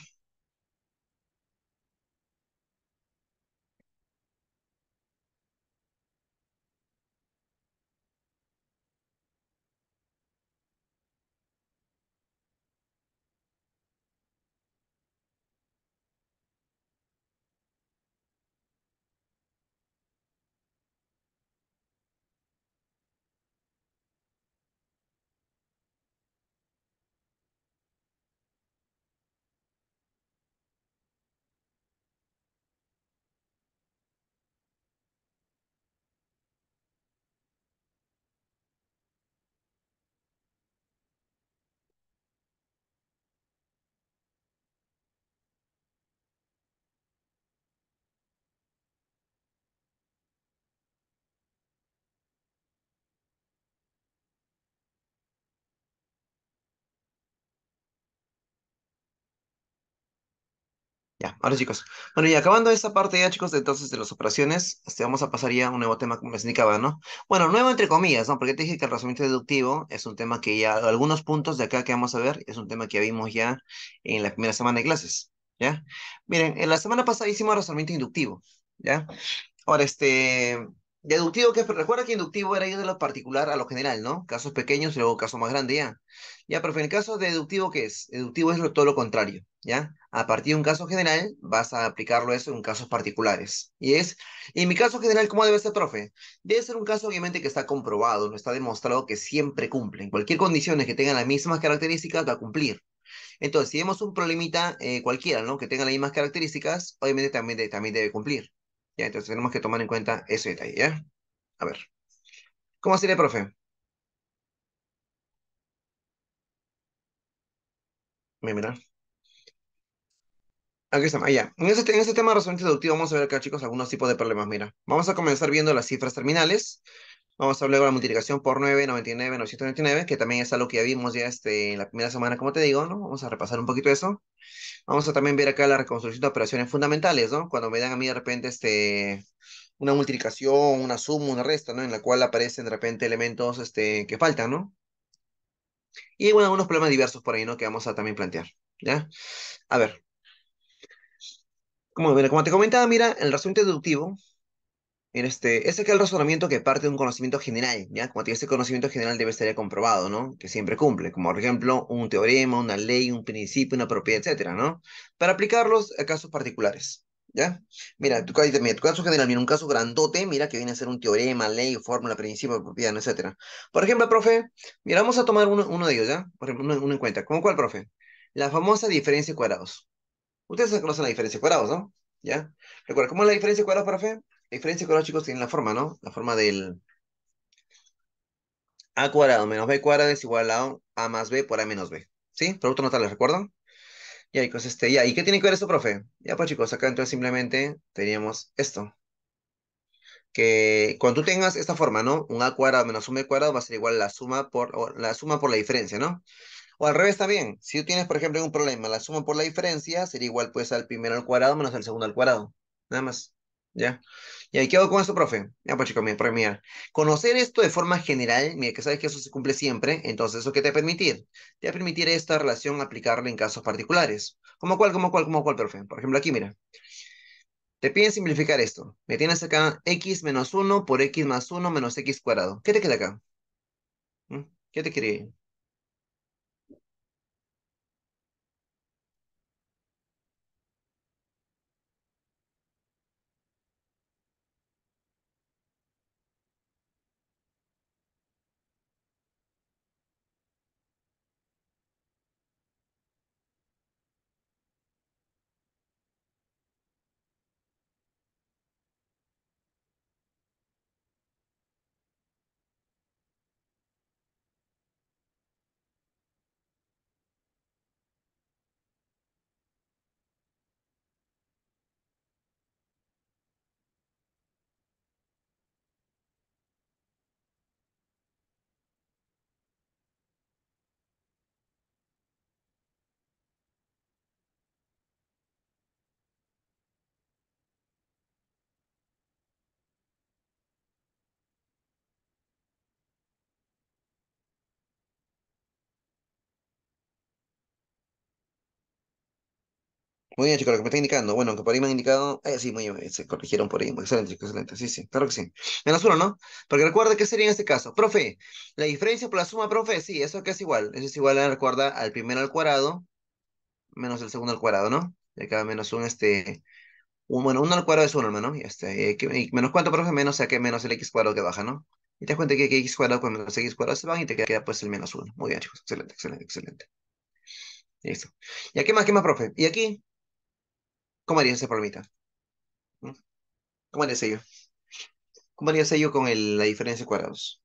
Ya, ahora chicos. Bueno, y acabando esa parte ya, chicos, entonces de las operaciones, este, vamos a pasar ya a un nuevo tema como les indicaba, ¿no? Bueno, nuevo entre comillas, ¿no? Porque te dije que el razonamiento deductivo es un tema que ya, algunos puntos de acá que vamos a ver, es un tema que ya vimos ya en la primera semana de clases, ¿ya? Miren, en la semana pasada hicimos razonamiento inductivo, ¿ya? Ahora, este, deductivo, que recuerda que inductivo era ir de lo particular a lo general, ¿no? Casos pequeños y luego caso más grande ya. Ya, pero en el caso deductivo, ¿qué es? Deductivo es lo, todo lo contrario, ¿ya? a partir de un caso general, vas a aplicarlo eso en casos particulares. Y es, en mi caso general, ¿cómo debe ser, profe? Debe ser un caso, obviamente, que está comprobado, no está demostrado que siempre cumple. En Cualquier condición que tenga las mismas características va a cumplir. Entonces, si vemos un problemita eh, cualquiera, ¿no? Que tenga las mismas características, obviamente también, también debe cumplir. ¿ya? Entonces, tenemos que tomar en cuenta ese detalle, ¿ya? A ver. ¿Cómo sería, profe? Mira. Aquí ah, estamos, allá. En este, en este tema de razonamiento deductivo vamos a ver acá, chicos, algunos tipos de problemas. Mira, vamos a comenzar viendo las cifras terminales. Vamos a hablar de la multiplicación por 9, 99, 999, que también es algo que ya vimos ya este, en la primera semana, como te digo, ¿no? Vamos a repasar un poquito eso. Vamos a también ver acá la reconstrucción de operaciones fundamentales, ¿no? Cuando me dan a mí de repente este, una multiplicación, una suma, una resta, ¿no? En la cual aparecen de repente elementos este, que faltan, ¿no? Y bueno, algunos problemas diversos por ahí, ¿no? Que vamos a también plantear, ¿ya? A ver, como, como te comentaba, mira, el razonamiento deductivo este, es aquel razonamiento que parte de un conocimiento general, ¿ya? Como te ese conocimiento general debe estar comprobado, ¿no? Que siempre cumple, como por ejemplo un teorema, una ley, un principio, una propiedad, etcétera, ¿no? Para aplicarlos a casos particulares, ¿ya? Mira, tu, tu caso general, mira, un caso grandote, mira, que viene a ser un teorema, ley, fórmula, principio, propiedad, etcétera. Por ejemplo, profe, mira, vamos a tomar uno, de ellos, ¿ya? Por ejemplo, uno, en cuenta. cómo cuál, profe? La famosa diferencia de cuadrados. Ustedes conocen la diferencia de cuadrados, ¿no? ¿Ya? Recuerda, ¿cómo es la diferencia de cuadrados, profe? La diferencia de cuadrados, chicos, tiene la forma, ¿no? La forma del a cuadrado menos b cuadrado es igual a a más b por a menos b. ¿Sí? Producto notable, ¿recuerdan? Y chicos, este, ya. ¿Y qué tiene que ver esto, profe? Ya, pues, chicos, acá entonces simplemente teníamos esto. Que cuando tú tengas esta forma, ¿no? Un a cuadrado menos un b cuadrado va a ser igual a la suma por, la suma por la diferencia, ¿no? O al revés también, si tú tienes, por ejemplo, un problema, la suma por la diferencia sería igual pues al primero al cuadrado menos al segundo al cuadrado. Nada más. ¿Ya? ¿Y ahí qué hago con esto, profe? Ya, pues chicos, mira, premiar Conocer esto de forma general, mira, que sabes que eso se cumple siempre, entonces, ¿eso qué te va a permitir? Te va a permitir esta relación aplicarla en casos particulares. ¿Cómo cuál, cómo cuál, cómo cuál, profe? Por ejemplo, aquí, mira. Te piden simplificar esto. Me tienes acá x menos 1 por x más 1 menos x cuadrado. ¿Qué te queda acá? ¿Mm? ¿Qué te quería? Muy bien, chicos, lo que me está indicando. Bueno, aunque por ahí me han indicado. Eh, sí, muy bien, se corrigieron por ahí. excelente, chicos, excelente. Sí, sí, claro que sí. Menos uno, ¿no? Porque recuerda qué sería en este caso. Profe, la diferencia por la suma, profe, sí, eso que es igual. Eso es igual, recuerda, al primero al cuadrado menos el segundo al cuadrado, ¿no? Y acá menos uno, este. bueno, uno al cuadrado es uno, hermano. Este, y este, menos cuánto, profe, menos, que menos el x cuadrado que baja, ¿no? Y te das cuenta que, que x cuadrado con menos x cuadrado se van y te queda, queda pues el menos uno. Muy bien, chicos. Excelente, excelente, excelente. Listo. ¿Y aquí más, qué más, profe? Y aquí, ¿Cómo harías ese problemita? ¿Mm? ¿Cómo harías ello? ¿Cómo harías ello con la diferencia de cuadrados?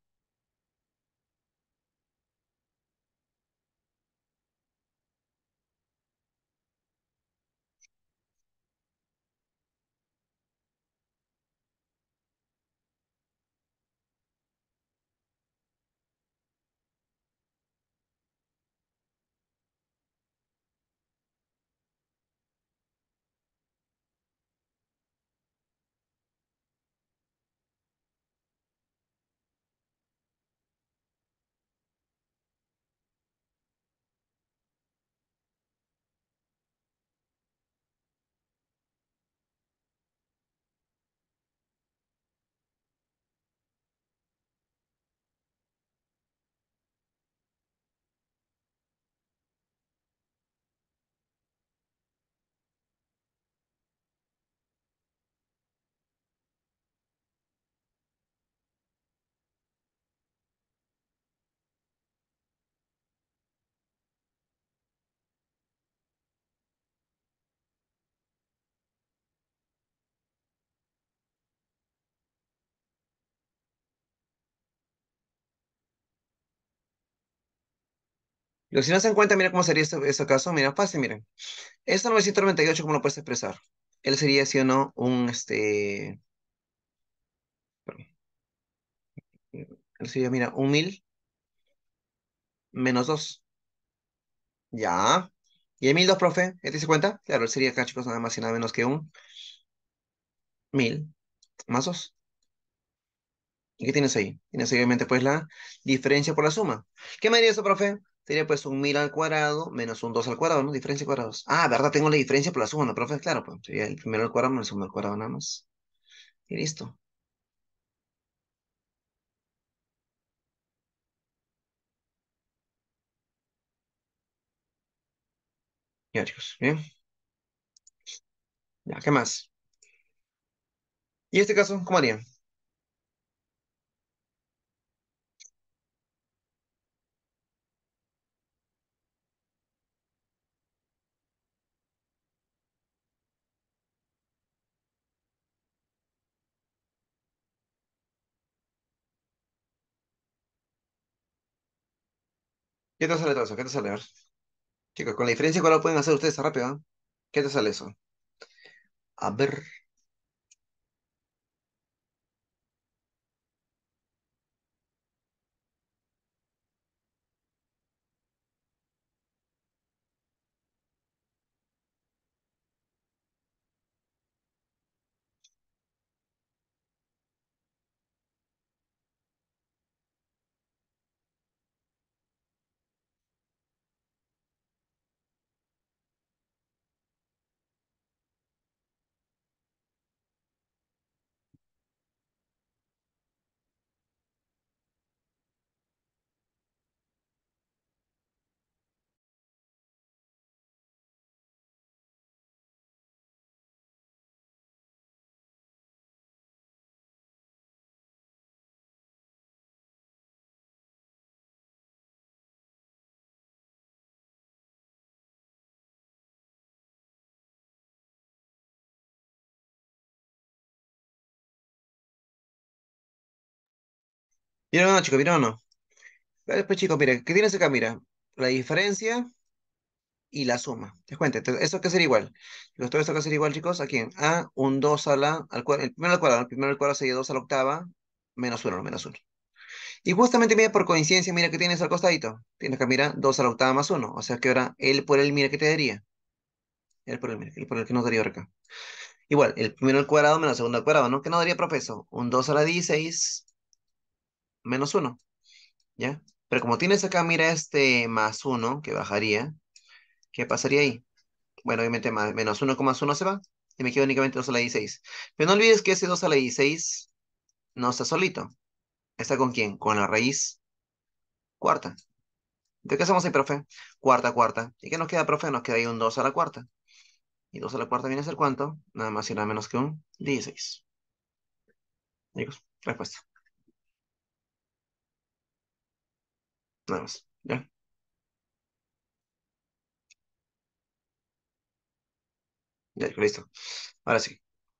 si no se cuenta, mira cómo sería este, este caso, mira, fácil, miren. Este 998, ¿cómo lo puedes expresar? Él sería, si o no, un, este... Perdón. Él sería, mira, un mil menos dos. Ya. ¿Y el mil dos, profe? ¿Ya te dice cuenta? Claro, él sería acá, chicos, nada más y nada menos que un mil más dos. ¿Y qué tienes ahí? Tienes ahí, obviamente, pues, la diferencia por la suma. ¿Qué me diría eso, profe? Sería pues un mil al cuadrado menos un 2 al cuadrado, ¿no? Diferencia de cuadrados. Ah, ¿verdad? Tengo la diferencia, por la suma, ¿no, profe? Claro, pues sería el primero al cuadrado menos el al cuadrado nada más. Y listo. Ya, chicos, ¿bien? Ya, ¿qué más? ¿Y este caso cómo harían? ¿Qué te sale, todo eso? ¿Qué te sale? A ver. Chicos, con la diferencia ¿Cuál lo pueden hacer ustedes rápido, ¿eh? ¿Qué te sale eso? A ver. o no, chicos, o no. Vale, Pues chicos, miren, ¿qué tienes acá? Mira, la diferencia y la suma. ¿Te das Entonces, eso que ser igual. Chicos, todo esto qué que ser igual, chicos, ¿a quién? A un 2 a la, al cuadrado, el primero al cuadrado, el primero al cuadrado sería 2 a la octava, menos 1, menos 1. Y justamente, mira, por coincidencia, mira qué tienes al costadito. Tienes que mira, 2 a la octava más 1. O sea que ahora él por él, mira ¿qué te daría. Él por él, mira, él por él que nos daría acá. Igual, el primero al cuadrado menos el segundo al cuadrado, ¿no? ¿Qué nos daría, profesor? Un 2 a la 16 menos 1, ¿ya? Pero como tienes acá, mira este más 1 que bajaría, ¿qué pasaría ahí? Bueno, obviamente menos 1, más 1 se va y me queda únicamente 2 a la 16. Pero no olvides que ese 2 a la 16 no está solito. ¿Está con quién? Con la raíz cuarta. ¿De qué hacemos ahí, profe? Cuarta, cuarta. ¿Y qué nos queda, profe? Nos queda ahí un 2 a la cuarta. Y 2 a la cuarta viene a ser cuánto? Nada más y nada menos que un 16. Amigos, respuesta. Nada más, ¿ya? Ya, listo. Ahora sí.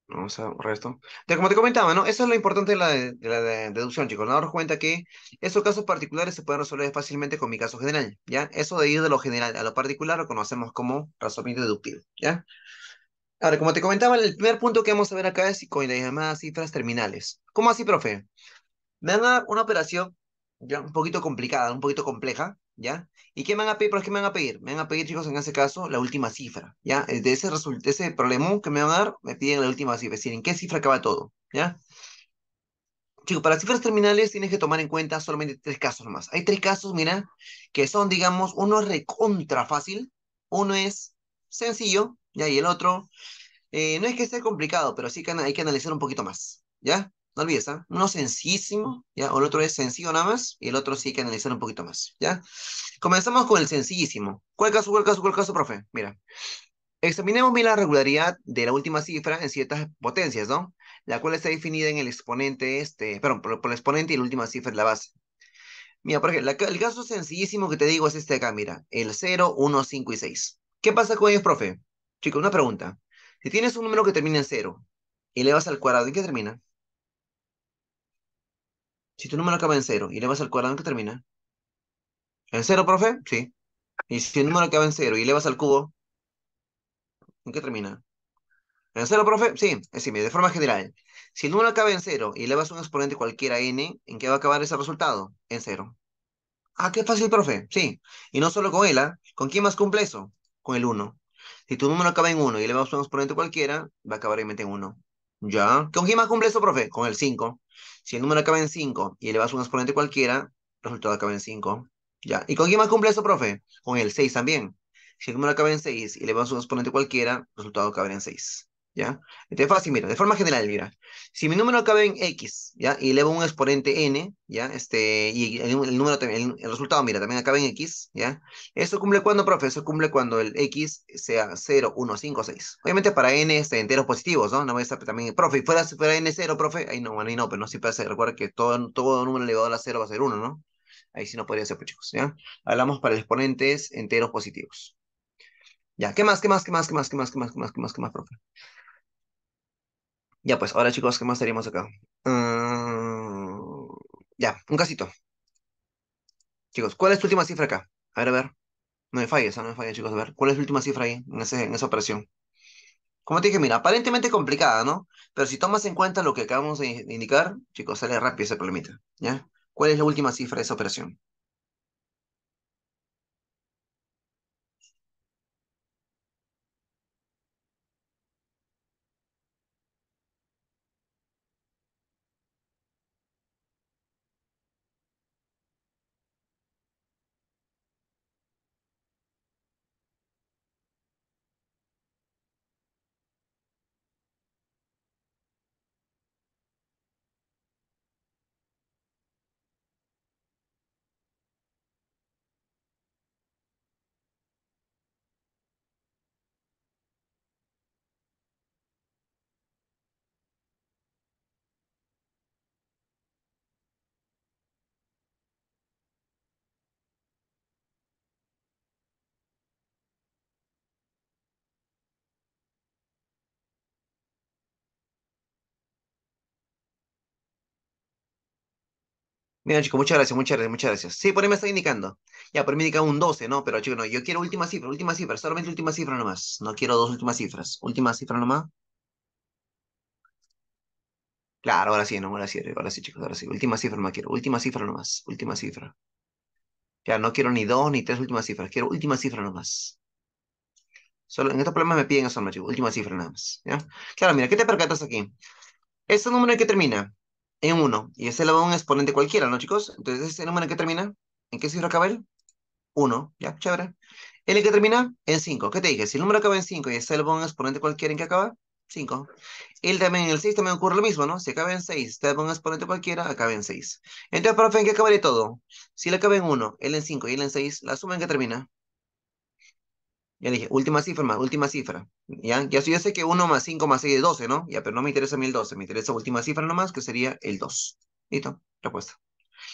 Vamos a borrar esto. como te comentaba, ¿no? Eso es lo importante de la, de, deducción, chicos. Nos damos cuenta que estos casos particulares se pueden resolver fácilmente con mi caso general, ¿ya? Eso de ir de lo general a lo particular lo conocemos como razonamiento deductivo, ¿ya? Ahora, como te comentaba, el primer punto que vamos a ver acá es con las llamadas cifras terminales. ¿Cómo así, profe? Me dan una operación un poquito complicada, un poquito compleja, ¿ya? ¿Y qué me van a pedir? ¿Por qué me van a pedir? Me van a pedir, chicos, en ese caso, la última cifra, ¿ya? Eh, de ese, de ese problema que me van a dar, me piden la última cifra, es decir, ¿en qué cifra acaba todo? ¿Ya? Chicos, para cifras terminales tienes que tomar en cuenta solamente tres casos más. Hay tres casos, mira, que son, digamos, uno es recontra fácil, uno es sencillo, ¿ya? Y el otro, eh, no es que sea complicado, pero sí que hay que analizar un poquito más, ¿ya? No olvides, ¿ah? Uno sencillísimo, ¿ya? O el otro es sencillo nada más, y el otro sí hay que analizar un poquito más, ¿ya? Comenzamos con el sencillísimo. ¿Cuál caso, cuál caso, cuál caso, profe? Mira. Examinemos bien la regularidad de la última cifra en ciertas potencias, ¿no? La cual está definida en el exponente, este, perdón, por, el exponente y la última cifra es la base. Mira, por ejemplo, el caso sencillísimo que te digo es este de acá, mira, el 0, 1, 5 y 6. ¿Qué pasa con ellos, profe? Chicos, una pregunta. Si tienes un número que termina en 0 y le al cuadrado, ¿en qué termina? Si tu número acaba en cero y le vas al cuadrado, ¿en qué termina? ¿En cero, profe? Sí. Y si el número acaba en cero y le vas al cubo, ¿en qué termina? ¿En cero, profe? Sí, es decir, de forma general. Si el número acaba en cero y le vas un exponente cualquiera n, ¿en qué va a acabar ese resultado? En cero. Ah, qué fácil, profe. Sí. Y no solo con él, ¿ah? ¿Con quién más cumple eso? Con el 1. Si tu número acaba en 1 y le vas a un exponente cualquiera, va a acabar igualmente en 1. ¿Ya? ¿Con quién más cumple eso, profe? Con el 5. Si el número acaba en 5 y elevas un exponente cualquiera, el resultado acaba en 5. Ya. ¿Y con quién más cumple eso, profe? Con el 6 también. Si el número acaba en 6 y elevas un exponente cualquiera, el resultado acaba en 6. ¿ya? Entonces, este, fácil, mira, de forma general, mira, si mi número acaba en X, ¿ya? Y elevo un exponente N, ¿ya? Este, y el, número el, resultado, mira, también acaba en X, ¿ya? Eso cumple cuando, profe, eso cumple cuando el X sea 0, 1, 5, 6. Obviamente para N este, enteros positivos, ¿no? No voy a estar también, profe, y fuera, fuera N 0, profe, ahí no, ahí no, pero no siempre hace, recuerda que todo, todo número elevado a 0 va a ser 1, ¿no? Ahí sí no podría ser, pues chicos, ¿ya? Hablamos para exponentes enteros positivos. Ya, ¿qué más, qué más, qué más, qué más, qué más, qué más, qué más, qué más, qué más, profe? Ya, pues, ahora chicos, ¿qué más tenemos acá? Ah, ya, un casito. Chicos, ¿cuál es tu última cifra acá? A ver, a ver. No me falles, ah, no me falles, chicos. A ver, ¿cuál es tu última cifra ahí en, en esa operación? Como te dije, mira, aparentemente complicada, ¿no? Pero si tomas en cuenta lo que acabamos de indicar, chicos, sale rápido ese problemita, ¿ya? ¿Cuál es la última cifra de esa operación? Mira, chicos, muchas gracias, muchas gracias, muchas gracias. Sí, por ahí me está indicando. Ya, por ahí me indica un 12, ¿no? Pero, chicos, no, yo quiero última cifra, última cifra, solamente última cifra nomás. No quiero dos últimas cifras. Última cifra nomás. Claro, ahora sí, no, ahora sí, ahora sí, chicos, ahora sí. Última cifra nomás quiero, última cifra nomás, última cifra. Ya, no quiero ni dos ni tres últimas cifras, quiero última cifra nomás. Solo, en estos problemas me piden eso, chicos, última cifra nomás, ¿ya? Claro, mira, ¿qué te percatas aquí? Este número que termina, en 1. Y ese elevado a un exponente cualquiera, ¿no, chicos? Entonces, ¿ese número en qué termina? ¿En qué cifra acaba él? 1. ¿Ya? Chévere. ¿El que termina? En 5. ¿Qué te dije? Si el número acaba en 5 y es elevado es un exponente cualquiera, ¿en qué acaba? 5. Él también, en el 6 también ocurre lo mismo, ¿no? Si acaba en 6, este es un exponente cualquiera, acaba en 6. Entonces, profe, ¿en qué acabaré todo? Si le acaba en 1, él en 5 y él en 6, ¿la suma en qué termina? Ya dije, última cifra, más, última cifra. ¿Ya? yo sé que 1 más 5 más 6 es 12, ¿no? Ya, pero no me interesa a mí el 12, me interesa última cifra nomás, que sería el 2. ¿Listo? Respuesta.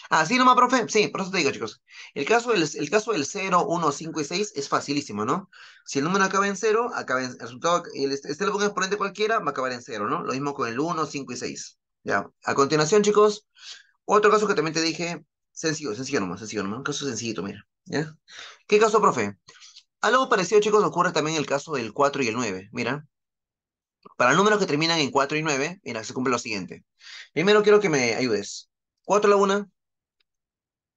Ah, sí, nomás, profe. Sí, por eso te digo, chicos. El caso del, el caso del 0, 1, 5 y 6 es facilísimo, ¿no? Si el número acaba en 0, acaba en, el resultado, el, este le este pongo exponente cualquiera, va a acabar en 0, ¿no? Lo mismo con el 1, 5 y 6. Ya. A continuación, chicos, otro caso que también te dije, sencillo, sencillo nomás, sencillo nomás, un caso sencillito, mira. ¿Ya? ¿Qué caso, profe? Algo parecido, chicos, ocurre también en el caso del 4 y el 9. Mira, para números que terminan en 4 y 9, mira, se cumple lo siguiente. Primero quiero que me ayudes. 4 a la 1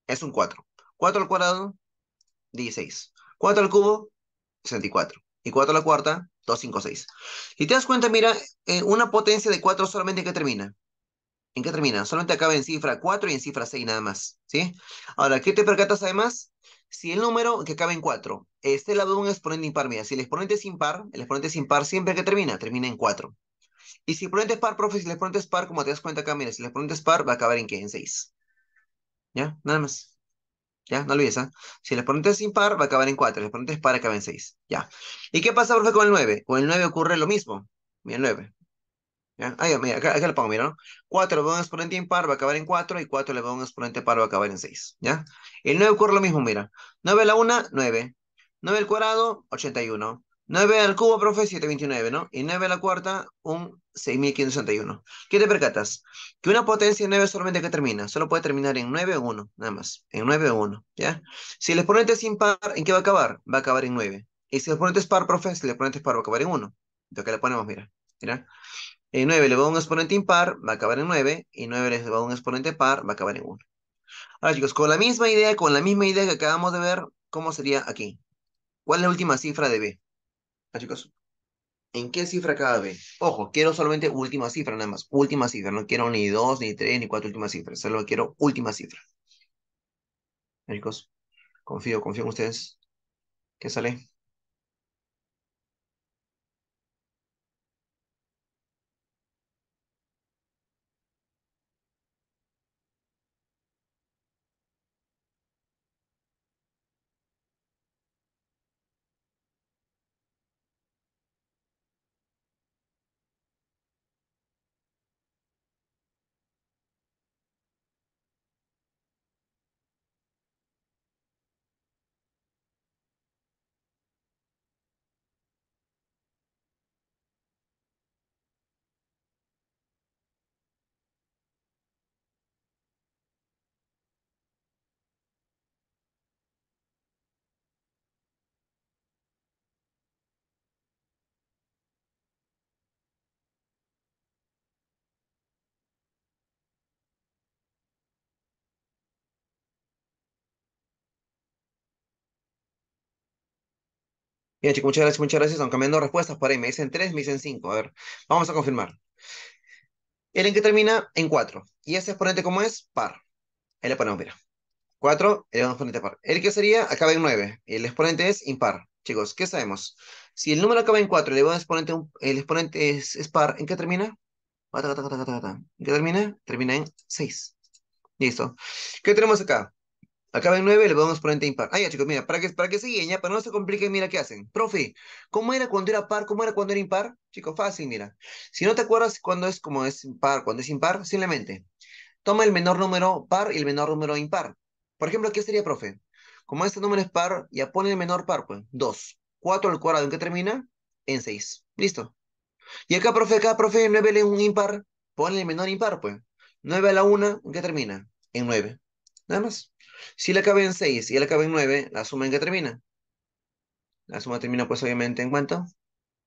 es un 4. 4 al cuadrado, 16. 4 al cubo, 64. Y 4 a la cuarta, 256. Y te das cuenta, mira, eh, una potencia de 4 solamente que termina. ¿En qué termina? Solamente acaba en cifra 4 y en cifra 6 nada más, ¿sí? Ahora, ¿qué te percatas además? Si el número que acaba en 4 este lado de un exponente impar, mira, si el exponente es impar, el exponente es impar siempre que termina, termina en 4. Y si el exponente es par, profe, si el exponente es par, como te das cuenta acá, mira, si el exponente es par, va a acabar en qué? En 6. ¿Ya? Nada más. ¿Ya? No olvides, ¿eh? Si el exponente es impar, va a acabar en 4. El exponente es par, acaba en 6. ¿Ya? ¿Y qué pasa, profe, con el 9? Con el 9 ocurre lo mismo. Mira, el 9. ¿Ya? mira, acá, le pongo, mira, ¿no? 4 le a un exponente impar, va a acabar en 4, y 4 le a un exponente par, va a acabar en 6, ¿ya? El 9 ocurre lo mismo, mira. 9 a la 1, 9. 9 al cuadrado, 81. 9 al cubo, profe, 729, ¿no? Y 9 a la cuarta, un 6561. ¿Qué te percatas? Que una potencia de 9 solamente que termina. Solo puede terminar en 9 o 1, nada más. En 9 o 1, ¿ya? Si el exponente es impar, ¿en qué va a acabar? Va a acabar en 9. Y si el exponente es par, profe, si el exponente es par, va a acabar en 1. Entonces, le ponemos, mira. Mira. En 9 elevado a un exponente impar va a acabar en 9 y 9 elevado a un exponente par va a acabar en 1. Ahora chicos, con la misma idea, con la misma idea que acabamos de ver, ¿cómo sería aquí? ¿Cuál es la última cifra de B? Ah, chicos, ¿en qué cifra acaba B? Ojo, quiero solamente última cifra nada más, última cifra, no quiero ni 2, ni 3, ni 4 últimas cifras, solo quiero última cifra. Chicos, confío, confío en ustedes. ¿Qué sale? Bien, chicos, muchas gracias, muchas gracias. Están cambiando respuestas por ahí. Me dicen tres, me dicen cinco. A ver, vamos a confirmar. El en que termina en 4. Y ese exponente, ¿cómo es? Par. Ahí le ponemos, mira. 4, el exponente par. El que sería, acaba en 9. El exponente es impar. Chicos, ¿qué sabemos? Si el número acaba en 4 y exponente, el exponente es, es, par, ¿en qué termina? ¿En qué termina? Termina en 6. Listo. ¿Qué tenemos acá? Acá en 9, le podemos poner impar. Ah, ya, chicos, mira, para que, para que se ya, para no se compliquen, mira qué hacen. Profe, ¿cómo era cuando era par? ¿Cómo era cuando era impar? Chicos, fácil, mira. Si no te acuerdas cuando es como es par, cuando es impar, simplemente toma el menor número par y el menor número impar. Por ejemplo, ¿qué sería, profe? Como este número es par, ya pone el menor par, pues, 2. 4 al cuadrado, ¿en qué termina? En 6. Listo. Y acá, profe, acá, profe, 9 le un impar, pone el menor impar, pues. 9 a la 1, ¿en qué termina? En 9. Nada más. Si le cabe en 6 y le cabe en 9, la suma en qué termina. La suma termina pues obviamente en cuánto?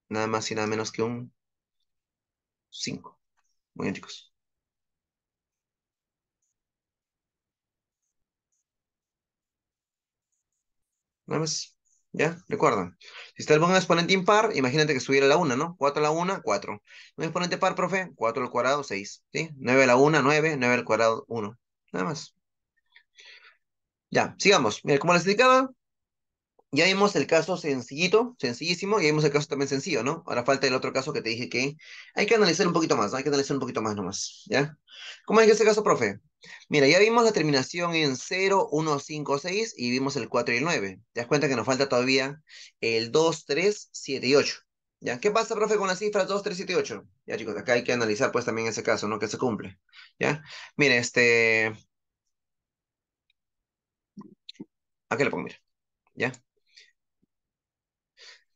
Nada más y nada menos que un 5. Muy bien, chicos. Nada más. ¿Ya? Recuerdan. Si está un exponente impar, imagínate que subiera la 1, ¿no? 4 a la 1, 4. Un exponente par, profe, 4 al cuadrado, 6. ¿Sí? 9 a la 1, 9. 9 al cuadrado, 1. Nada más. Ya, sigamos. Mira, como les indicaba, ya vimos el caso sencillito, sencillísimo, y vimos el caso también sencillo, ¿no? Ahora falta el otro caso que te dije que hay que analizar un poquito más, hay que analizar un poquito más nomás, ¿ya? ¿Cómo es ese caso, profe? Mira, ya vimos la terminación en 0, 1, 5, 6 y vimos el 4 y el 9. Te das cuenta que nos falta todavía el 2, 3, 7 y 8. ¿Ya? ¿Qué pasa, profe, con las cifras 2, 3, 7 y 8? Ya, chicos, acá hay que analizar pues también ese caso, ¿no? Que se cumple. ¿Ya? Mira, este... Aquí le pongo, mira. ¿Ya?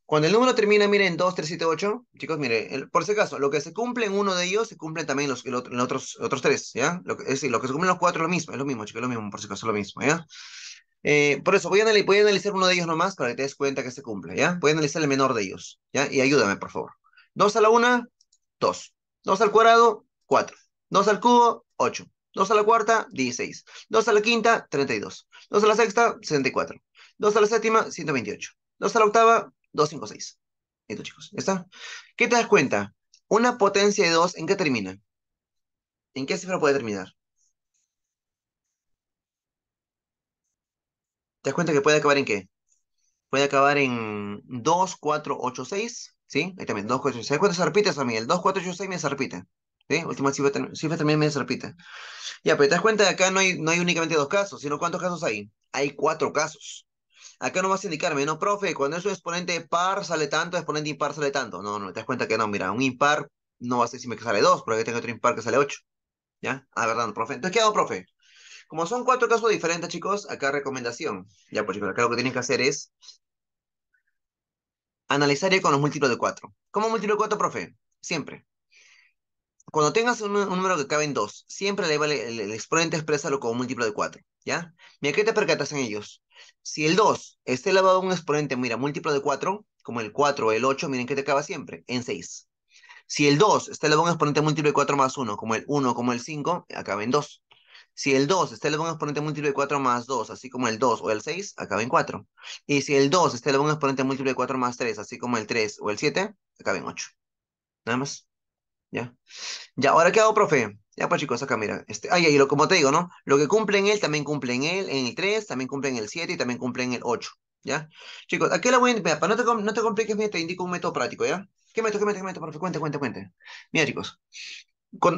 Cuando el número termina, miren, 2, 3, 7, 8, chicos, miren, por ese caso, lo que se cumple en uno de ellos, se cumple también los, en los otros, otros tres, ¿ya? Lo es decir, lo que se cumple en los cuatro es lo mismo, es lo mismo, chicos, es lo mismo, por si acaso, es lo mismo, ¿ya? Eh, por eso, voy a, voy a, analizar uno de ellos nomás para que te des cuenta que se cumple, ¿ya? Voy a analizar el menor de ellos, ¿ya? Y ayúdame, por favor. 2 a la 1, 2. 2 al cuadrado, 4. 2 al cubo, 8. 2 a la cuarta, 16. 2 a la quinta, 32. 2 a la sexta, 64. 2 a la séptima, 128. 2 a la octava, 256. Listo, chicos. ¿Ya está? ¿Qué te das cuenta? Una potencia de 2, ¿en qué termina? ¿En qué cifra puede terminar? ¿Te das cuenta que puede acabar en qué? Puede acabar en 2, 4, 8, 6. ¿Sí? Ahí también, 2, 4, 8, 6. ¿Cuánto se repite eso, El 2, 4, 8, 6 me se repite. Última cifra, también me se Ya, pero te das cuenta de acá no hay, no hay únicamente dos casos, sino ¿cuántos casos hay? Hay cuatro casos. Acá no vas a indicarme, no, profe, cuando es un exponente par sale tanto, exponente impar sale tanto. No, no, te das cuenta que no, mira, un impar no va a decirme que sale dos, pero aquí tengo otro impar que sale ocho. ¿Ya? Ah, verdad, profe. Entonces, ¿qué hago, profe? Como son cuatro casos diferentes, chicos, acá recomendación. Ya, pues chicos, acá lo que tienen que hacer es analizar con los múltiplos de cuatro. ¿Cómo múltiplo de cuatro, profe? Siempre. Cuando tengas un, número que cabe en 2, siempre le el, el exponente exprésalo como múltiplo de 4, ¿ya? Mira, ¿qué te percatas en ellos? Si el 2 está elevado a un exponente, mira, múltiplo de 4, como el 4 o el 8, miren que te acaba siempre, en 6. Si el 2 está elevado a un exponente múltiplo de 4 más 1, como el 1, como el 5, acaba en 2. Si el 2 está elevado a un exponente múltiplo de 4 más 2, así como el 2 o el 6, acaba en 4. Y si el 2 está elevado a un exponente múltiplo de 4 más 3, así como el 3 o el 7, acaba en 8. Nada más. ¿ya? Ya, ahora qué hago, profe. Ya, pues chicos, acá mira. Este, ay, ay, lo, como te digo, ¿no? Lo que cumple en él, también cumple en él, en el 3, también cumple en el 7 y también cumple en el 8. ¿Ya? Chicos, aquí la voy a mira, para no te, no te compliques, mira, te indico un método práctico, ¿ya? ¿Qué método, qué método, qué método, profe? Cuente, cuente, cuente. Mira, chicos.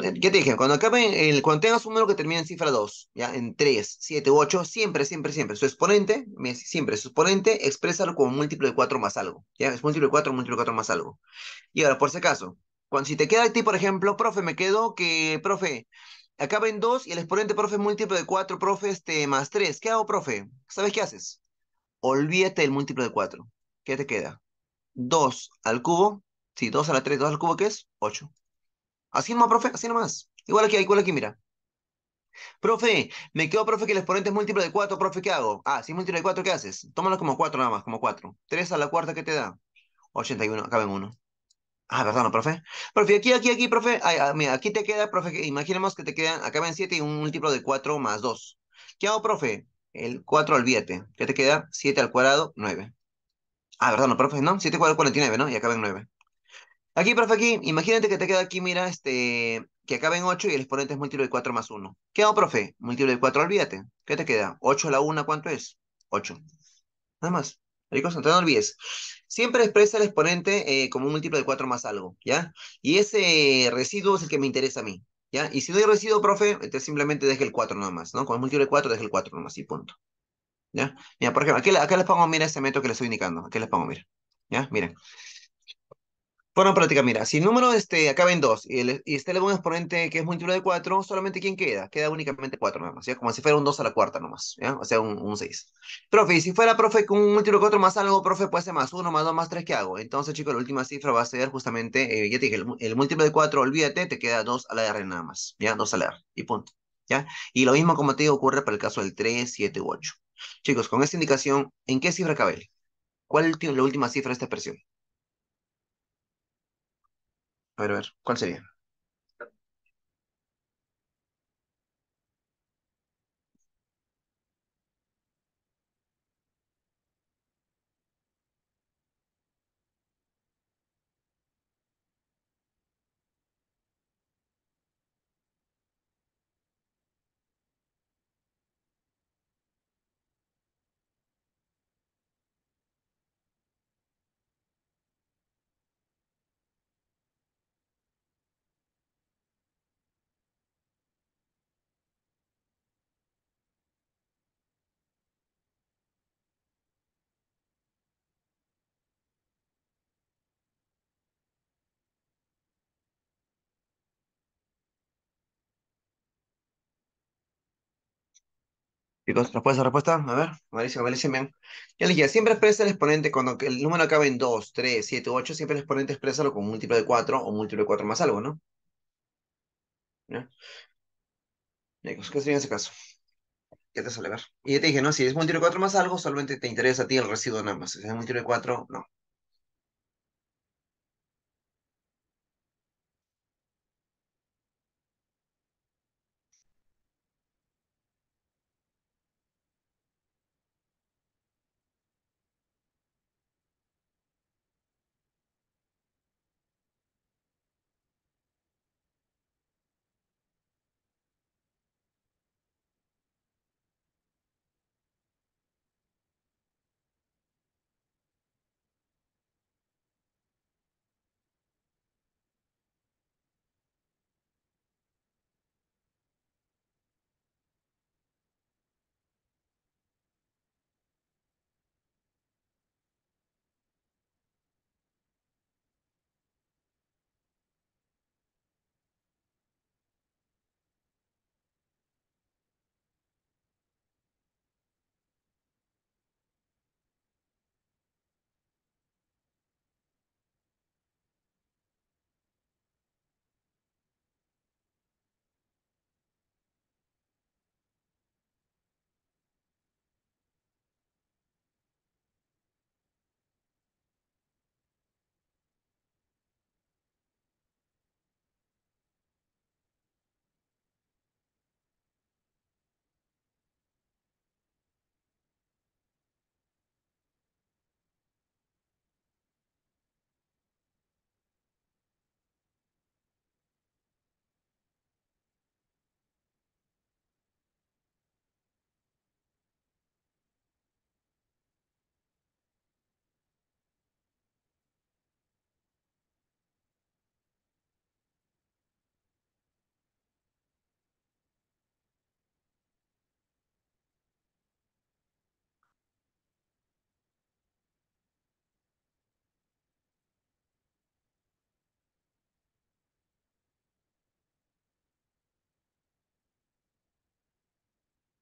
Eh, ya te dije, cuando el, cuando tengas un número que termina en cifra 2, ya en 3, 7 8, siempre, siempre, siempre, su exponente, siempre, su exponente, exprésalo como múltiplo de 4 más algo, ya, es múltiplo de 4, múltiplo de 4 más algo. Y ahora, por si acaso, cuando si te queda a ti, por ejemplo, profe, me quedo que, profe, acaba en 2 y el exponente, profe, es múltiplo de 4, profe, este, más 3. ¿Qué hago, profe? ¿Sabes qué haces? Olvídate del múltiplo de 4. ¿Qué te queda? 2 al cubo, sí, 2 a la 3, 2 al cubo, ¿qué es? 8. Así nomás, profe, así nomás. Igual aquí, igual aquí, mira. Profe, me quedo, profe, que el exponente es múltiplo de 4, profe, ¿qué hago? Ah, si es múltiplo de 4, ¿qué haces? Tómalo como 4 nada más, como 4. 3 a la cuarta, ¿qué te da? 81, acaba en 1. Ah, perdón, profe. Profe, aquí, aquí, aquí, profe. Ah, mira, aquí te queda, profe, imaginemos que te quedan, acá ven 7 y un múltiplo de 4 más 2. ¿Qué hago, profe? El 4 olvídate. ¿Qué te queda? 7 al cuadrado, 9. Ah, perdón, profe, ¿no? 7 al cuadrado, 49, ¿no? Y acá ven 9. Aquí, profe, aquí, imagínate que te queda aquí, mira, este, que acá ven 8 y el exponente es múltiplo de 4 más 1. ¿Qué hago, profe? Múltiplo de 4, olvídate. ¿Qué te queda? 8 a la 1, ¿cuánto es? 8. Nada más. Ricos, no olvides. Siempre expresa el exponente eh, como un múltiplo de 4 más algo, ¿ya? Y ese residuo es el que me interesa a mí, ¿ya? Y si no hay residuo, profe, entonces simplemente deje el 4 nomás, ¿no? Con el múltiplo de 4, deje el 4 nomás y punto. ¿Ya? Mira, por ejemplo, aquí, acá les pongo, mira, ese método que les estoy indicando. Aquí les pongo, mira. ¿Ya? Miren. Bueno, práctica, mira, si el número este, acaba en 2 y, el, y este le un exponente que es múltiplo de 4, solamente ¿quién queda? Queda únicamente 4 nada más, ¿ya? Como si fuera un 2 a la cuarta nomás, ¿ya? O sea, un, 6. Profe, si fuera, profe, con un múltiplo de 4 más algo, profe, puede ser más 1, más 2, más 3, ¿qué hago? Entonces, chicos, la última cifra va a ser justamente, eh, ya te dije, el, múltiplo de 4, olvídate, te queda 2 a la R nada más, ¿ya? 2 a la R, y punto, ¿ya? Y lo mismo, como te digo, ocurre para el caso del 3, 7 u 8. Chicos, con esta indicación, ¿en qué cifra cabe? ¿Cuál es la última cifra de esta expresión? A ver, a ver, ¿cuál sería? Respuesta, respuesta. A ver, Marisa analicen bien. Ya le dije, siempre expresa el exponente cuando el número acaba en 2, 3, 7, 8, siempre el exponente exprésalo con múltiplo de 4 o múltiplo de 4 más algo, ¿no? ¿Ya? ¿Qué sería en ese caso? ¿Qué te sale a ver? Y yo te dije, no, si es múltiplo de 4 más algo, solamente te interesa a ti el residuo nada más. Si es múltiplo de 4, no.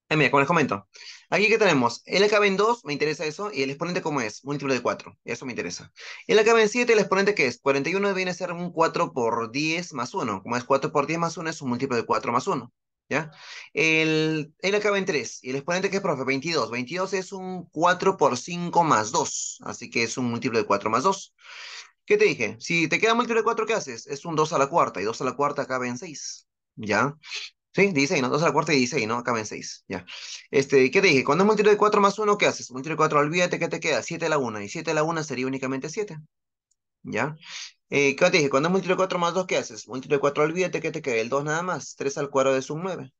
Ahí eh, mira, como les comento. Aquí que tenemos, L acaba en 2, me interesa eso, y el exponente cómo es, múltiplo de 4, eso me interesa. L acaba en 7, el exponente qué es, 41 viene a ser un 4 por 10 más 1, como es 4 por 10 más 1 es un múltiplo de 4 más 1. ¿Ya? El, él acaba en 3. Y el exponente ¿qué es, profe, 22. 22 es un 4 por 5 más 2. Así que es un múltiplo de 4 más 2. ¿Qué te dije? Si te queda múltiplo de 4, ¿qué haces? Es un 2 a la cuarta. Y 2 a la cuarta acaba en 6. ¿Ya? Sí, 16, ¿no? 2 a la cuarta y 16, ¿no? Acá en 6, ya. Este, ¿qué te dije? Cuando es múltiplo de 4 más 1, ¿qué haces? Múltiplo de 4, olvídate, ¿qué te queda? 7 a la 1, y 7 a la 1 sería únicamente 7, ¿ya? Eh, ¿Qué te dije? Cuando es múltiplo de 4 más 2, ¿qué haces? Múltiplo de 4, olvídate, ¿qué te queda? El 2 nada más, 3 al cuadrado es un 9.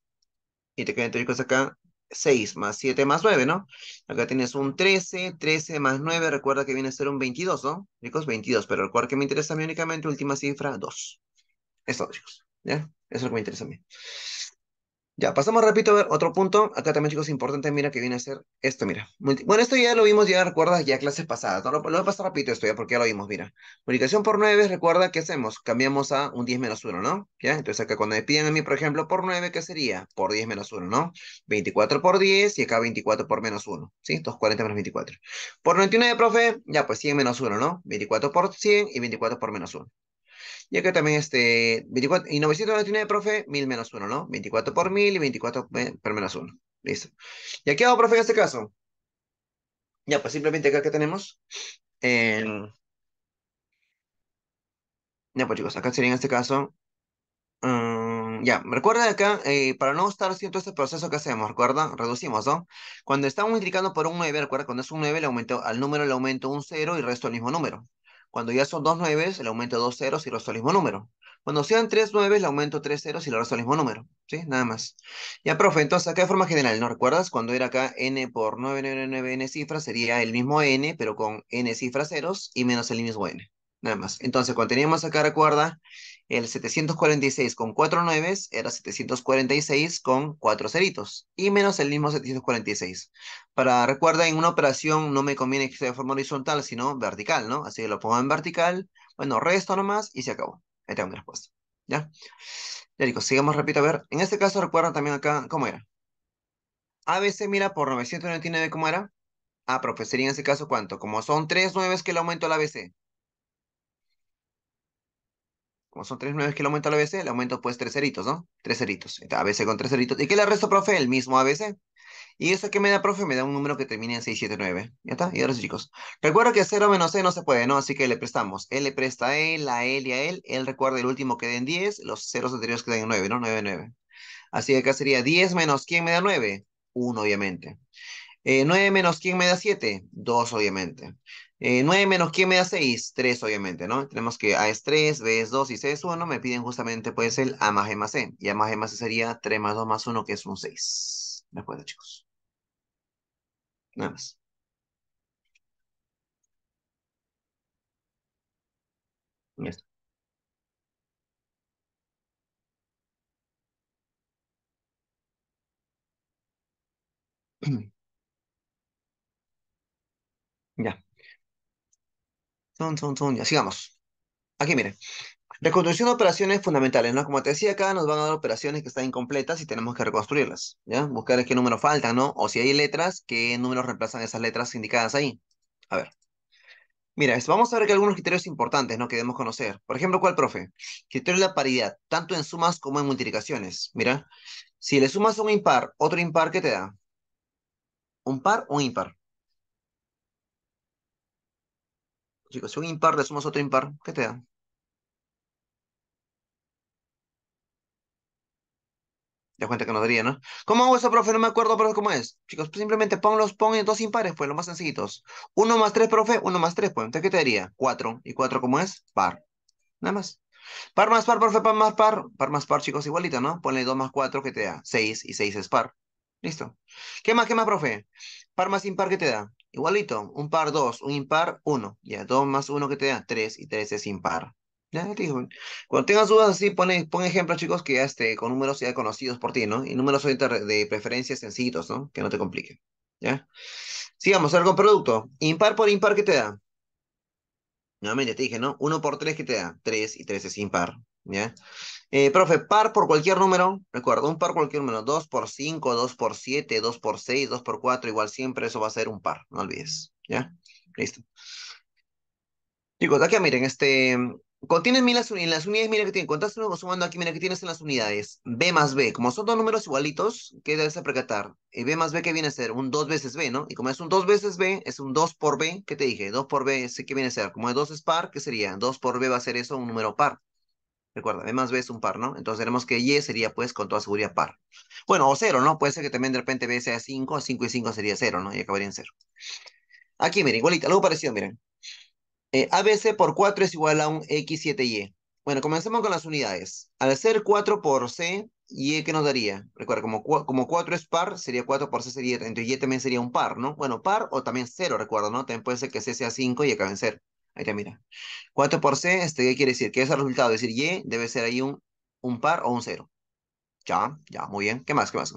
Y te quedan entre acá 6 más 7 más 9, ¿no? Acá tienes un 13, 13 más 9, recuerda que viene a ser un 22, ¿no? Chicos, 22, pero el cuadro que me interesa a mí únicamente última cifra, 2. Eso, chicos, ¿ya? Eso es lo que me interesa a mí. Ya, pasamos rápido a ver otro punto. Acá también, chicos, importante, mira, que viene a ser esto, mira. Bueno, esto ya lo vimos, ya recuerdas, ya clases pasadas. ¿no? Lo, voy a pasar rápido esto ya, porque ya lo vimos, mira. Multiplicación por 9, recuerda, ¿qué hacemos? Cambiamos a un 10 menos 1, ¿no? ¿Ya? Entonces acá cuando me piden a mí, por ejemplo, por 9, ¿qué sería? Por 10 menos 1, ¿no? 24 por 10 y acá 24 por menos 1, ¿sí? Entonces 40 menos 24. Por 99, profe, ya pues 100 menos 1, ¿no? 24 por 100 y 24 por menos 1. Y acá también este, 24, y 999, profe, 1000 menos 1, ¿no? 24 por 1000 y 24 por menos 1. Listo. ¿Y aquí hago, profe, en este caso? Ya, pues simplemente acá que tenemos. ya, pues chicos, acá sería en este caso. Mm, ya, recuerda acá, eh, para no estar haciendo este proceso que hacemos, recuerda, reducimos, ¿no? Cuando estamos multiplicando por un 9, recuerda, cuando es un 9 le aumento, al número le aumento un 0 y resto el mismo número. Cuando ya son dos nueves, le aumento dos ceros y resto el mismo número. Cuando sean tres nueves, le aumento tres ceros y lo resto el mismo número. ¿Sí? Nada más. Ya, profe, entonces acá de forma general, ¿no recuerdas? Cuando era acá n por 999 n cifras, sería el mismo n, pero con n cifras ceros y menos el mismo n. Nada más. Entonces, cuando teníamos acá, recuerda, el 746 con 4 nueves era 746 con 4 ceritos. Y menos el mismo 746. Para, recuerda, en una operación no me conviene que sea de forma horizontal, sino vertical, ¿no? Así que lo pongo en vertical. Bueno, resto nomás y se acabó. Ahí tengo mi respuesta. ¿Ya? Ya digo, sigamos repito, a ver. En este caso, recuerda también acá, ¿cómo era? ABC mira por 999, ¿cómo era? Ah, profesor pues en ese caso, ¿cuánto? Como son 3 nueves que le aumento al ABC como son tres nueves que le aumenta al ABC, le aumento pues tres ceritos, ¿no? Tres ceritos. Eh, ABC con tres ceritos. ¿Y qué le resto, profe? El mismo ABC. ¿Y eso que me da, profe? Me da un número que termina en 679. ¿Ya está? Y ahora sí, chicos. Recuerdo que 0 menos C no se puede, ¿no? Así que le prestamos. Él le presta a él, a él y a él. Él recuerda el último queda en 10, los ceros anteriores quedan en 9, ¿no? 9, 9. Así que acá sería 10 menos ¿quién me da 9? 1, obviamente. Eh, 9 menos ¿quién me da 7? 2, obviamente. 9 eh, menos ¿Quién me da 6, 3 obviamente, ¿no? Tenemos que A es 3, B es 2 y C es 1, me piden justamente pues el A más G e más C. E, y A más G e más C sería 3 más 2 más 1, que es un 6. acuerdo chicos. Nada más. Ya está. Son, son, son. Ya, sigamos. Aquí, miren. Reconstrucción de operaciones fundamentales, ¿no? Como te decía acá, nos van a dar operaciones que están incompletas y tenemos que reconstruirlas, ¿ya? Buscar qué número faltan, ¿no? O si hay letras, qué números reemplazan esas letras indicadas ahí. A ver. Mira, vamos a ver que algunos criterios importantes, ¿no? Que debemos conocer. Por ejemplo, ¿cuál, profe? Criterio de la paridad, tanto en sumas como en multiplicaciones. Mira, si le sumas un impar, otro impar, ¿qué te da? ¿Un par o un impar? Chicos, si un impar le sumas otro impar, ¿qué te da? Te cuenta que no daría, ¿no? ¿Cómo hago eso, profe? No me acuerdo, pero cómo es. Chicos, pues simplemente pon los pon dos impares, pues, lo más sencillitos. Uno más tres, profe, uno más tres, pues. Entonces, ¿qué te daría? Cuatro. ¿Y cuatro cómo es? Par. Nada más. Par más par, profe, par más par. Par más par, chicos, igualito, ¿no? Ponle dos más cuatro, ¿qué te da Seis, y seis es par. Listo. ¿Qué más, qué más, profe? Par más impar, ¿qué te da? Igualito, un par dos, un impar uno, Ya, dos más uno que te da tres y tres es impar. Ya, te dije. Cuando tengas dudas así, pon, ejemplos, chicos, que ya esté con números ya conocidos por ti, ¿no? Y números de preferencia sencillitos, ¿no? Que no te compliquen. ¿Ya? Sigamos, algo con producto. Impar por impar, ¿qué te da? Nuevamente te dije, ¿no? Uno por tres ¿qué te da? tres y tres es impar. ¿Ya? Eh, profe, par por cualquier número, recuerdo, un par por cualquier número, 2 por 5, 2 por 7, 2 por 6, 2 por 4, igual siempre eso va a ser un par, no olvides, ¿ya? Listo. Chicos, aquí miren, este, Contienen mil las, en las unidades, mira que tienen, contaste sumando aquí, miren que tienes en las unidades. B más B, como son dos números igualitos, ¿qué debes percatar? y eh, B más B, ¿qué viene a ser? Un 2 veces B, ¿no? Y como es un 2 veces B, es un 2 por B, ¿qué te dije? 2 por B, ¿qué viene a ser? Como es 2 es par, ¿qué sería? 2 por B va a ser eso, un número par. Recuerda, B más B es un par, ¿no? Entonces tenemos que Y sería pues con toda seguridad par. Bueno, o cero, ¿no? Puede ser que también de repente B sea 5, 5 y 5 sería 0, ¿no? Y acabaría en 0. Aquí, miren, igualita, algo parecido, miren. Eh, ABC por 4 es igual a un X7Y. Bueno, comencemos con las unidades. Al ser 4 por C, ¿Y qué nos daría? Recuerda, como, como 4 es par, sería 4 por C sería, entonces Y también sería un par, ¿no? Bueno, par o también 0, recuerda, ¿no? También puede ser que C sea 5 y acabe en 0. Ahí está, mira. 4 por C, este, ¿qué quiere decir? Que el resultado, es decir, Y debe ser ahí un, un par o un cero. Ya, ya, muy bien. ¿Qué más? ¿Qué más?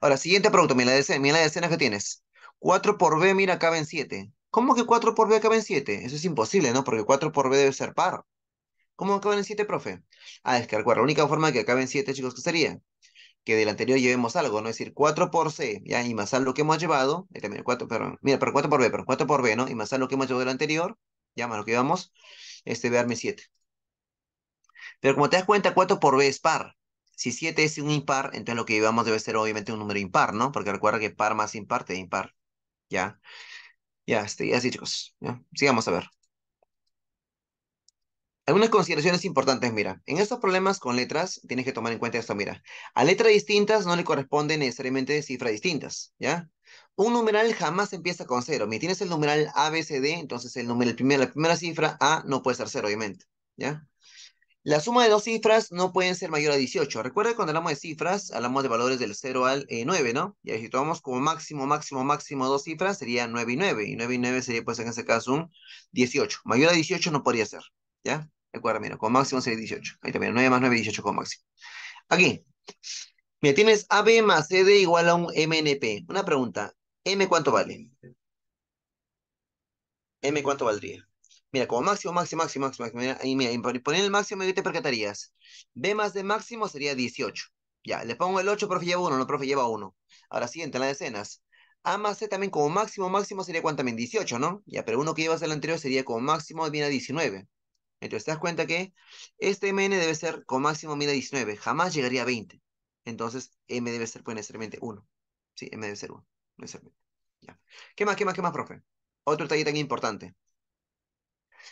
Ahora, siguiente producto. Mira la decena, mira la decena que tienes. 4 por B, mira, caben 7. ¿Cómo que 4 por B caben 7? Eso es imposible, ¿no? Porque 4 por B debe ser par. ¿Cómo en 7, profe? Ah, es que la única forma de que en 7, chicos, ¿qué sería? Que del anterior llevemos algo, ¿no? Es decir, 4 por C, ya, y más algo que hemos llevado, Ahí también mira, pero 4 por B, pero 4 por B, ¿no? Y más algo que hemos llevado del anterior, llama lo que vamos, este verme 7. Pero como te das cuenta, 4 por B es par. Si 7 es un impar, entonces lo que llevamos debe ser obviamente un número impar, ¿no? Porque recuerda que par más impar te impar. Ya. Ya, este, así chicos. Sigamos a ver. Algunas consideraciones importantes, mira. En estos problemas con letras, tienes que tomar en cuenta esto, mira. A letras distintas no le corresponden necesariamente cifras distintas, ¿ya? Un numeral jamás empieza con cero. me tienes el numeral ABCD, entonces el, número la primera cifra A no puede ser cero, obviamente. ¿Ya? La suma de dos cifras no pueden ser mayor a 18. Recuerda que cuando hablamos de cifras, hablamos de valores del 0 al 9, eh, ¿no? Y si tomamos como máximo, máximo, máximo dos cifras, sería 9 y 9. Y 9 y 9 sería, pues, en este caso, un 18. Mayor a 18 no podría ser, ¿ya? Recuerda, mira, como máximo sería 18. Ahí también, 9 más 9, 18 como máximo. Aquí, Mira, tienes AB más CD igual a un MNP. Una pregunta. ¿M cuánto vale? ¿M cuánto valdría? Mira, como máximo, máximo, máximo, máximo. Mira, y mira, poner el máximo y te percatarías. B más de máximo sería 18. Ya, le pongo el 8, profe lleva 1, no, profe lleva 1. Ahora siguiente, en las decenas. A más C también como máximo, máximo sería cuánto también, 18, ¿no? Ya, pero uno que llevas del anterior sería como máximo, viene a 19. Entonces te das cuenta que este MN debe ser como máximo, mira 19. Jamás llegaría a 20. Entonces, m debe ser pues, necesariamente 1. Sí, m debe ser 1, Ya. ¿Qué más, qué más, qué más, profe? Otro detalle tan importante.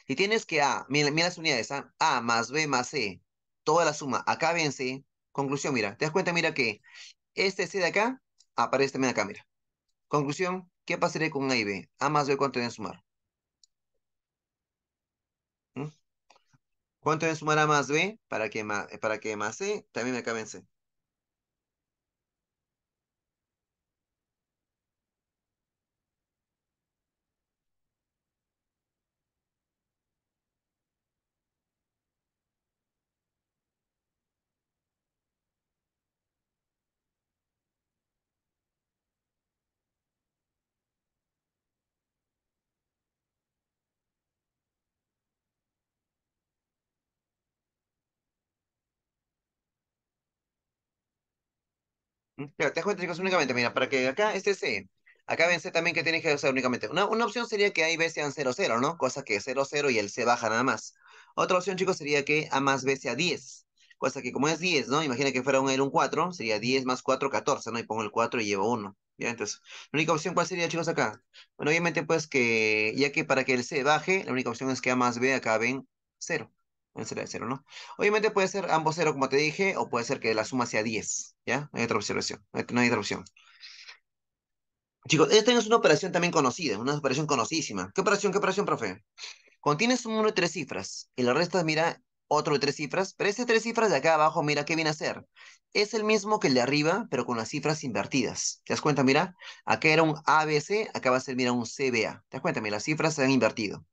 Si tienes que A, mira, las unidades, ¿ah? A más B más C, toda la suma, acá C. Conclusión, mira, te das cuenta, mira que este C de acá aparece también acá, mira. Conclusión, ¿qué pasaría con A y B? A más B, ¿cuánto deben sumar? ¿Mm? ¿Cuánto deben sumar A más B para que más, para que más C también me acaben C? Pero te das chicos, únicamente, mira, para que acá este C, acá ven C también que tiene que ser únicamente. Una, una opción sería que A y B sean 0, 0, ¿no? Cosa que 0, 0 y el C baja nada más. Otra opción, chicos, sería que A más B sea 10. Cosa que como es 10, ¿no? Imagina que fuera un L un 4, sería 10 más 4, 14, ¿no? Y pongo el 4 y llevo 1. ¿Ya? Entonces, la única opción, ¿cuál sería, chicos, acá? Bueno, obviamente, pues que, ya que para que el C baje, la única opción es que A más B acaben ven 0 ser de cero, ¿no? Obviamente puede ser ambos cero, como te dije, o puede ser que la suma sea 10, ¿ya? hay otra observación, eh, no hay otra opción. Chicos, esta es una operación también conocida, una operación conocidísima. ¿Qué operación, qué operación, profe? Cuando tienes un número de tres cifras y la resta, mira, otro de tres cifras, pero ese tres cifras de acá abajo, mira, ¿qué viene a ser? Es el mismo que el de arriba, pero con las cifras invertidas. ¿Te das cuenta? Mira, acá era un ABC, acá va a ser, mira, un CBA. ¿Te das cuenta? Mira, las cifras se han invertido.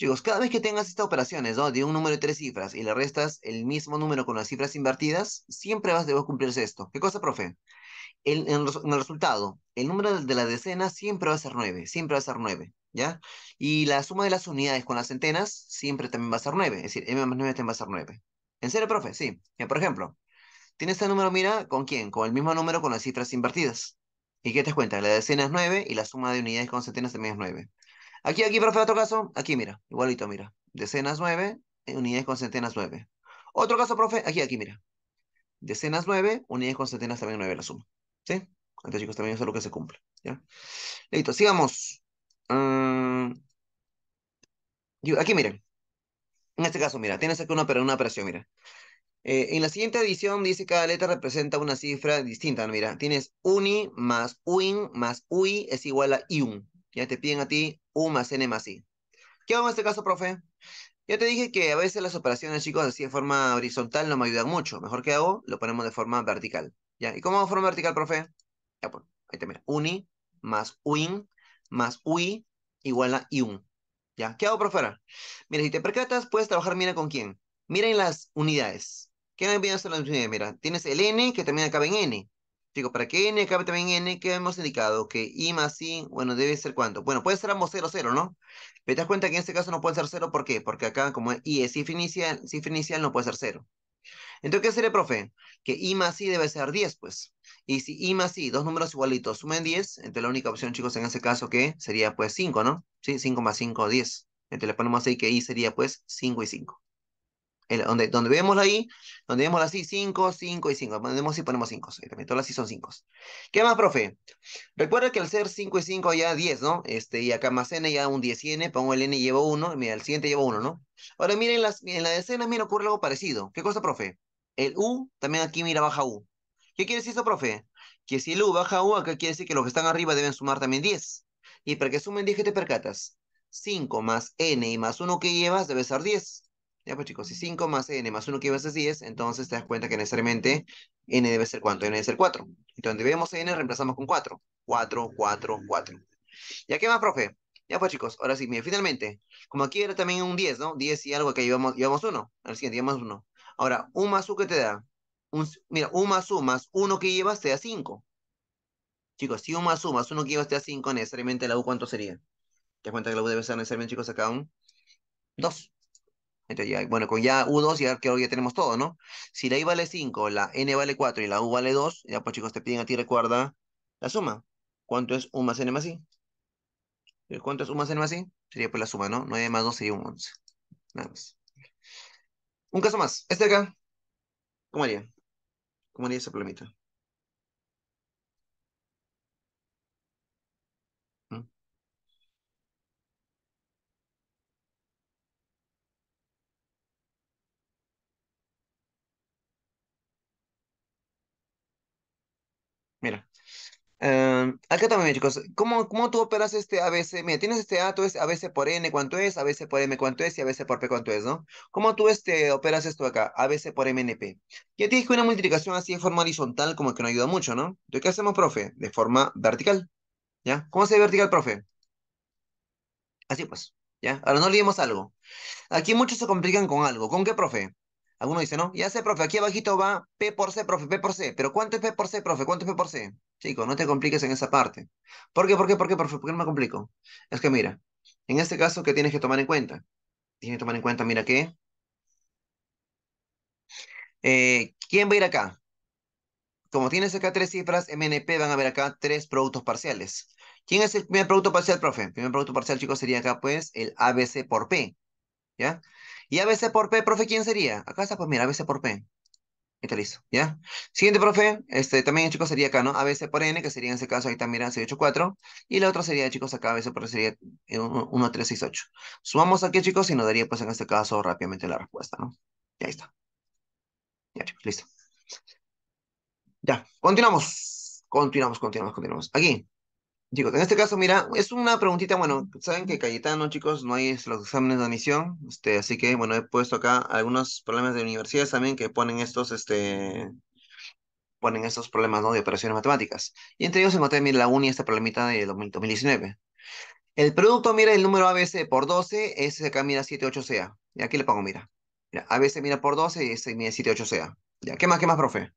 Chicos, cada vez que tengas estas operaciones ¿no? de un número de tres cifras y le restas el mismo número con las cifras invertidas, siempre vas a cumplirse esto. ¿Qué cosa, profe? El, en, el resultado, el número de la decena siempre va a ser 9, siempre va a ser 9, ¿ya? Y la suma de las unidades con las centenas siempre también va a ser 9, es decir, m más 9 también va a ser 9. ¿En serio, profe? Sí. por ejemplo, tiene este número, mira, ¿con quién? Con el mismo número con las cifras invertidas. ¿Y qué te das cuenta? La decena es 9 y la suma de unidades con centenas también es 9. Aquí, aquí, profe, otro caso. Aquí, mira, igualito, mira. Decenas 9, eh, unidades con centenas 9. Otro caso, profe, aquí, aquí, mira. Decenas 9, unidades con centenas también 9, la suma. ¿Sí? Entonces, chicos, también eso es lo que se cumple. ¿ya? Listo, sigamos. Mm, aquí, miren. En este caso, mira, tienes aquí una, una operación, mira. Eh, en la siguiente edición dice que cada letra representa una cifra distinta. Mira, tienes uni más uin más ui es igual a iun. Ya te piden a ti U más N más I. ¿Qué hago en este caso, profe? Ya te dije que a veces las operaciones, chicos, así de forma horizontal no me ayudan mucho. Mejor que hago, lo ponemos de forma vertical. ¿Ya? ¿Y cómo hago forma vertical, profe? Ya, pues, ahí te mira. Uni más UIN más UI igual a IUN. ¿Ya? ¿Qué hago, profe? Mira, si te percatas, puedes trabajar, mira, ¿con quién? Miren las unidades. ¿Qué viene a las unidades? Mira, tienes el N que también acaba en N. Chicos, para que n cabe también n, ¿qué hemos indicado? Que i más i, bueno, debe ser cuánto. Bueno, puede ser ambos 0, 0, ¿no? Pero te das cuenta que en este caso no puede ser 0, ¿por qué? Porque acá como i es if inicial, inicial no puede ser 0. Entonces, ¿qué sería, profe? Que i más i debe ser 10, pues. Y si i más i, dos números igualitos, sumen 10, entonces la única opción, chicos, en ese caso que sería pues 5, ¿no? Sí, 5 más 5, 10. Entonces le ponemos así que i sería pues 5 y 5 donde, donde vemos ahí, donde vemos así 5, 5 y 5. Ponemos y ponemos 5. Todas así son 5. ¿Qué más, profe? Recuerda que al ser 5 y 5 ya 10, ¿no? Este, y acá más n ya un 10n, pongo el n y llevo 1, mira, el siguiente llevo 1, ¿no? Ahora miren, las, en la decena, mira, ocurre algo parecido. ¿Qué cosa, profe? El u, también aquí mira, baja u. ¿Qué quiere decir eso, profe? Que si el u baja u, acá quiere decir que los que están arriba deben sumar también 10. Y para que sumen 10, ¿qué te percatas? 5 más n y más 1 que llevas debe ser 10. Ya pues chicos, si 5 más n más 1 que ser 10, entonces te das cuenta que necesariamente n debe ser cuánto, n debe ser 4. Entonces donde vemos n reemplazamos con 4. 4, 4, 4. ¿Ya qué más, profe? Ya pues chicos, ahora sí, mire, finalmente, como aquí era también un 10, ¿no? 10 y algo que llevamos, llevamos 1, al siguiente llevamos 1. Ahora, 1 más u que te da, un, mira, 1 más u más 1 que llevas te da 5. Chicos, si 1 más u más 1 que llevas te da 5, necesariamente la u cuánto sería. Te das cuenta que la u debe ser necesariamente, chicos, acá un 2 ya, bueno, con ya U2 ya creo que ya tenemos todo, ¿no? Si la I vale 5, la N vale 4 y la U vale 2, ya pues chicos te piden a ti, recuerda la suma. ¿Cuánto es U más N más I? Eh, ¿Cuánto es U más N más I? Sería pues la suma, ¿no? 9 más 2 sería un 11. Nada más. Un caso más. Este acá. ¿Cómo haría? ¿Cómo haría esa problemita? acá también, chicos, ¿cómo, tú operas este ABC? Mira, tienes este A, tú es ABC por N, ¿cuánto es? ABC por M, ¿cuánto es? Y ABC por P, ¿cuánto es? ¿no? ¿Cómo tú este, operas esto acá? ABC por MNP. Ya te dije una multiplicación así de forma horizontal como que no ayuda mucho, ¿no? Entonces, ¿qué hacemos, profe? De forma vertical, ¿ya? ¿Cómo se ve vertical, profe? Así pues, ¿ya? Ahora no olvidemos algo. Aquí muchos se complican con algo. ¿Con qué, profe? Alguno dice, ¿no? Ya sé, profe, aquí abajito va P por C, profe, P por C. ¿Pero cuánto es P por C, profe? ¿Cuánto es P por C? Chicos, no te compliques en esa parte. ¿Por qué? ¿Por qué? ¿Por qué? ¿Por qué no me complico? Es que mira, en este caso, ¿qué tienes que tomar en cuenta? Tienes que tomar en cuenta, mira, ¿qué? Eh, ¿Quién va a ir acá? Como tienes acá tres cifras, MNP van a ver acá tres productos parciales. ¿Quién es el primer producto parcial, profe? El primer producto parcial, chicos, sería acá, pues, el ABC por P. ¿Ya? Y ABC por P, profe, ¿quién sería? Acá está, pues, mira, ABC por P está listo, ¿ya? Siguiente, profe, este, también chicos sería acá, ¿no? ABC por n, que sería en ese caso, ahí también mira, 684, y la otra sería, chicos, acá ABC por N, sería 1368. Eh, Sumamos aquí, chicos, y nos daría, pues, en este caso, rápidamente la respuesta, ¿no? Ya está. Ya, chicos, listo. Ya, continuamos. Continuamos, continuamos, continuamos. Aquí, Chicos, en este caso, mira, es una preguntita, bueno, saben que Cayetano, chicos, no hay este, los exámenes de admisión, este, así que, bueno, he puesto acá algunos problemas de universidades también que ponen estos, este, ponen estos problemas, ¿no?, de operaciones matemáticas. Y entre ellos encontré, mira, la uni, esta problemita de 2019. El producto, mira, el número ABC por 12 es acá, mira, 78CA. Y aquí le pongo, mira. Mira, ABC mira por 12 y ese mira 78CA. Ya, ¿qué más, qué más, profe?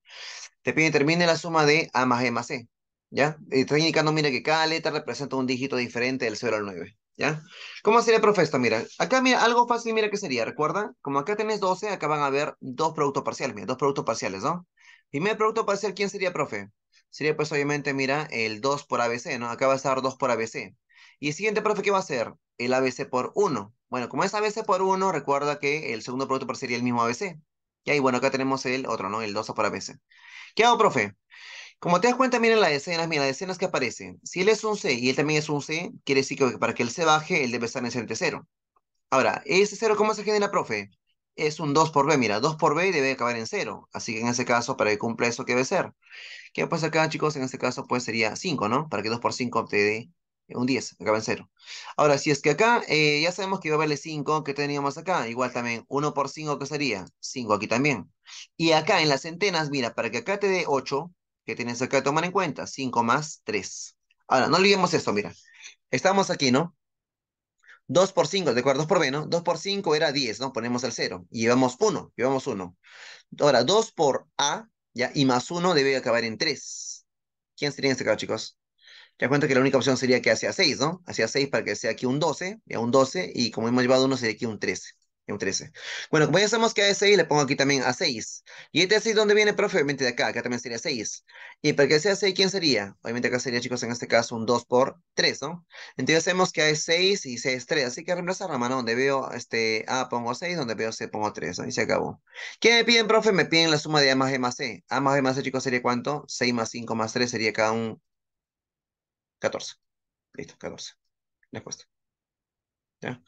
Te pide, termine la suma de A más E más C. ¿ya? Estoy indicando, mira, que cada letra representa un dígito diferente del 0 al 9, ¿ya? ¿Cómo sería, profe, esto? Mira, acá, mira, algo fácil, mira, ¿qué sería? Recuerda, como acá tenés 12, acá van a haber dos productos parciales, mira, dos productos parciales, ¿no? Primer producto parcial, ¿quién sería, profe? Sería, pues, obviamente, mira, el 2 por ABC, ¿no? Acá va a estar 2 por ABC. Y el siguiente, profe, ¿qué va a ser? El ABC por 1. Bueno, como es ABC por 1, recuerda que el segundo producto parcial sería el mismo ABC. Y ahí, bueno, acá tenemos el otro, ¿no? El 2 por ABC. ¿Qué hago, profe? Como te das cuenta, miren las escenas, mira las escenas que aparecen. Si él es un C y él también es un C, quiere decir que para que él se baje, él debe estar en el de cero. Ahora, ¿ese cero cómo se genera, profe? Es un 2 por B, mira, 2 por B debe acabar en cero. Así que en ese caso, para que cumpla eso, ¿qué debe ser? ¿Qué pasa acá, chicos, en ese caso, pues sería 5, ¿no? Para que 2 por 5 te dé un 10, acaba en cero. Ahora, si es que acá eh, ya sabemos que iba a haberle 5 que teníamos acá, igual también 1 por 5 ¿qué sería 5 aquí también. Y acá en las centenas, mira, para que acá te dé 8, que tienes acá que tomar en cuenta. 5 más 3. Ahora, no olvidemos esto, mira. Estamos aquí, ¿no? 2 por 5, ¿de acuerdo? 2 por B, ¿no? 2 por 5 era 10, ¿no? Ponemos el 0. Y llevamos 1, llevamos 1. Ahora, 2 por A, ¿ya? Y más 1 debe acabar en 3. ¿Quién sería en este caso, chicos? Te das cuenta que la única opción sería que hacia 6, ¿no? Hacia 6 para que sea aquí un 12, ya un 12, y como hemos llevado 1 sería aquí un 13 un 13. Bueno, como ya sabemos que es 6, le pongo aquí también a 6. ¿Y este 6 dónde viene, profe? Obviamente de acá, acá también sería 6. Y para que sea 6, ¿quién sería? Obviamente acá sería, chicos, en este caso un 2 por 3, ¿no? Entonces sabemos que es 6 y C es 3, así que reemplazar la mano. Donde veo este A pongo 6, donde veo C pongo 3, y se acabó. ¿Qué me piden, profe? Me piden la suma de A más B más C. A más B más C, chicos, sería cuánto? 6 más 5 más 3 sería cada un 14. Listo, 14. Respuesta. ¿Ya?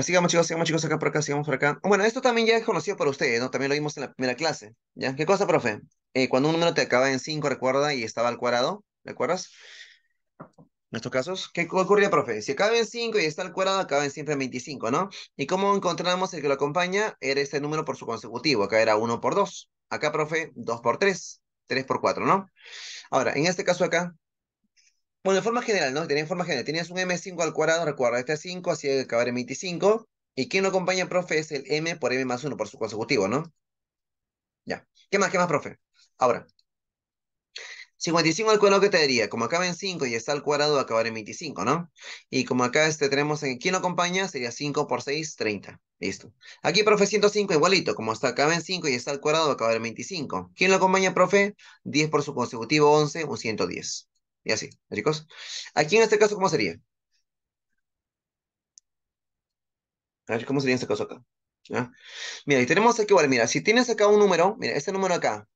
sigamos chicos, sigamos chicos acá por acá, sigamos por acá. Bueno, esto también ya es conocido para ustedes, ¿no? También lo vimos en la primera clase, ¿ya? ¿Qué cosa, profe? Eh, cuando un número te acaba en 5, recuerda, y estaba al cuadrado, ¿recuerdas? En estos casos, ¿qué ocurría, profe? Si acaba en 5 y está al cuadrado, acaba en siempre en 25, ¿no? ¿Y cómo encontramos el que lo acompaña? Era este número por su consecutivo. Acá era 1 por 2. Acá, profe, 2 por 3. 3 por 4, ¿no? Ahora, en este caso acá, bueno, de forma general, ¿no? Tenías forma general. Tenías un M5 al cuadrado, recuerda, este es 5, así que acabar en 25. Y quien lo acompaña, profe, es el M por M más 1 por su consecutivo, ¿no? Ya. ¿Qué más, qué más, profe? Ahora. 55 al cuadrado, ¿qué te diría? Como acaba en 5 y está al cuadrado, va a acabar en 25, ¿no? Y como acá este tenemos en... ¿Quién lo acompaña? Sería 5 por 6, 30. Listo. Aquí, profe, 105 igualito. Como está acaba en 5 y está al cuadrado, va a acabar en 25. ¿Quién lo acompaña, profe? 10 por su consecutivo, 11, un 110 y así, chicos? Aquí en este caso, ¿cómo sería? ¿cómo sería en este caso acá? Mira, y tenemos aquí igual, mira, si tienes acá un número, mira, este número acá,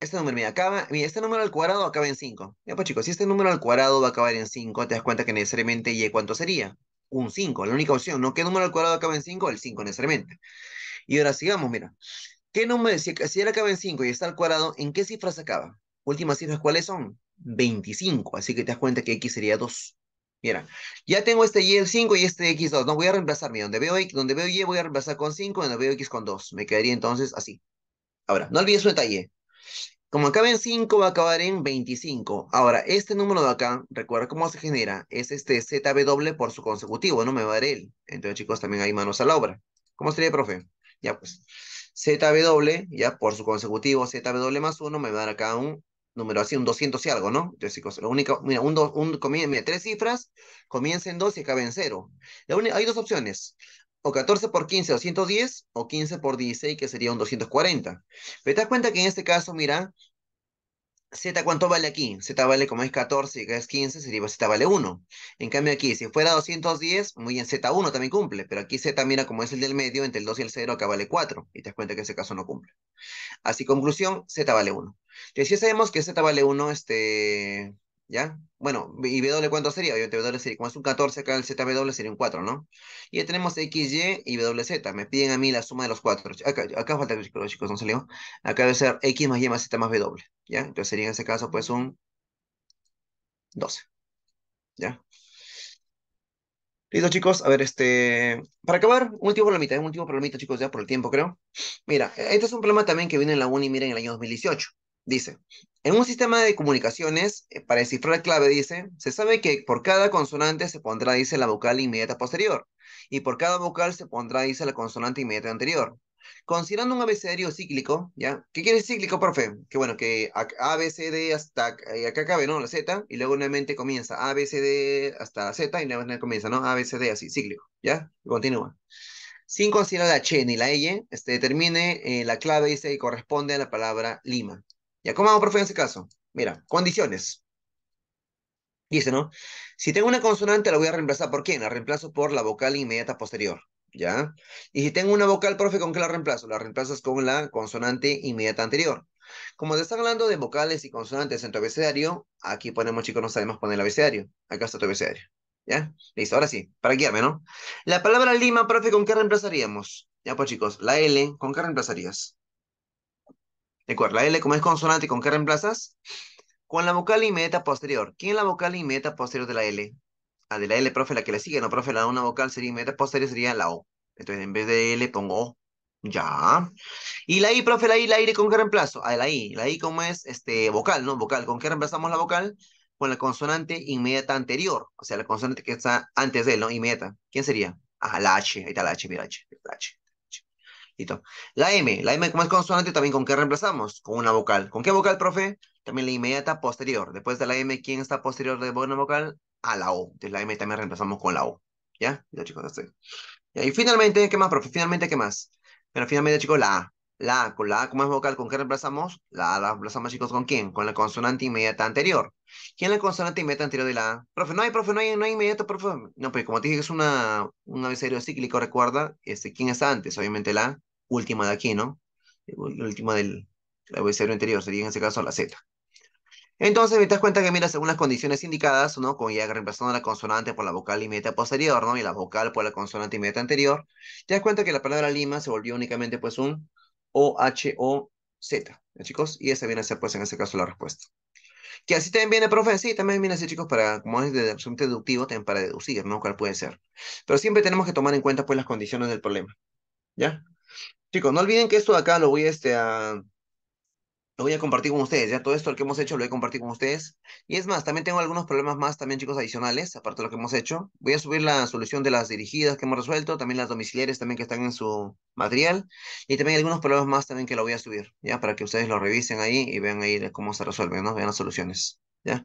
este número, mira, acaba, mira, este número al cuadrado acaba en 5. Ya pues chicos, si este número al cuadrado va a acabar en 5, te das cuenta que necesariamente y cuánto sería? Un 5, la única opción, ¿no? ¿Qué número al cuadrado acaba en 5? El 5 necesariamente. Y ahora sigamos, mira. ¿Qué número, si, si él acaba en 5 y está al cuadrado, ¿en qué cifras acaba? Últimas cifras, ¿cuáles son? 25, así que te das cuenta que X sería 2. Mira, ya tengo este Y el 5 y este X2. No voy a reemplazarme donde veo, X, donde veo Y voy a reemplazar con 5, donde veo X con 2. Me quedaría entonces así. Ahora, no olvides un detalle. Como acaba en 5, va a acabar en 25. Ahora, este número de acá, recuerda cómo se genera. Es este ZW por su consecutivo, no me va a dar él. Entonces, chicos, también hay manos a la obra. ¿Cómo sería, profe? Ya, pues. ZW, ya, por su consecutivo, ZW más 1, me va a dar acá un Número así, un 200 y algo, ¿no? Entonces, lo único... mira, un, un mira, tres cifras, comienza en 2 y acaba en 0. hay dos opciones, o 14 por 15, 210, o 15 por 16, que sería un 240. Pero te das cuenta que en este caso, mira, Z cuánto vale aquí? Z vale como es 14 y es 15, sería pues, Z vale 1. En cambio aquí, si fuera 210, muy bien, Z1 también cumple, pero aquí Z mira como es el del medio, entre el 2 y el 0 acá vale 4, y te das cuenta que ese caso no cumple. Así, conclusión, Z vale 1. Entonces ya sabemos que Z vale 1, este, ¿ya? Bueno, ¿y W cuánto sería? voy W sería, como es un 14, acá el ZW sería un 4, ¿no? Y ya tenemos XY y WZ, me piden a mí la suma de los cuatro. Acá, acá falta chicos, chicos, no salió. Acá debe ser X más Y más Z más W, ¿ya? Entonces sería en ese caso pues un 12, ¿ya? Listo, chicos. A ver, este. Para acabar, último problemita, eh, un último problemita, chicos, ya por el tiempo, creo. Mira, e, este es un problema también que viene en la uni, miren, en el año 2018. Dice, en un sistema de comunicaciones, eh, para descifrar clave, dice, se sabe que por cada consonante se pondrá, dice, la vocal inmediata posterior, y por cada vocal se pondrá, dice, la consonante inmediata anterior. Considerando un abecedario cíclico, ¿ya? ¿Qué quiere decir cíclico, profe? Que bueno, que A, B, C, D hasta eh, acá cabe, ¿no? La Z, y luego nuevamente comienza A, B, C, D hasta la Z, y nuevamente comienza, ¿no? A, B, C, D, así, cíclico, ¿ya? continúa. Sin considerar la H ni la Y, este, determine eh, la clave, dice, y corresponde a la palabra Lima. Ya, ¿cómo vamos, profe, en ese caso? Mira, condiciones. Dice, ¿no? Si tengo una consonante, la voy a reemplazar. ¿Por quién? La reemplazo por la vocal inmediata posterior. ¿Ya? Y si tengo una vocal, profe, ¿con qué la reemplazo? La reemplazas con la consonante inmediata anterior. Como te está hablando de vocales y consonantes en tu abecedario, aquí ponemos, chicos, no sabemos poner el abecedario. Acá está tu abecedario. ¿Ya? Listo, ahora sí, para guiarme, ¿no? La palabra lima, profe, ¿con qué reemplazaríamos? Ya, pues, chicos, la L, ¿con qué reemplazarías? De la L como es consonante, ¿con qué reemplazas? Con la vocal inmediata posterior. ¿Quién es la vocal inmediata posterior de la L? A ah, de la L, profe, la que le sigue, no, profe, la una vocal sería inmediata posterior sería la O. Entonces, en vez de L pongo O. Ya. Y la I, profe, la I, la I, ¿con qué reemplazo? A ah, la I. La I como es este, vocal, ¿no? Vocal. ¿Con qué reemplazamos la vocal? Con la consonante inmediata anterior. O sea, la consonante que está antes de él, ¿no? Inmediata. ¿Quién sería? Ah, la H. Ahí está la H, mira H. La H. La M, la M como es consonante, también con qué reemplazamos? Con una vocal. ¿Con qué vocal, profe? También la inmediata posterior. Después de la M, ¿quién está posterior de buena vocal? A la O. Entonces la M también reemplazamos con la O. ¿Ya? Ya, chicos, Y finalmente, ¿qué más, profe? Finalmente, ¿qué más? Pero finalmente, chicos, la A. La A, con la A como es vocal, ¿con qué reemplazamos? La A la reemplazamos, chicos, ¿con quién? Con la consonante inmediata anterior. ¿Quién es la consonante inmediata anterior de la A? Profe, no hay, profe, no hay, no hay inmediato, profe. No, pues como te dije es una, un abecedario cíclico, recuerda, este, ¿quién está antes? Obviamente la A última de aquí, ¿no? La última del abecedario anterior, sería en ese caso la Z. Entonces, me das cuenta que, mira, según las condiciones indicadas, ¿no? Como ya reemplazando la consonante por la vocal y inmediata posterior, ¿no? Y la vocal por la consonante inmediata anterior, te das cuenta que la palabra Lima se volvió únicamente, pues, un O-H-O-Z, z chicos? Y esa viene a ser, pues, en ese caso la respuesta. Que así también viene, profe, sí, también viene así, chicos, para, como es de deductivo, también para deducir, ¿no? ¿Cuál puede ser? Pero siempre tenemos que tomar en cuenta, pues, las condiciones del problema, ¿ya? Chicos, no olviden que esto de acá este, lo voy a compartir con ustedes, ya todo esto que hemos hecho lo voy a compartir con ustedes. Y es más, también tengo algunos problemas más también, chicos, adicionales, aparte de lo que hemos hecho. Voy a subir la solución de las dirigidas que hemos resuelto, también las domiciliares también que están en su material, y también algunos problemas más también que lo voy a subir, ya, para que ustedes lo revisen ahí y vean ahí cómo se resuelven, ¿no? Vean las soluciones. ¿ya?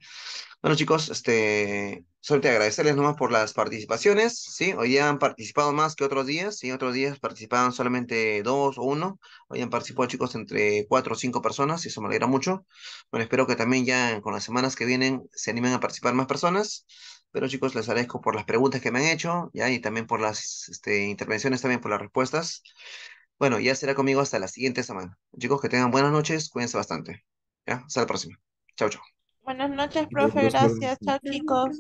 Bueno, chicos, este, te agradecerles nomás por las participaciones, ¿sí? Hoy han participado más que otros días, y Otros días participaban solamente dos o uno. Hoy han participado, chicos, entre cuatro o cinco personas, y eso me alegra mucho. Bueno, espero que también ya con las semanas que vienen se animen a participar más personas. Pero chicos, les agradezco por las preguntas que me han hecho, ¿ya? Y también por las este, intervenciones, también por las respuestas. Bueno, ya será conmigo hasta la siguiente semana. Chicos, que tengan buenas noches, cuídense bastante. ¿Ya? Hasta la próxima. Chao, chao. Buenas noches, profe. Gracias. Chao, chicos.